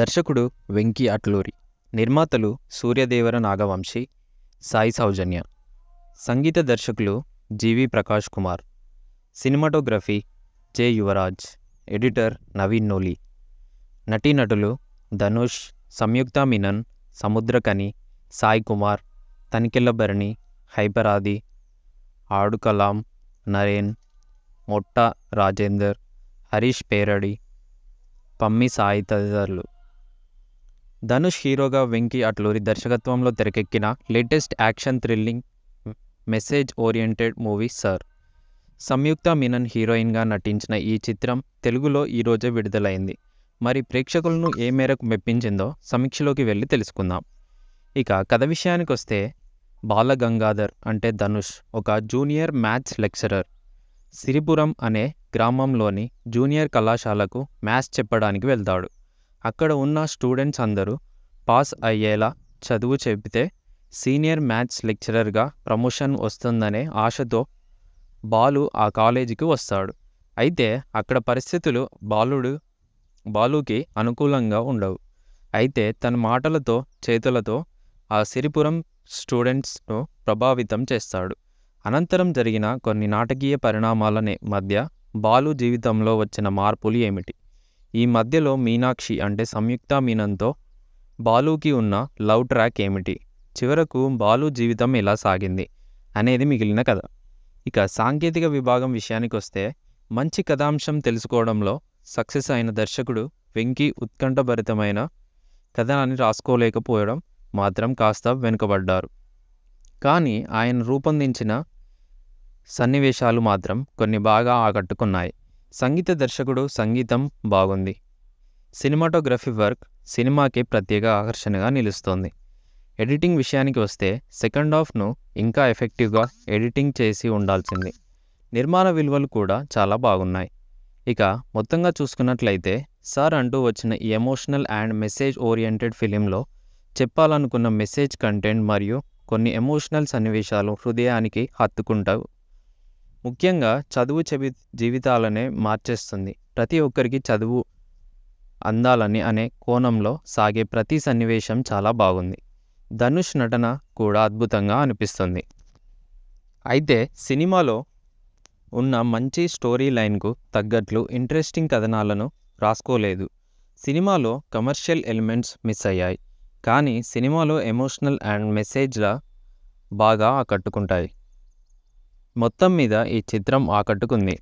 దర్శకుడు వెంకీ అట్లూరి నిర్మాతలు సూర్యదేవర నాగవంశి సాయి సౌజన్య సంగీత దర్శకులు G V Prakash Kumar cinematography J Yuvraj editor Naveen Nooli నటీనటులు ధనుష్ సంయుక్త మినన్ సముద్రకని సాయి కుమార్ తనికెళ్ళభరణి హైపరాది ఆడు కలాం నరేన్ మొట్ట రాజేందర్ హరీష్ పేరడి పమ్మి సాయి తదితరులు ధనుష్ హీరోగా వెంకీ అట్లూరి దర్శకత్వంలో తెరకెక్కిన latest action thrilling message oriented movie sir Samyuktha Menon హీరోయిన్గా నటించిన ఈ చిత్రం తెలుగులో ఈరోజే విడుదలైంది మరి ప్రేక్షకులను ఏ మేరకు మెప్పించిందో సమీక్షలోకి వెళ్ళి తెలుసుకుందాం ఇక కథ విషయానికి వస్తే బాలగంగాధర్ అంటే ధనుష్ ఒక జూనియర్ మ్యాథ్స్ లెక్చరర్ సిరిపురం అనే గ్రామంలోని జూనియర్ కళాశాలకు మ్యాథ్స్ చెప్పడానికి వెళ్తాడు అక్కడ ఉన్న స్టూడెంట్స్ అందరూ పాస్ అయ్యేలా చదువు చెబితే సీనియర్ మ్యాథ్స్ లెక్చరర్గా ప్రమోషన్ వస్తుందనే ఆశతో బాలు ఆ కాలేజీకి వస్తాడు అయితే అక్కడ పరిస్థితులు బాలుడు బాలుకి అనుకూలంగా ఉండవు అయితే తన మాటలతో చేతులతో ఆ సిరిపురం స్టూడెంట్స్ను ప్రభావితం చేస్తాడు అనంతరం జరిగిన కొన్ని నాటకీయ పరిణామాలనే మధ్య బాలు జీవితంలో వచ్చిన మార్పులు ఏమిటి ఈ మధ్యలో మీనాక్షి అంటే సంయుక్త మీనంతో బాలుకి ఉన్న లవ్ ట్రాక్ ఏమిటి చివరకు బాలు జీవితం ఎలా సాగింది అనేది మిగిలిన కథ ఇక సాంకేతిక విభాగం విషయానికి వస్తే మంచి కథాంశం తెలుసుకోవడంలో సక్సెస్ అయిన దర్శకుడు వెంకీ ఉత్కంఠభరితమైన కథనాన్ని రాసుకోలేకపోవడం మాత్రం కాస్త వెనుకబడ్డారు కానీ ఆయన రూపొందించిన సన్నివేశాలు మాత్రం కొన్ని బాగా ఆకట్టుకున్నాయి సంగీత దర్శకుడు సంగీతం బాగుంది సినిమాటోగ్రఫీ వర్క్ సినిమాకి ప్రత్యేక ఆకర్షణగా నిలుస్తోంది ఎడిటింగ్ విషయానికి వస్తే సెకండ్ హాఫ్ను ఇంకా ఎఫెక్టివ్గా ఎడిటింగ్ చేసి ఉండాల్సింది నిర్మాణ విలువలు కూడా చాలా బాగున్నాయి ఇక మొత్తంగా చూసుకున్నట్లయితే సార్ అంటూ వచ్చిన ఈ ఎమోషనల్ అండ్ మెసేజ్ ఓరియంటెడ్ ఫిలింలో చెప్పాలనుకున్న మెసేజ్ కంటెంట్ మరియు కొన్ని ఎమోషనల్ సన్నివేశాలు హృదయానికి హత్తుకుంటావు ముఖ్యంగా చదువు చెవి జీవితాలనే మార్చేస్తుంది ప్రతి ఒక్కరికి చదువు అందాలని అనే కోణంలో సాగే ప్రతి సన్నివేశం చాలా బాగుంది ధనుష్ నటన కూడా అద్భుతంగా అనిపిస్తుంది అయితే సినిమాలో ఉన్న మంచి స్టోరీ లైన్కు తగ్గట్లు ఇంట్రెస్టింగ్ కథనాలను రాసుకోలేదు సినిమాలో కమర్షియల్ ఎలిమెంట్స్ మిస్ అయ్యాయి కానీ సినిమాలో ఎమోషనల్ అండ్ మెసేజ్ల బాగా ఆకట్టుకుంటాయి మొత్తం మీద ఈ చిత్రం ఆకట్టుకుంది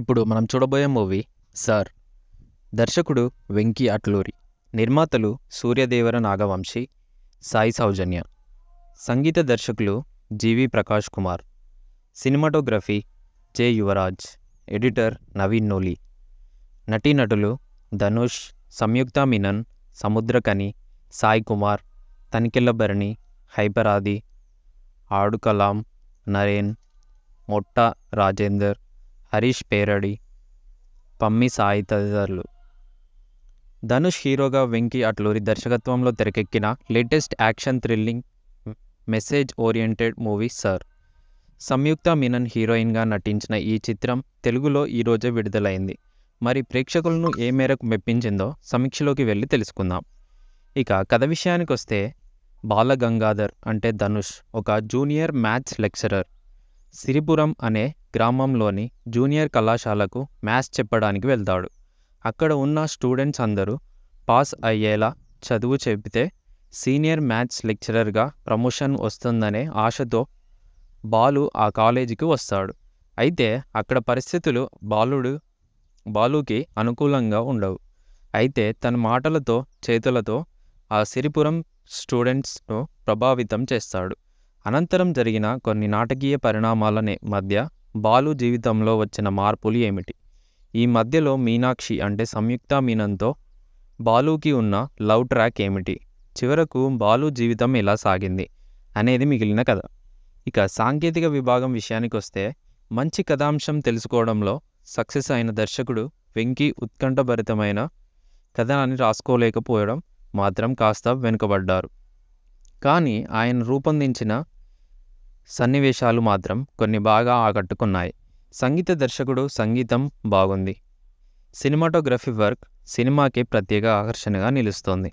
ఇప్పుడు మనం చూడబోయే మూవీ సార్ దర్శకుడు వెంకీ అట్లూరి నిర్మాతలు సూర్యదేవర నాగవంశీ సాయి సౌజన్య సంగీత దర్శకులు G V Prakash Kumar cinematography J Yuvraj editor Naveen Nooli నటీనటులు ధనుష్ సంయుక్త మినన్ సముద్రకని సాయి కుమార్ తనికెళ్ళభరణి హైపరాది ఆడు కలాం నరేన్ మొట్ట రాజేందర్ హరీష్ పేరడి పమ్మి సాయి తదితరులు ధనుష్ హీరోగా వెంకీ అట్లూరి దర్శకత్వంలో తెరకెక్కిన latest action thrilling message oriented movie sir Samyuktha Menon హీరోయిన్గా నటించిన ఈ చిత్రం తెలుగులో ఈరోజే విడుదలైంది మరి ప్రేక్షకులను ఏ మేరకు మెప్పించిందో సమీక్షలోకి వెళ్ళి తెలుసుకుందాం ఇక కథ విషయానికి వస్తే బాలగంగాధర్ అంటే ధనుష్ ఒక జూనియర్ మ్యాథ్స్ లెక్చరర్ సిరిపురం అనే గ్రామంలోని జూనియర్ కళాశాలకు మ్యాథ్స్ చెప్పడానికి వెళ్తాడు అక్కడ ఉన్న స్టూడెంట్స్ అందరూ పాస్ అయ్యేలా చదువు చెబితే సీనియర్ మ్యాథ్స్ లెక్చరర్గా ప్రమోషన్ వస్తుందనే ఆశతో బాలు ఆ కాలేజీకి వస్తాడు అయితే అక్కడ పరిస్థితులు బాలుడు బాలుకి అనుకూలంగా ఉండవు అయితే తన మాటలతో చేతులతో ఆ సిరిపురం స్టూడెంట్స్ను ప్రభావితం చేస్తాడు అనంతరం జరిగిన కొన్ని నాటకీయ పరిణామాలనే మధ్య బాలు జీవితంలో వచ్చిన మార్పులు ఏమిటి ఈ మధ్యలో మీనాక్షి అంటే సంయుక్త మీనంతో బాలుకి ఉన్న లవ్ ట్రాక్ ఏమిటి చివరకు బాలు జీవితం ఎలా సాగింది అనేది మిగిలిన కథ ఇక సాంకేతిక విభాగం విషయానికి వస్తే మంచి కథాంశం తెలుసుకోవడంలో సక్సెస్ అయిన దర్శకుడు వెంకీ ఉత్కంఠభరితమైన కథనాన్ని రాసుకోలేకపోవడం మాత్రం కాస్త వెనుకబడ్డారు కానీ ఆయన రూపొందించిన సన్నివేశాలు మాత్రం కొన్ని బాగా ఆకట్టుకున్నాయి సంగీత దర్శకుడు సంగీతం బాగుంది సినిమాటోగ్రఫీ వర్క్ సినిమాకి ప్రత్యేక ఆకర్షణగా నిలుస్తోంది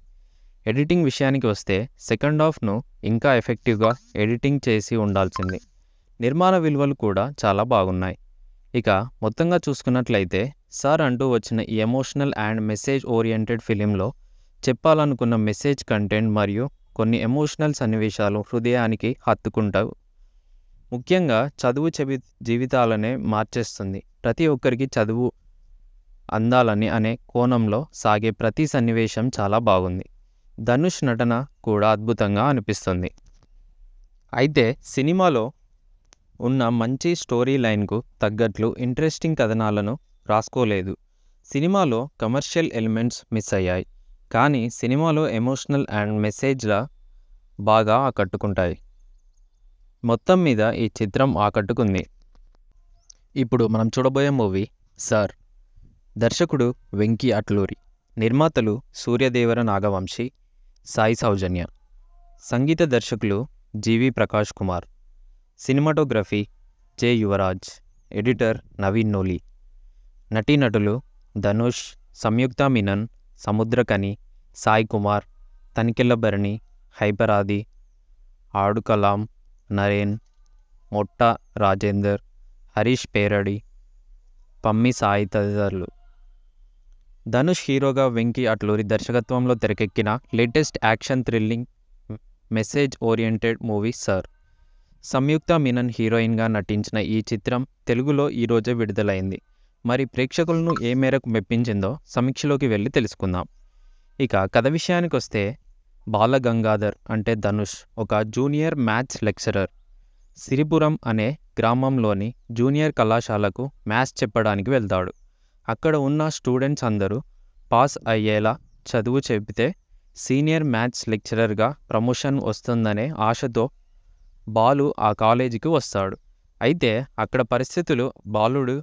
ఎడిటింగ్ విషయానికి వస్తే సెకండ్ హాఫ్ను ఇంకా ఎఫెక్టివ్గా ఎడిటింగ్ చేసి ఉండాల్సింది నిర్మాణ విలువలు కూడా చాలా బాగున్నాయి ఇక మొత్తంగా చూసుకున్నట్లయితే సార్ అంటూ వచ్చిన ఈ ఎమోషనల్ అండ్ మెసేజ్ ఓరియంటెడ్ ఫిలింలో చెప్పాలనుకున్న మెసేజ్ కంటెంట్ మరియు కొన్ని ఎమోషనల్ సన్నివేశాలు హృదయానికి హత్తుకుంటావు ముఖ్యంగా చదువు చెవి జీవితాలనే మార్చేస్తుంది ప్రతి ఒక్కరికి చదువు అందాలని అనే కోణంలో సాగే ప్రతి సన్నివేశం చాలా బాగుంది ధనుష్ నటన కూడా అద్భుతంగా అనిపిస్తుంది అయితే సినిమాలో ఉన్న మంచి స్టోరీ లైన్కు తగ్గట్లు ఇంట్రెస్టింగ్ కథనాలను రాసుకోలేదు సినిమాలో కమర్షియల్ ఎలిమెంట్స్ మిస్ అయ్యాయి కానీ సినిమాలో ఎమోషనల్ అండ్ మెసేజ్ల బాగా ఆకట్టుకుంటాయి మొత్తం మీద ఈ చిత్రం ఆకట్టుకుంది ఇప్పుడు మనం చూడబోయే మూవీ సార్ దర్శకుడు వెంకీ అట్లూరి నిర్మాతలు సూర్యదేవర నాగవంశి సాయి సౌజన్య సంగీత దర్శకులు G V Prakash Kumar cinematography J Yuvraj editor Naveen Nooli నటీనటులు ధనుష్ సంయుక్త మినన్ సముద్రకని సాయి కుమార్ తనికెళ్ళభరణి హైపరాది ఆడుకలాం నరేన్ మొట్ట రాజేందర్ హరీష్ పేరడి పమ్మి సాయి తదితరులు ధనుష్ హీరోగా వెంకీ అట్లూరి దర్శకత్వంలో తెరకెక్కిన latest action thrilling message oriented movie sir Samyuktha Menon హీరోయిన్గా నటించిన ఈ చిత్రం తెలుగులో ఈరోజే విడుదలైంది మరి ప్రేక్షకులను ఏ మేరకు మెప్పించిందో సమీక్షలోకి వెళ్ళి తెలుసుకుందాం ఇక కథ విషయానికి వస్తే బాలగంగాధర్ అంటే ధనుష్ ఒక జూనియర్ మ్యాథ్స్ లెక్చరర్ సిరిపురం అనే గ్రామంలోని జూనియర్ కళాశాలకు మ్యాథ్స్ చెప్పడానికి వెళ్తాడు అక్కడ ఉన్న స్టూడెంట్స్ అందరూ పాస్ అయ్యేలా చదువు చెబితే సీనియర్ మ్యాథ్స్ లెక్చరర్గా ప్రమోషన్ వస్తుందనే ఆశతో బాలు ఆ కాలేజీకి వస్తాడు అయితే అక్కడ పరిస్థితులు బాలుడు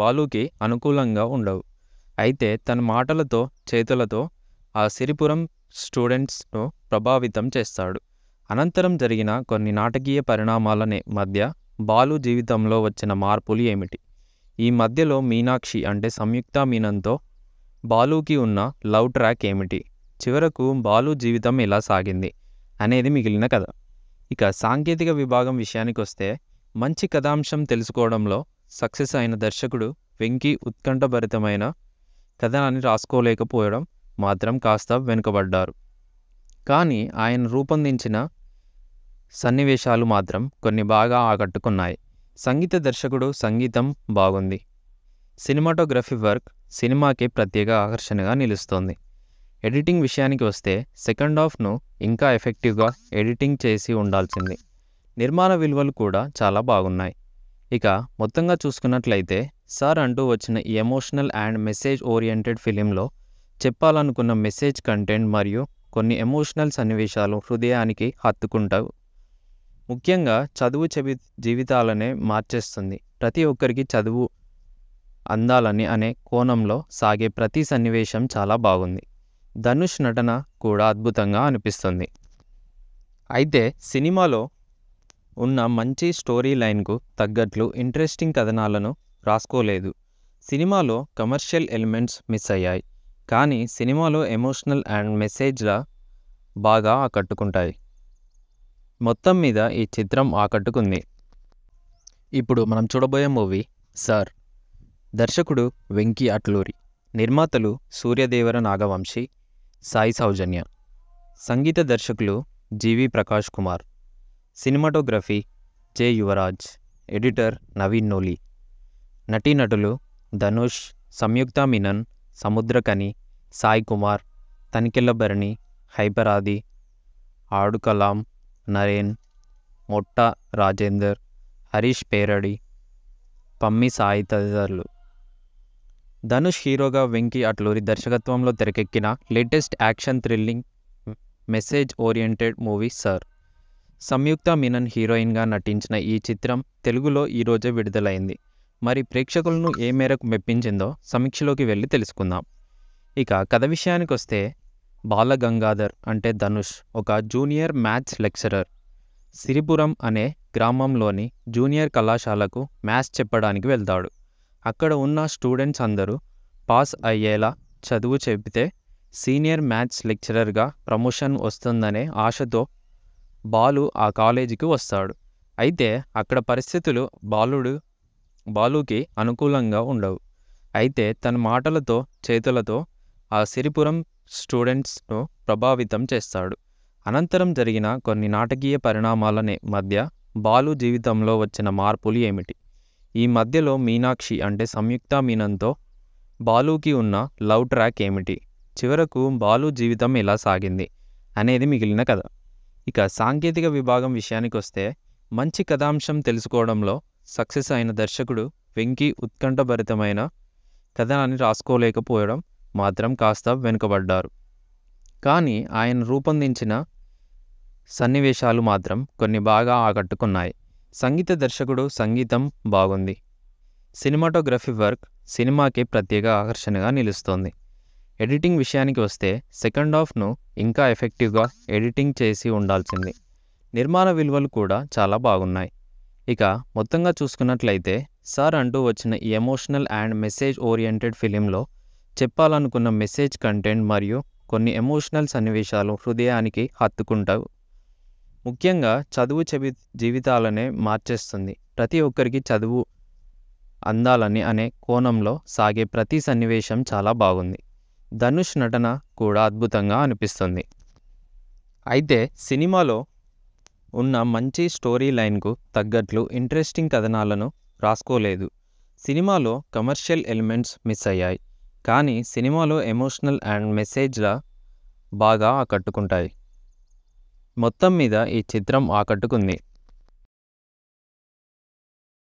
బాలుకి అనుకూలంగా ఉండవు అయితే తన మాటలతో చేతులతో ఆ సిరిపురం స్టూడెంట్స్ను ప్రభావితం చేస్తాడు అనంతరం జరిగిన కొన్ని నాటకీయ పరిణామాల మధ్య బాలు జీవితంలో వచ్చిన మార్పులు ఏమిటి ఈ మధ్యలో మీనాక్షి అంటే సంయుక్త మీనంతో బాలుకి ఉన్న లవ్ ట్రాక్ ఏమిటి చివరకు బాలు జీవితం ఎలా సాగింది అనేది మిగిలిన కథ ఇక సాంకేతిక విభాగం విషయానికి వస్తే మంచి కథాంశం తెలుసుకోవడంలో సక్సెస్ అయిన దర్శకుడు వెంకీ ఉత్కంఠభరితమైన కథనాన్ని రాసుకోలేకపోవడం మాత్రం కాస్త వెనుకబడ్డారు కానీ ఆయన రూపొందించిన సన్నివేశాలు మాత్రం కొన్ని బాగా ఆకట్టుకున్నాయి సంగీత దర్శకుడు సంగీతం బాగుంది సినిమాటోగ్రఫీ వర్క్ సినిమాకి ప్రత్యేక ఆకర్షణగా నిలుస్తోంది ఎడిటింగ్ విషయానికి వస్తే సెకండ్ హాఫ్ను ఇంకా ఎఫెక్టివ్గా ఎడిటింగ్ చేసి ఉండాల్సింది నిర్మాణ విలువలు కూడా చాలా బాగున్నాయి ఇక మొత్తంగా చూసుకున్నట్లయితే సార్ అంటూ వచ్చిన ఎమోషనల్ అండ్ మెసేజ్ ఓరియంటెడ్ ఫిలింలో చెప్పాలనుకున్న మెసేజ్ కంటెంట్ మరియు కొన్ని ఎమోషనల్ సన్నివేశాలు హృదయానికి హత్తుకుంటావు ముఖ్యంగా చదువు చెవి జీవితాలనే మార్చేస్తుంది ప్రతి ఒక్కరికి చదువు అందాలని అనే కోణంలో సాగే ప్రతి సన్నివేశం చాలా బాగుంది ధనుష్ నటన కూడా అద్భుతంగా అనిపిస్తుంది అయితే సినిమాలో ఉన్న మంచి స్టోరీ లైన్కు తగ్గట్లు ఇంట్రెస్టింగ్ కథనాలను రాసుకోలేదు సినిమాలో కమర్షియల్ ఎలిమెంట్స్ మిస్ అయ్యాయి కానీ సినిమాలో ఎమోషనల్ అండ్ మెసేజ్లా బాగా ఆకట్టుకుంటాయి మొత్తం మీద ఈ చిత్రం ఆకట్టుకుంది ఇప్పుడు మనం చూడబోయే మూవీ సార్ దర్శకుడు వెంకీ అట్లూరి నిర్మాతలు సూర్యదేవర నాగవంశి సాయి సౌజన్య సంగీత దర్శకులు G V Prakash Kumar cinematography J Yuvraj editor Naveen Nooli నటీనటులు ధనుష్ సంయుక్త మీనన్ సముద్రకని సాయి కుమార్ హైపర్ హైపరాది ఆడు కలాం నరేన్ మొట్ట రాజేందర్ హరీష్ పేరడి పమ్మి సాయి తదితరులు ధనుష్ హీరోగా వెంకీ అట్లూరి దర్శకత్వంలో తెరకెక్కిన latest action thrilling message oriented movie Sir Samyuktha Menon హీరోయిన్గా నటించిన ఈ చిత్రం తెలుగులో ఈరోజే విడుదలైంది మరి ప్రేక్షకులను ఏ మేరకు మెప్పించిందో సమీక్షలోకి వెళ్ళి తెలుసుకుందాం ఇక కథ విషయానికి వస్తే బాలగంగాధర్ అంటే ధనుష్ ఒక జూనియర్ మ్యాథ్స్ లెక్చరర్ సిరిపురం అనే గ్రామంలోని జూనియర్ కళాశాలకు మ్యాథ్స్ చెప్పడానికి వెళ్తాడు అక్కడ ఉన్న స్టూడెంట్స్ అందరూ పాస్ అయ్యేలా చదువు చెబితే సీనియర్ మ్యాథ్స్ లెక్చరర్గా ప్రమోషన్ వస్తుందనే ఆశతో బాలు ఆ కాలేజీకి వస్తాడు అయితే అక్కడ పరిస్థితులు బాలుడు బాలుకి అనుకూలంగా ఉండవు అయితే తన మాటలతో చేతులతో ఆ సిరిపురం స్టూడెంట్స్ను ప్రభావితం చేస్తాడు అనంతరం జరిగిన కొన్ని నాటకీయ పరిణామాలనే మధ్య బాలు జీవితంలో వచ్చిన మార్పులు ఏమిటి ఈ మధ్యలో మీనాక్షి అంటే సంయుక్త మీనంతో బాలుకి ఉన్న లవ్ ట్రాక్ ఏమిటి చివరకు బాలు జీవితం ఎలా సాగింది అనేది మిగిలిన కథ ఇక సాంకేతిక విభాగం విషయానికి వస్తే మంచి కథాంశం తెలుసుకోవడంలో సక్సెస్ అయిన దర్శకుడు వెంకీ ఉత్కంఠభరితమైన కథనాన్ని రాసుకోలేకపోవడం మాత్రం కాస్త వెనుకబడ్డారు కానీ ఆయన రూపొందించిన సన్నివేశాలు మాత్రం కొన్ని బాగా ఆకట్టుకున్నాయి సంగీత దర్శకుడు సంగీతం బాగుంది సినిమాటోగ్రఫీ వర్క్ సినిమాకి ప్రత్యేక ఆకర్షణగా నిలుస్తోంది ఎడిటింగ్ విషయానికి వస్తే సెకండ్ హాఫ్ను ఇంకా ఎఫెక్టివ్గా ఎడిటింగ్ చేసి ఉండాల్సింది నిర్మాణ విలువలు కూడా చాలా బాగున్నాయి ఇక మొత్తంగా చూసుకున్నట్లయితే సార్ అంటూ వచ్చిన ఎమోషనల్ అండ్ మెసేజ్ ఓరియంటెడ్ ఫిలింలో చెప్పాలనుకున్న మెసేజ్ కంటెంట్ మరియు కొన్ని ఎమోషనల్ సన్నివేశాలు హృదయానికి హత్తుకుంటావు ముఖ్యంగా చదువు చెవి జీవితాలనే మార్చేస్తుంది ప్రతి ఒక్కరికి చదువు అందాలని అనే కోణంలో సాగే ప్రతి సన్నివేశం చాలా బాగుంది ధనుష్ నటన కూడా అద్భుతంగా అనిపిస్తుంది అయితే సినిమాలో ఉన్న మంచి స్టోరీ లైన్కు తగ్గట్లు ఇంట్రెస్టింగ్ కథనాలను రాసుకోలేదు సినిమాలో కమర్షియల్ ఎలిమెంట్స్ మిస్ అయ్యాయి కానీ సినిమాలో ఎమోషనల్ అండ్ మెసేజ్లా బాగా ఆకట్టుకుంటాయి మొత్తం మీద ఈ చిత్రం ఆకట్టుకుంది